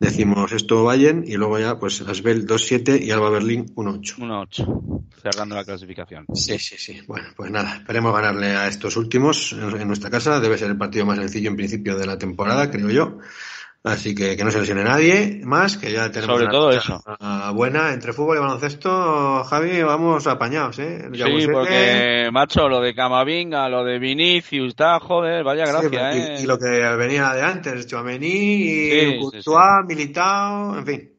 decimos esto Bayern y luego ya pues Asbel 2-7 y Alba Berlín 1-8. 1-8, cerrando la clasificación. Sí, sí, sí. Bueno, pues nada, esperemos ganarle a estos últimos en nuestra casa. Debe ser el partido más sencillo en principio de la temporada, creo yo. Así que que no se lesione nadie más, que ya tenemos Sobre una buena entre fútbol y baloncesto. Javi, vamos apañados, ¿eh? sí, porque, macho, lo de Camavinga, lo de Vinicius, está, joder, vaya gracia, ¿eh? Y, lo que venía de antes, Chouameni, sí, en fin.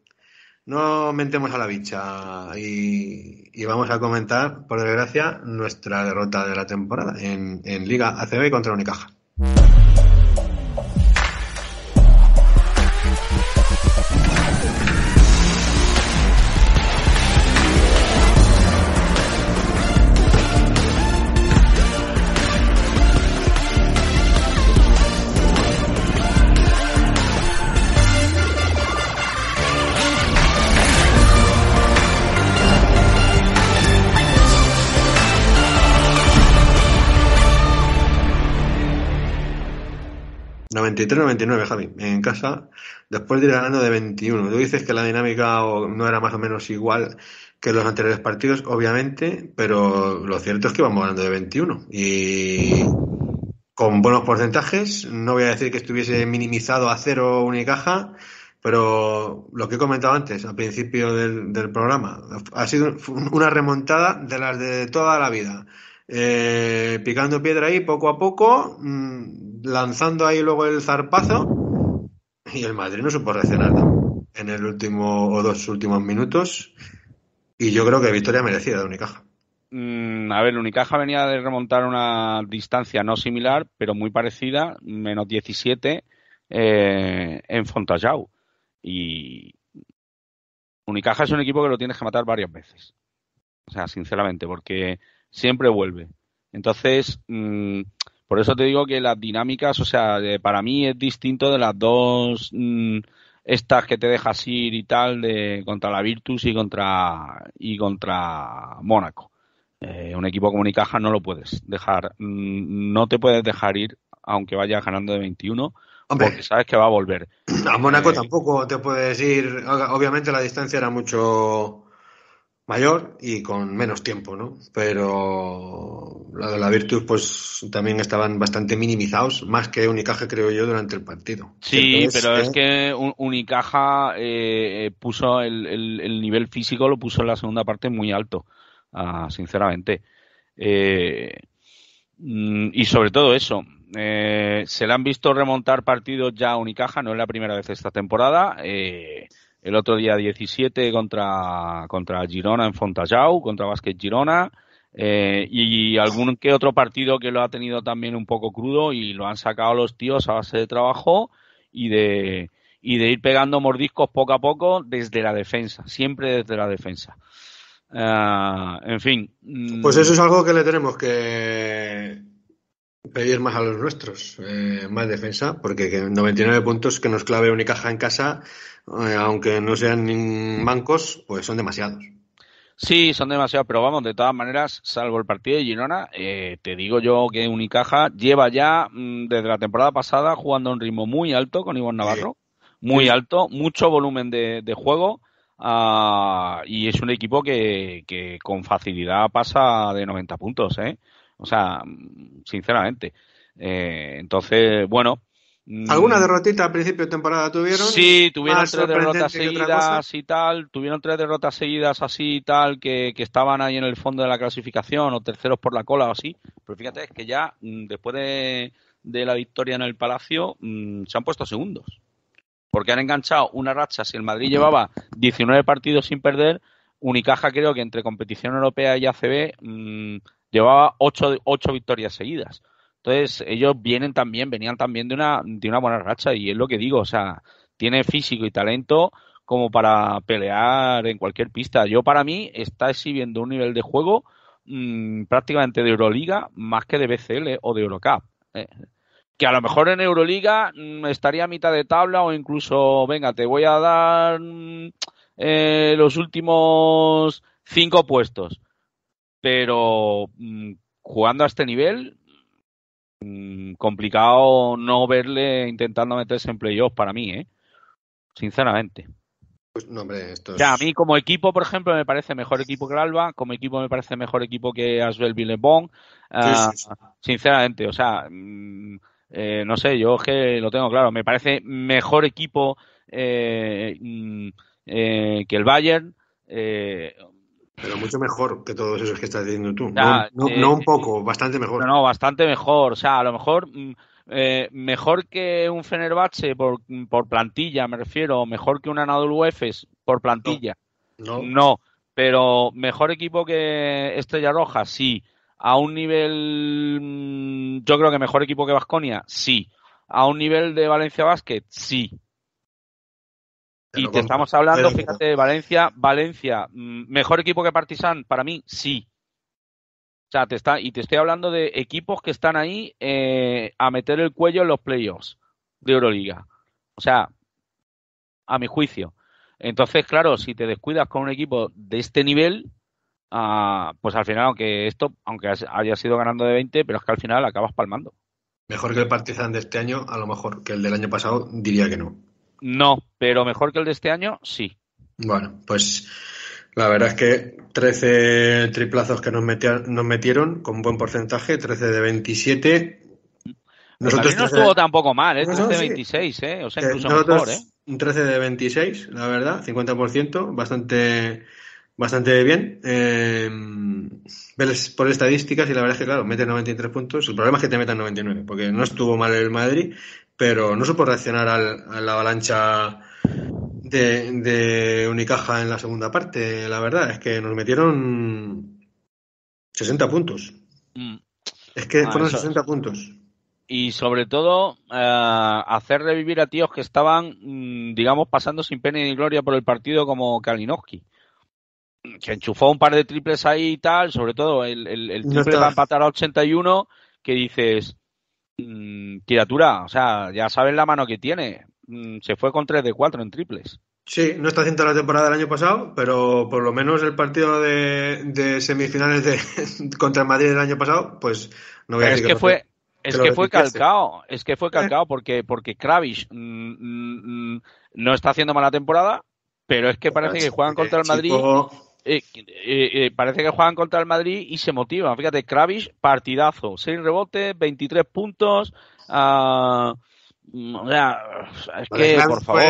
No mentemos a la bicha y, vamos a comentar, por desgracia, nuestra derrota de la temporada en, en Liga ACB contra Unicaja. 23-99, Javi, en casa, después de ir ganando de 21. Tú dices que la dinámica no era más o menos igual que los anteriores partidos, obviamente, pero lo cierto es que vamos ganando de 21. Y con buenos porcentajes, no voy a decir que estuviese minimizado a cero Unicaja, pero lo que he comentado antes, al principio del, del programa, ha sido una remontada de las de toda la vida. Eh, picando piedra ahí poco a poco, mm, lanzando ahí luego el zarpazo y el Madrid no supo reaccionar en el último o dos últimos minutos y yo creo que victoria merecida de Unicaja. Mm, a ver, Unicaja venía de remontar una distancia no similar, pero muy parecida, menos 17 eh, en Fontajau. Y Unicaja es un equipo que lo tienes que matar varias veces. O sea, sinceramente, porque siempre vuelve. Entonces, mm, por eso te digo que las dinámicas, o sea, para mí es distinto de las dos, mm, estas que te dejas ir y tal, de, contra la Virtus y contra, y contra Mónaco. Eh, un equipo como Unicaja no lo puedes dejar, mm, no te puedes dejar ir aunque vayas ganando de 21, porque sabes que va a volver. A Mónaco eh, tampoco te puedes ir, obviamente la distancia era mucho mayor y con menos tiempo, ¿no? Pero la de la Virtus, pues también estaban bastante minimizados, más que Unicaja, creo yo, durante el partido. Sí, pero es que Unicaja eh, puso el, nivel físico, lo puso en la segunda parte muy alto, ah, sinceramente. Eh, mm, y sobre todo eso, eh, se le han visto remontar partidos ya a Unicaja, no es la primera vez esta temporada. Eh, el otro día 17 contra, contra Girona en Fontajau, contra Vázquez Girona, eh, y algún que otro partido que lo ha tenido también un poco crudo y lo han sacado los tíos a base de trabajo y de, de ir pegando mordiscos poco a poco desde la defensa, siempre desde la defensa. Eh, en fin. Mm, pues eso es algo que le tenemos que, pedir más a los nuestros, eh, más defensa, porque 99 puntos que nos clave Unicaja en casa, eh, aunque no sean bancos, pues son demasiados. Sí, son demasiados, pero vamos, de todas maneras, salvo el partido de Girona, eh, te digo yo que Unicaja lleva ya mm, desde la temporada pasada jugando a un ritmo muy alto con Iván Navarro, muy alto, mucho volumen de, juego. Ah, y es un equipo que, que con facilidad pasa de 90 puntos, ¿eh? O sea, sinceramente. Eh, entonces, bueno. Mm, ¿Alguna derrotita al principio de temporada tuvieron? Sí, tuvieron ah, tres derrotas seguidas y tal. Tuvieron tres derrotas seguidas así y tal, que, que, estaban ahí en el fondo de la clasificación o terceros por la cola o así. Pero fíjate, que ya mm, después de, de la victoria en el Palacio mm, se han puesto segundos. Porque han enganchado una racha. Si el Madrid llevaba 19 partidos sin perder, Unicaja creo que entre competición europea y ACB llevaba ocho, ocho victorias seguidas. Entonces, ellos vienen también, venían también de una, de una buena racha, y es lo que digo, o sea, tiene físico y talento como para pelear en cualquier pista. Yo, para mí, está exhibiendo un nivel de juego mm, prácticamente de Euroliga más que de BCL o de Eurocup. Eh. Que a lo mejor en Euroliga mm, estaría a mitad de tabla o incluso, venga, te voy a dar mm, eh, los últimos cinco puestos pero mm, jugando a este nivel, mm, complicado no verle intentando meterse en playoffs para mí, ¿eh? sinceramente. Pues hombre, esto Ya, a mí como equipo, por ejemplo, me parece mejor equipo que el Alba, como equipo me parece mejor equipo que Asbel Villebon. Ah, sinceramente, o sea, mm, eh, no sé, yo que lo tengo claro, me parece mejor equipo eh, eh, que el Bayern. Pero mucho mejor que todos esos que estás diciendo tú. no, un poco, bastante mejor. No, bastante mejor. O sea, a lo mejor mm, eh, mejor que un Fenerbahce por, plantilla, me refiero, mejor que un Anadolu Efes por plantilla. No. pero mejor equipo que Estrella Roja, sí. A un nivel, mm, yo creo que mejor equipo que Vasconia, sí. A un nivel de Valencia Basket, sí y te estamos hablando, fíjate, Valencia, Valencia, mm, mejor equipo que Partizan, para mí, sí. O te está, y te estoy hablando de equipos que están ahí eh, a meter el cuello en los playoffs de Euroliga. O sea, a mi juicio. Entonces, claro, si te descuidas con un equipo de este nivel, ah, pues al final, aunque esto, aunque haya sido ganando de 20, pero es que al final acabas palmando. Mejor que el Partizan de este año, a lo mejor que el del año pasado, diría que no. No, pero mejor que el de este año, sí. Bueno, pues la verdad es que 13 triplazos que nos, metieron, nos metieron con buen porcentaje, 13 de 27. Nosotros no estuvo tampoco mal, 13 ¿eh? de 26, ¿eh? O sea, eh, incluso mejor, ¿eh? Un 13 de 26, la verdad, 50%, bastante bastante bien. Eh, por estadísticas y la verdad es que, claro, mete 93 puntos. El problema es que te metan 99, porque no estuvo mal el Madrid pero no supo reaccionar a la avalancha de, Unicaja en la segunda parte. La verdad es que nos metieron 60 puntos. Mm. Es que ah, fueron 60 puntos. Y sobre todo, eh, hacer revivir a tíos que estaban, mm, digamos, pasando sin pena ni gloria por el partido como Kalinowski que enchufó un par de triples ahí y tal, sobre todo el, el, triple va a empatar a 81, que dices, Mm, tiratura. o sea, ya saben la mano que tiene. Mm, se fue con 3 de 4 en triples. Sí, no está haciendo la temporada del año pasado, pero por lo menos el partido de, semifinales de, contra el Madrid del año pasado, pues no voy a decir es que, fue, es que fue calcado. es eh. que fue calcado porque, porque mm, no está haciendo mala temporada, pero es que parece que juegan contra el Madrid eh, eh, eh, parece que juegan contra el Madrid y se motivan. Fíjate, Kravis, partidazo. 6 rebotes, 23 puntos. Ah, mm, o sea, es que, por favor.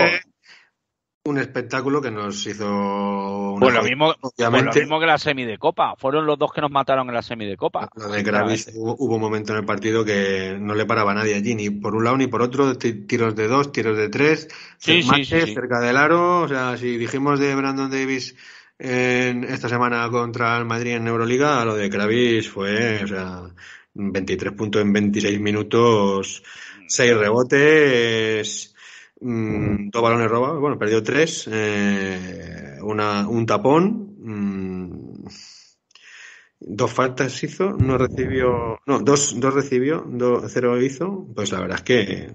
un espectáculo que nos hizo. Una lo mismo, pues lo, que la semi de Copa. Fueron los dos que nos mataron en la semi de Copa. de hubo, un momento en el partido que no le paraba nadie allí, ni por un lado ni por otro. Tiros de dos, tiros de tres, sí, cerca del aro. O sea, si dijimos de Brandon Davis en esta semana contra el Madrid en Euroliga, lo de Kravis fue, 23 puntos en 26 minutos, 6 rebotes, mm, dos balones robados, bueno, perdió 3, eh, un tapón, mm, dos faltas hizo, no recibió, no, dos, dos recibió, dos, hizo, pues la verdad es que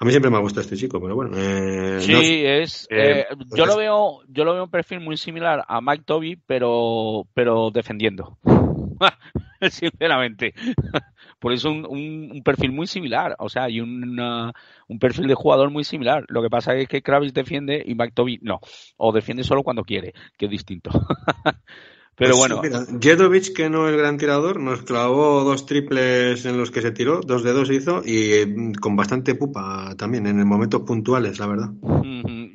a mí siempre me ha gustado este chico, pero bueno. Eh, sí, es. Eh, eh, yo lo veo, yo lo veo un perfil muy similar a Mike Toby, pero, pero defendiendo. Sinceramente. Por eso un, un, perfil muy similar, o sea, hay un perfil de jugador muy similar. Lo que pasa es que Kravis defiende y Mike Toby no, o defiende solo cuando quiere, que es distinto. Pero pues bueno. Jedovic, que no es el gran tirador, nos clavó dos triples en los que se tiró, dos de dos hizo y mm, con bastante pupa también en momentos puntuales, la verdad.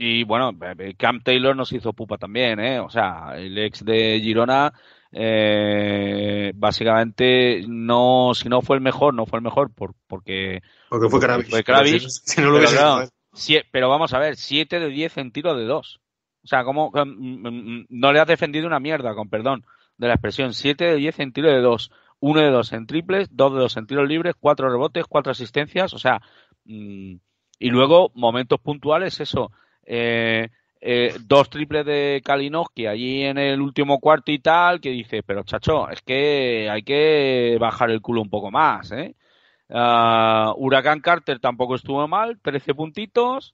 Y bueno, eh, eh, Camp Taylor nos hizo pupa también, ¿eh? O sea, el ex de Girona. Eh, básicamente no si no fue el mejor no fue el mejor por, porque porque fue Kravis, pero, vamos a ver 7 de 10 en tiro de 2 o sea, como mm, mm, mm, no le has defendido una mierda, con perdón de la expresión. 7 de 10 en tiro de 2, 1 de 2 en triples, 2 de 2 en tiros libres, 4 rebotes, 4 asistencias, o sea, y luego momentos puntuales, eso. Eh, eh, dos triples de Kalinowski allí en el último cuarto y tal, que dice, pero chacho, es que hay que bajar el culo un poco más, ¿eh? Ah, Huracán Carter tampoco estuvo mal, 13 puntitos.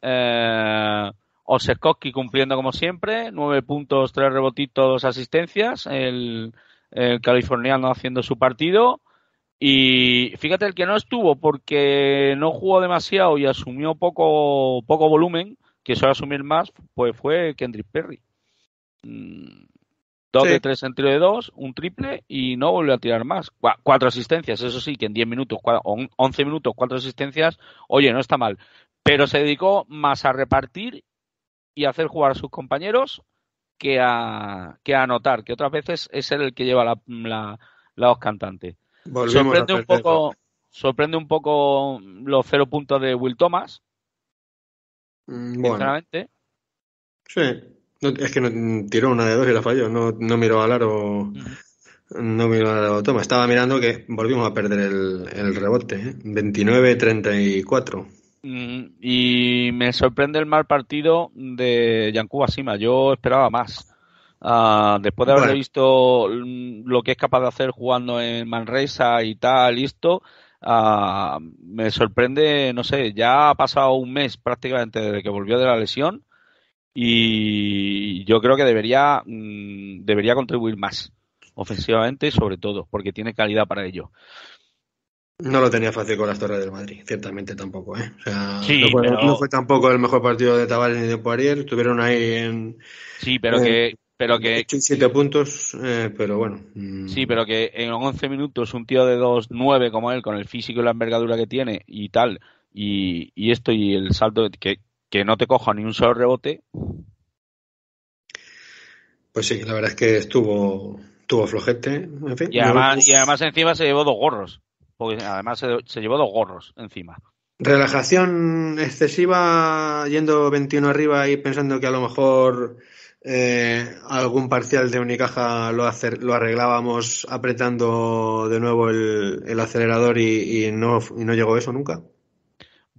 Eh, Osekowski cumpliendo como siempre, nueve puntos, tres rebotitos, dos asistencias, el, californiano haciendo su partido. Y fíjate, el que no estuvo porque no jugó demasiado y asumió poco, poco volumen, que suele asumir más, pues fue Kendrick Perry. Mm, dos de tres en tiro de dos, un triple y no volvió a tirar más. Cuatro asistencias, eso sí, que en 10 minutos, once minutos, cuatro asistencias, oye, no está mal pero se dedicó más a repartir y hacer jugar a sus compañeros que a, que a anotar, que otras veces es él el que lleva la, la, cantantes sorprende un, poco, sorprende un poco los cero puntos de Will Thomas, mm, bueno. Sí, es que no, tiró una de dos y la falló, no, no miró a Laro No miró a Thomas, estaba mirando que volvimos a perder el, rebote, 29 ¿eh? 29-34 y me sorprende el mal partido de Yankuba Sima. Yo esperaba más. Ah, después de haber visto lo que es capaz de hacer jugando en Manresa y tal, listo, ah, me sorprende, no sé, ya ha pasado un mes prácticamente desde que volvió de la lesión y yo creo que debería, mm, debería contribuir más ofensivamente, sobre todo, porque tiene calidad para ello. No lo tenía fácil con las Torres del Madrid, ciertamente tampoco. ¿eh? no, fue, tampoco el mejor partido de Tavares ni de Poirier. Estuvieron ahí en. Sí, pero que. Pero que siete puntos, eh, pero bueno. Mm. Sí, pero que en 11 minutos un tío de 2-9 como él, con el físico y la envergadura que tiene y tal, y, esto y el salto, que, no te coja ni un solo rebote. Pues sí, la verdad es que estuvo, estuvo flojete. En fin, y, y además encima se llevó dos gorros porque además se, llevó dos gorros encima. Relajación excesiva, yendo 21 arriba y pensando que a lo mejor eh, algún parcial de Unicaja lo, hacer, lo arreglábamos apretando de nuevo el, acelerador y, no, no llegó eso nunca.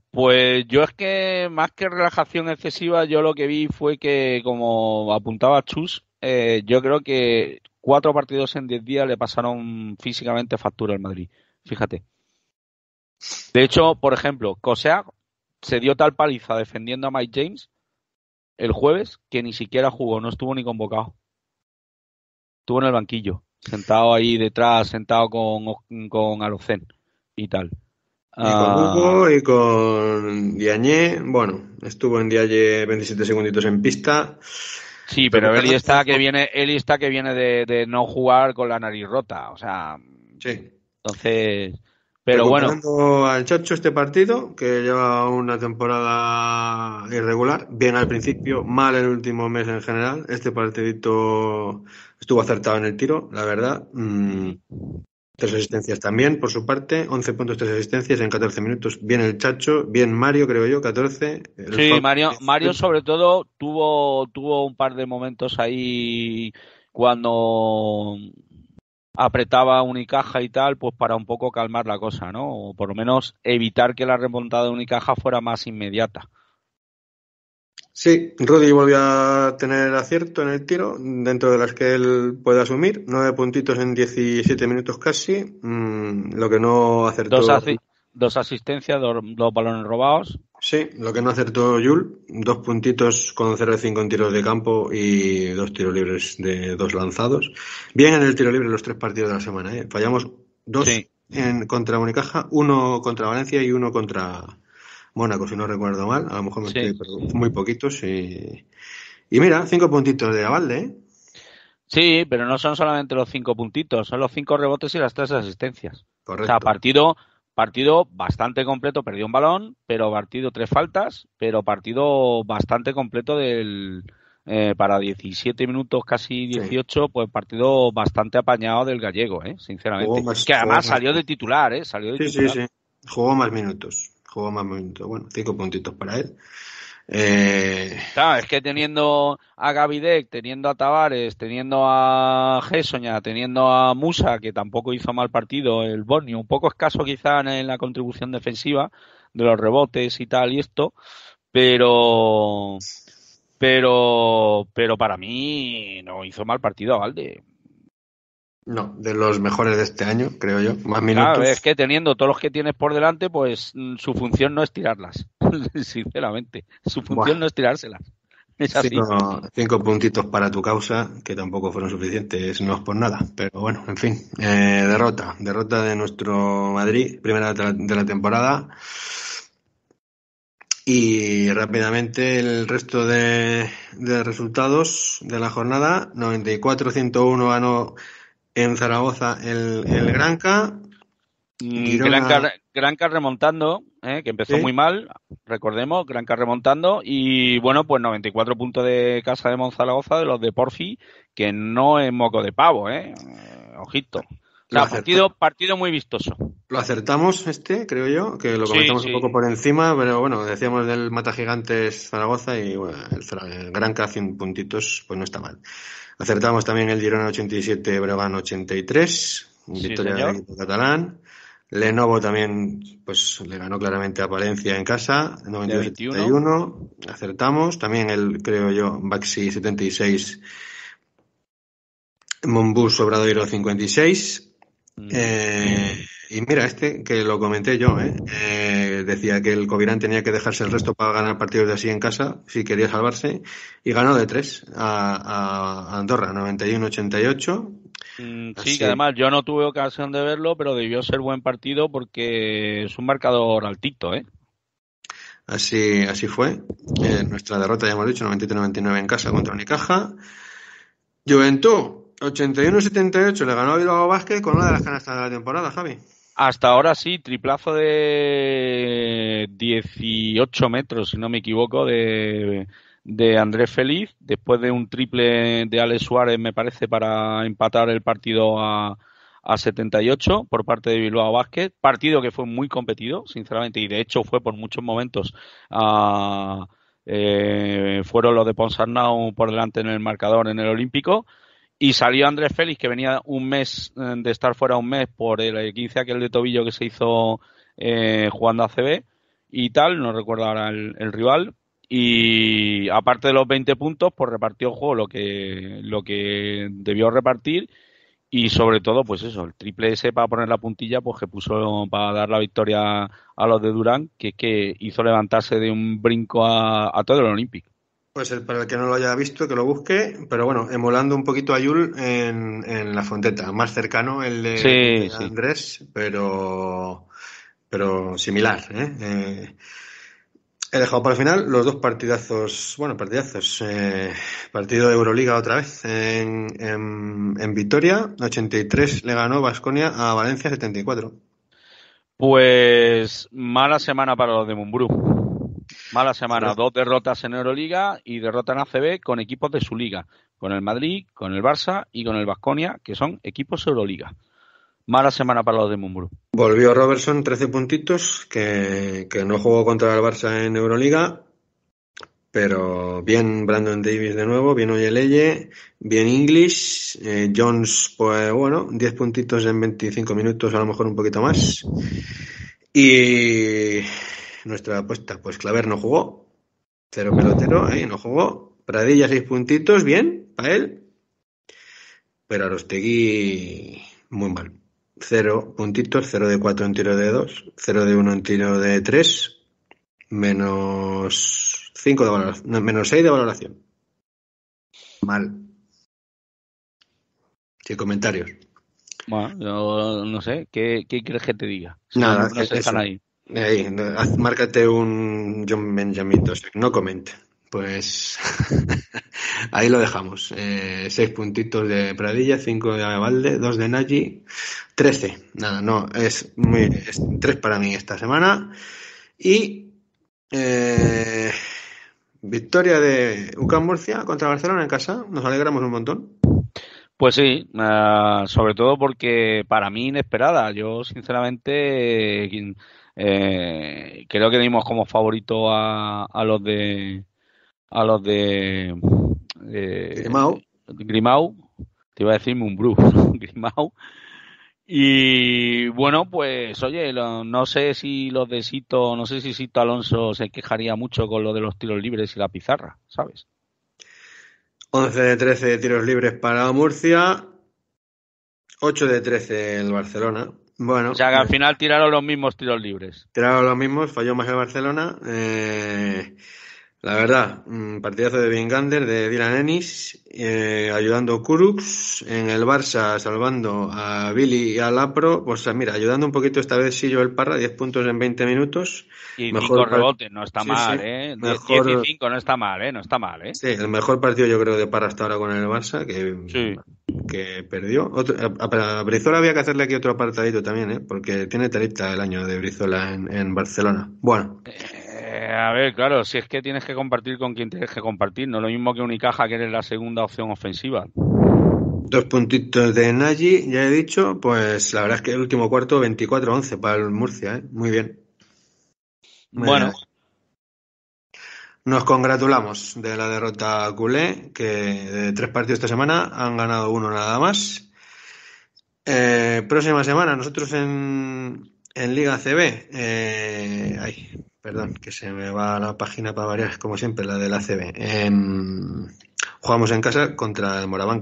Pues yo es que más que relajación excesiva, yo lo que vi fue que, como apuntaba Chus, eh, yo creo que cuatro partidos en diez días le pasaron físicamente factura al Madrid. Fíjate. De hecho, por ejemplo, Cosea se dio tal paliza defendiendo a Mike James el jueves que ni siquiera jugó, no estuvo ni convocado. Estuvo en el banquillo, sentado ahí detrás, sentado con, con Alocen y tal. Y con Hugo ah. y con Diagne, bueno, estuvo en Diagne 27 segunditos en pista. Sí, pero, él Eli está que viene, que viene de, de, no jugar con la nariz rota, o sea. Sí. Entonces, pero bueno. al Chacho este partido, que lleva una temporada irregular, bien al principio, mal el último mes en general. Este partidito estuvo acertado en el tiro, la verdad. Mm, tres asistencias también, por su parte. 11 puntos, tres asistencias en 14 minutos. Bien el Chacho, bien Mario, creo yo, 14. Sí, Mario, Mario sobre todo tuvo, tuvo un par de momentos ahí cuando apretaba Unicaja y tal, pues para un poco calmar la cosa, ¿no? O por lo menos evitar que la remontada de Unicaja fuera más inmediata. Sí, Rudy volvió a tener acierto en el tiro, dentro de las que él puede asumir. Nueve puntitos en 17 minutos casi, mm, lo que no acertó dos asistencias, dos, balones robados. Sí, lo que no acertó Yul, dos puntitos con 0-5 en tiros de campo y dos tiros libres de dos lanzados. Bien en el tiro libre los tres partidos de la semana, ¿eh? fallamos dos en, contra Unicaja, uno contra Valencia y uno contra Mónaco, si no recuerdo mal, a lo mejor me sí. muy poquitos. Y, mira, cinco puntitos de Avalde. ¿eh? Sí, pero no son solamente los cinco puntitos, son los cinco rebotes y las tres asistencias. Correcto. O sea, partido Partido bastante completo, perdió un balón, pero partido tres faltas, pero partido bastante completo del, eh, para 17 minutos, casi 18, pues partido bastante apañado del gallego, ¿eh? sinceramente. que además salió de titular, ¿eh? Salió de sí, titular. sí, sí. Jugó más minutos. Jugó más minutos. Bueno, cinco puntitos para él. Eh, es que teniendo a Gavidec, teniendo a Tavares, teniendo a Gessoña, teniendo a Musa, que tampoco hizo mal partido el Borneo, un poco escaso quizá en la contribución defensiva de los rebotes y tal y esto, pero pero pero para mí no hizo mal partido a Valde. No, de los mejores de este año, creo yo. Más minutos. es que teniendo todos los que tienes por delante, pues mm, su función no es tirarlas. sinceramente. Su función no es tirársela. Cinco, puntitos para tu causa, que tampoco fueron suficientes, no es por nada. Pero bueno, en fin. Eh, derrota. Derrota de nuestro Madrid, primera de la, temporada. Y rápidamente el resto de, resultados de la jornada. 94-101 ganó en Zaragoza el, el Granca. Mm, Granca. Granca remontando. ¿eh? que empezó muy mal, recordemos, Granca remontando, y bueno, pues 94 puntos de Casa de Monzalagoza de los de Porfi, que no es moco de pavo, ¿eh? Ojito. partido, partido muy vistoso. Lo acertamos este, creo yo, que lo comentamos un poco por encima, pero bueno, decíamos del Mata Gigantes Zaragoza y bueno, el, Granca 100 puntitos, pues no está mal. Acertamos también el Girona 87, Breban 83, victoria del equipo catalán. Lenovo también pues le ganó claramente a Valencia en casa, 91 acertamos. También el, creo yo, Baxi 76, Mumbus Obradoiro 56. Eh, y mira, este que lo comenté yo, ¿eh? Eh, decía que el Covirán tenía que dejarse el resto para ganar partidos de así en casa, si quería salvarse, y ganó de 3 a, a Andorra, 91-88, Mm, sí, que además yo no tuve ocasión de verlo, pero debió ser buen partido porque es un marcador altito, ¿eh? Así, así fue. nuestra derrota, ya hemos dicho, 93 99 en casa contra Unicaja. Juventud, 81-78, le ganó a Bilbao Vázquez con una de las canastas de la temporada, Javi. Hasta ahora sí, triplazo de 18 metros, si no me equivoco, de, de Andrés Félix, después de un triple de Alex Suárez, me parece, para empatar el partido a, 78 por parte de Bilbao Vázquez. Partido que fue muy competido, sinceramente, y de hecho fue por muchos momentos. Ah, eh, fueron los de Ponsarnau por delante en el marcador en el Olímpico. Y salió Andrés Félix, que venía un mes eh, de estar fuera un mes por el 15 aquel de tobillo que se hizo eh, jugando a CB y tal, no recuerdo ahora el rival, y aparte de los 20 puntos, pues repartió el juego lo que, lo que debió repartir. Y sobre todo, pues eso, el triple S para poner la puntilla, pues que puso para dar la victoria a los de Durán, que es que hizo levantarse de un brinco a, a todo el Olímpico. Pues para el que no lo haya visto, que lo busque, pero bueno, emolando un poquito a Yul en, la Fonteta, más cercano el de, Andrés, pero, pero similar. ¿eh? eh He dejado para el final los dos partidazos, bueno, partidazos, eh, partido de Euroliga otra vez en, en, en Vitoria, 83 le ganó Vasconia a Valencia 74. Pues mala semana para los de Mumburu. Mala semana, dos derrotas en Euroliga y derrota en ACB con equipos de su liga, con el Madrid, con el Barça y con el Basconia que son equipos Euroliga. Mala semana para los de Mumburu Volvió Robertson, 13 puntitos, que, no jugó contra el Barça en Euroliga, pero bien Brandon Davis de nuevo, bien Oyeleye, bien English, eh, Jones, pues bueno, 10 puntitos en 25 minutos, a lo mejor un poquito más. Y nuestra apuesta, pues Claver no jugó, cero pelotero, ahí eh, no jugó. Pradilla 6 puntitos, bien, para él. Pero Arostegui, muy mal. 0 puntitos, 0 de 4 en tiro de 2, 0 de 1 en tiro de 3, menos 5 de valoración, menos 6 de valoración. Mal. ¿Qué comentarios. Bueno, yo no sé, ¿qué, qué quieres que te diga? Nada, no están ahí. ahí. márcate un John Benjamin Tosek, no comente. Pues Ahí lo dejamos. Eh, seis puntitos de Pradilla, cinco de Avalde dos de Nagy, trece. Nada, no, es, muy, tres para mí esta semana. Y eh, victoria de UCAM Murcia contra Barcelona en casa. Nos alegramos un montón. Pues sí, ah, sobre todo porque para mí inesperada. Yo, sinceramente, eh, creo que dimos como favorito a, a los de a los de eh, Grimau. te iba a decir un Grimau. Y bueno, pues oye, no sé si los de Sito, no sé si Sito Alonso se quejaría mucho con lo de los tiros libres y la pizarra, ¿sabes? 11 de 13 de tiros libres para Murcia, 8 de 13 en Barcelona. Bueno, o sea que al eh, final tiraron los mismos tiros libres. Tiraron los mismos, falló más el Barcelona. Eh, la verdad, un partidazo de Vingander de Dylan Ennis, eh, ayudando a en el Barça salvando a Billy y a Lapro. sea, pues, eh, mira, ayudando un poquito esta vez yo el Parra, 10 puntos en 20 minutos. Y mejor rebote no está mal, ¿eh? Mejor... 10 y 5 no está mal, ¿eh? No está mal, ¿eh? Sí, el mejor partido yo creo de Parra hasta ahora con el Barça, que, que perdió. Otro, a, Brizola había que hacerle aquí otro apartadito también, ¿eh? Porque tiene tarita el año de Brizola en, Barcelona. Bueno. Eh, eh, a ver, claro, si es que tienes que compartir con quien tienes que compartir, no lo mismo que Unicaja, que eres la segunda opción ofensiva. Dos puntitos de Nagy, ya he dicho, pues la verdad es que el último cuarto 24-11 para el Murcia, ¿eh? muy bien. bueno. Nos congratulamos de la derrota a culé, que de tres partidos esta semana han ganado uno nada más. Eh, próxima semana, nosotros en, Liga CB, ahí perdón, que se me va la página para variar, como siempre, la de la CB. Em, jugamos en casa contra el Moraván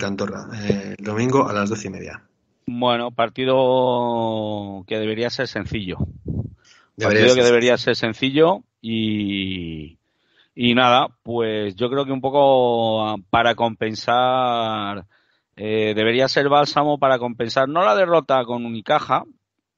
eh, el domingo a las doce y media. Bueno, partido que debería ser sencillo. partido que debería ser sencillo y, y nada, pues yo creo que un poco para compensar, eh, debería ser bálsamo para compensar no la derrota con Unicaja,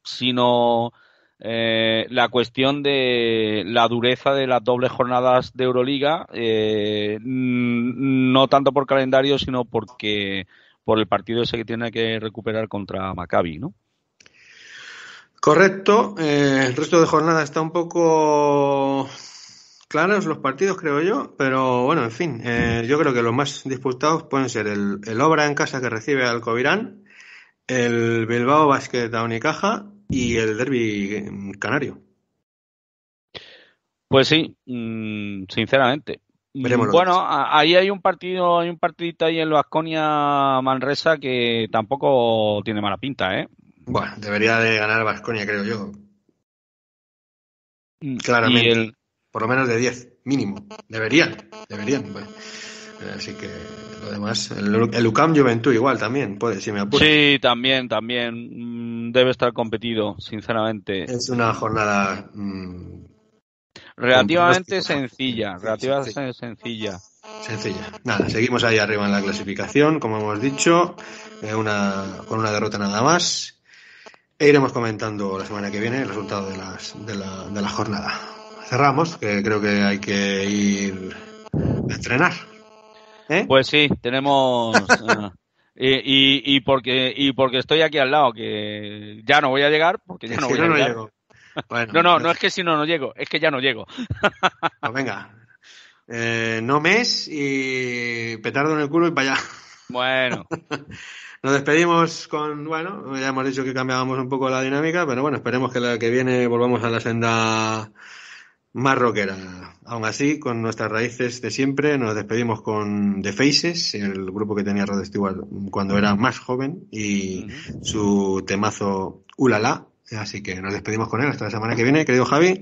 sino eh, la cuestión de la dureza de las dobles jornadas de Euroliga, eh, no tanto por calendario, sino porque por el partido ese que tiene que recuperar contra Maccabi, ¿no? Correcto. Eh, el resto de jornadas está un poco claros los partidos, creo yo, pero bueno, en fin, yo creo que los más disputados pueden ser el, Obra en casa que recibe al el Bilbao Basket a Unicaja, y el derby em, canario. Pues sí, mm, sinceramente. Mm, bueno, ahí hay un partido, hay un partidito ahí en Vasconia Manresa que tampoco tiene mala pinta, ¿eh? Bueno, debería de ganar Vasconia, creo yo. Mm, Claramente. Por lo menos de 10, mínimo. Deberían, deberían. Así que lo demás, el, UCAM Juventud igual también, puede, si me apuro. Sí, también, también mm, debe estar competido, sinceramente. Es una jornada mm, relativamente sencilla, relativamente sencilla. sencilla. Nada, seguimos ahí arriba en la clasificación, como hemos dicho, eh, con una derrota nada más. E iremos comentando la semana que viene el resultado de, de, la, de la jornada. Cerramos, que creo que hay que ir a entrenar. ¿Eh? Pues sí, tenemos... Ah, y, y, porque, y porque estoy aquí al lado, que ya no voy a llegar, porque ya no voy a llegar. no, no, no es que si no, no llego, es que ya no llego. pues venga, eh, no mes y petardo en el culo y para allá. Bueno. Nos despedimos con, bueno, ya hemos dicho que cambiábamos un poco la dinámica, pero bueno, esperemos que la que viene volvamos a la senda más rockera. Aún así, con nuestras raíces de siempre, nos despedimos con The Faces, el grupo que tenía Rod Stewart cuando era más joven, y su temazo Ulala. Así que nos despedimos con él hasta la semana que viene, querido Javi.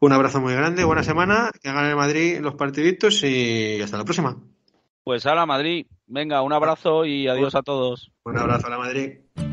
Un abrazo muy grande, buena semana, que hagan en Madrid los partiditos y hasta la próxima. Pues la Madrid, venga, un abrazo y adiós a todos. Un abrazo a la Madrid.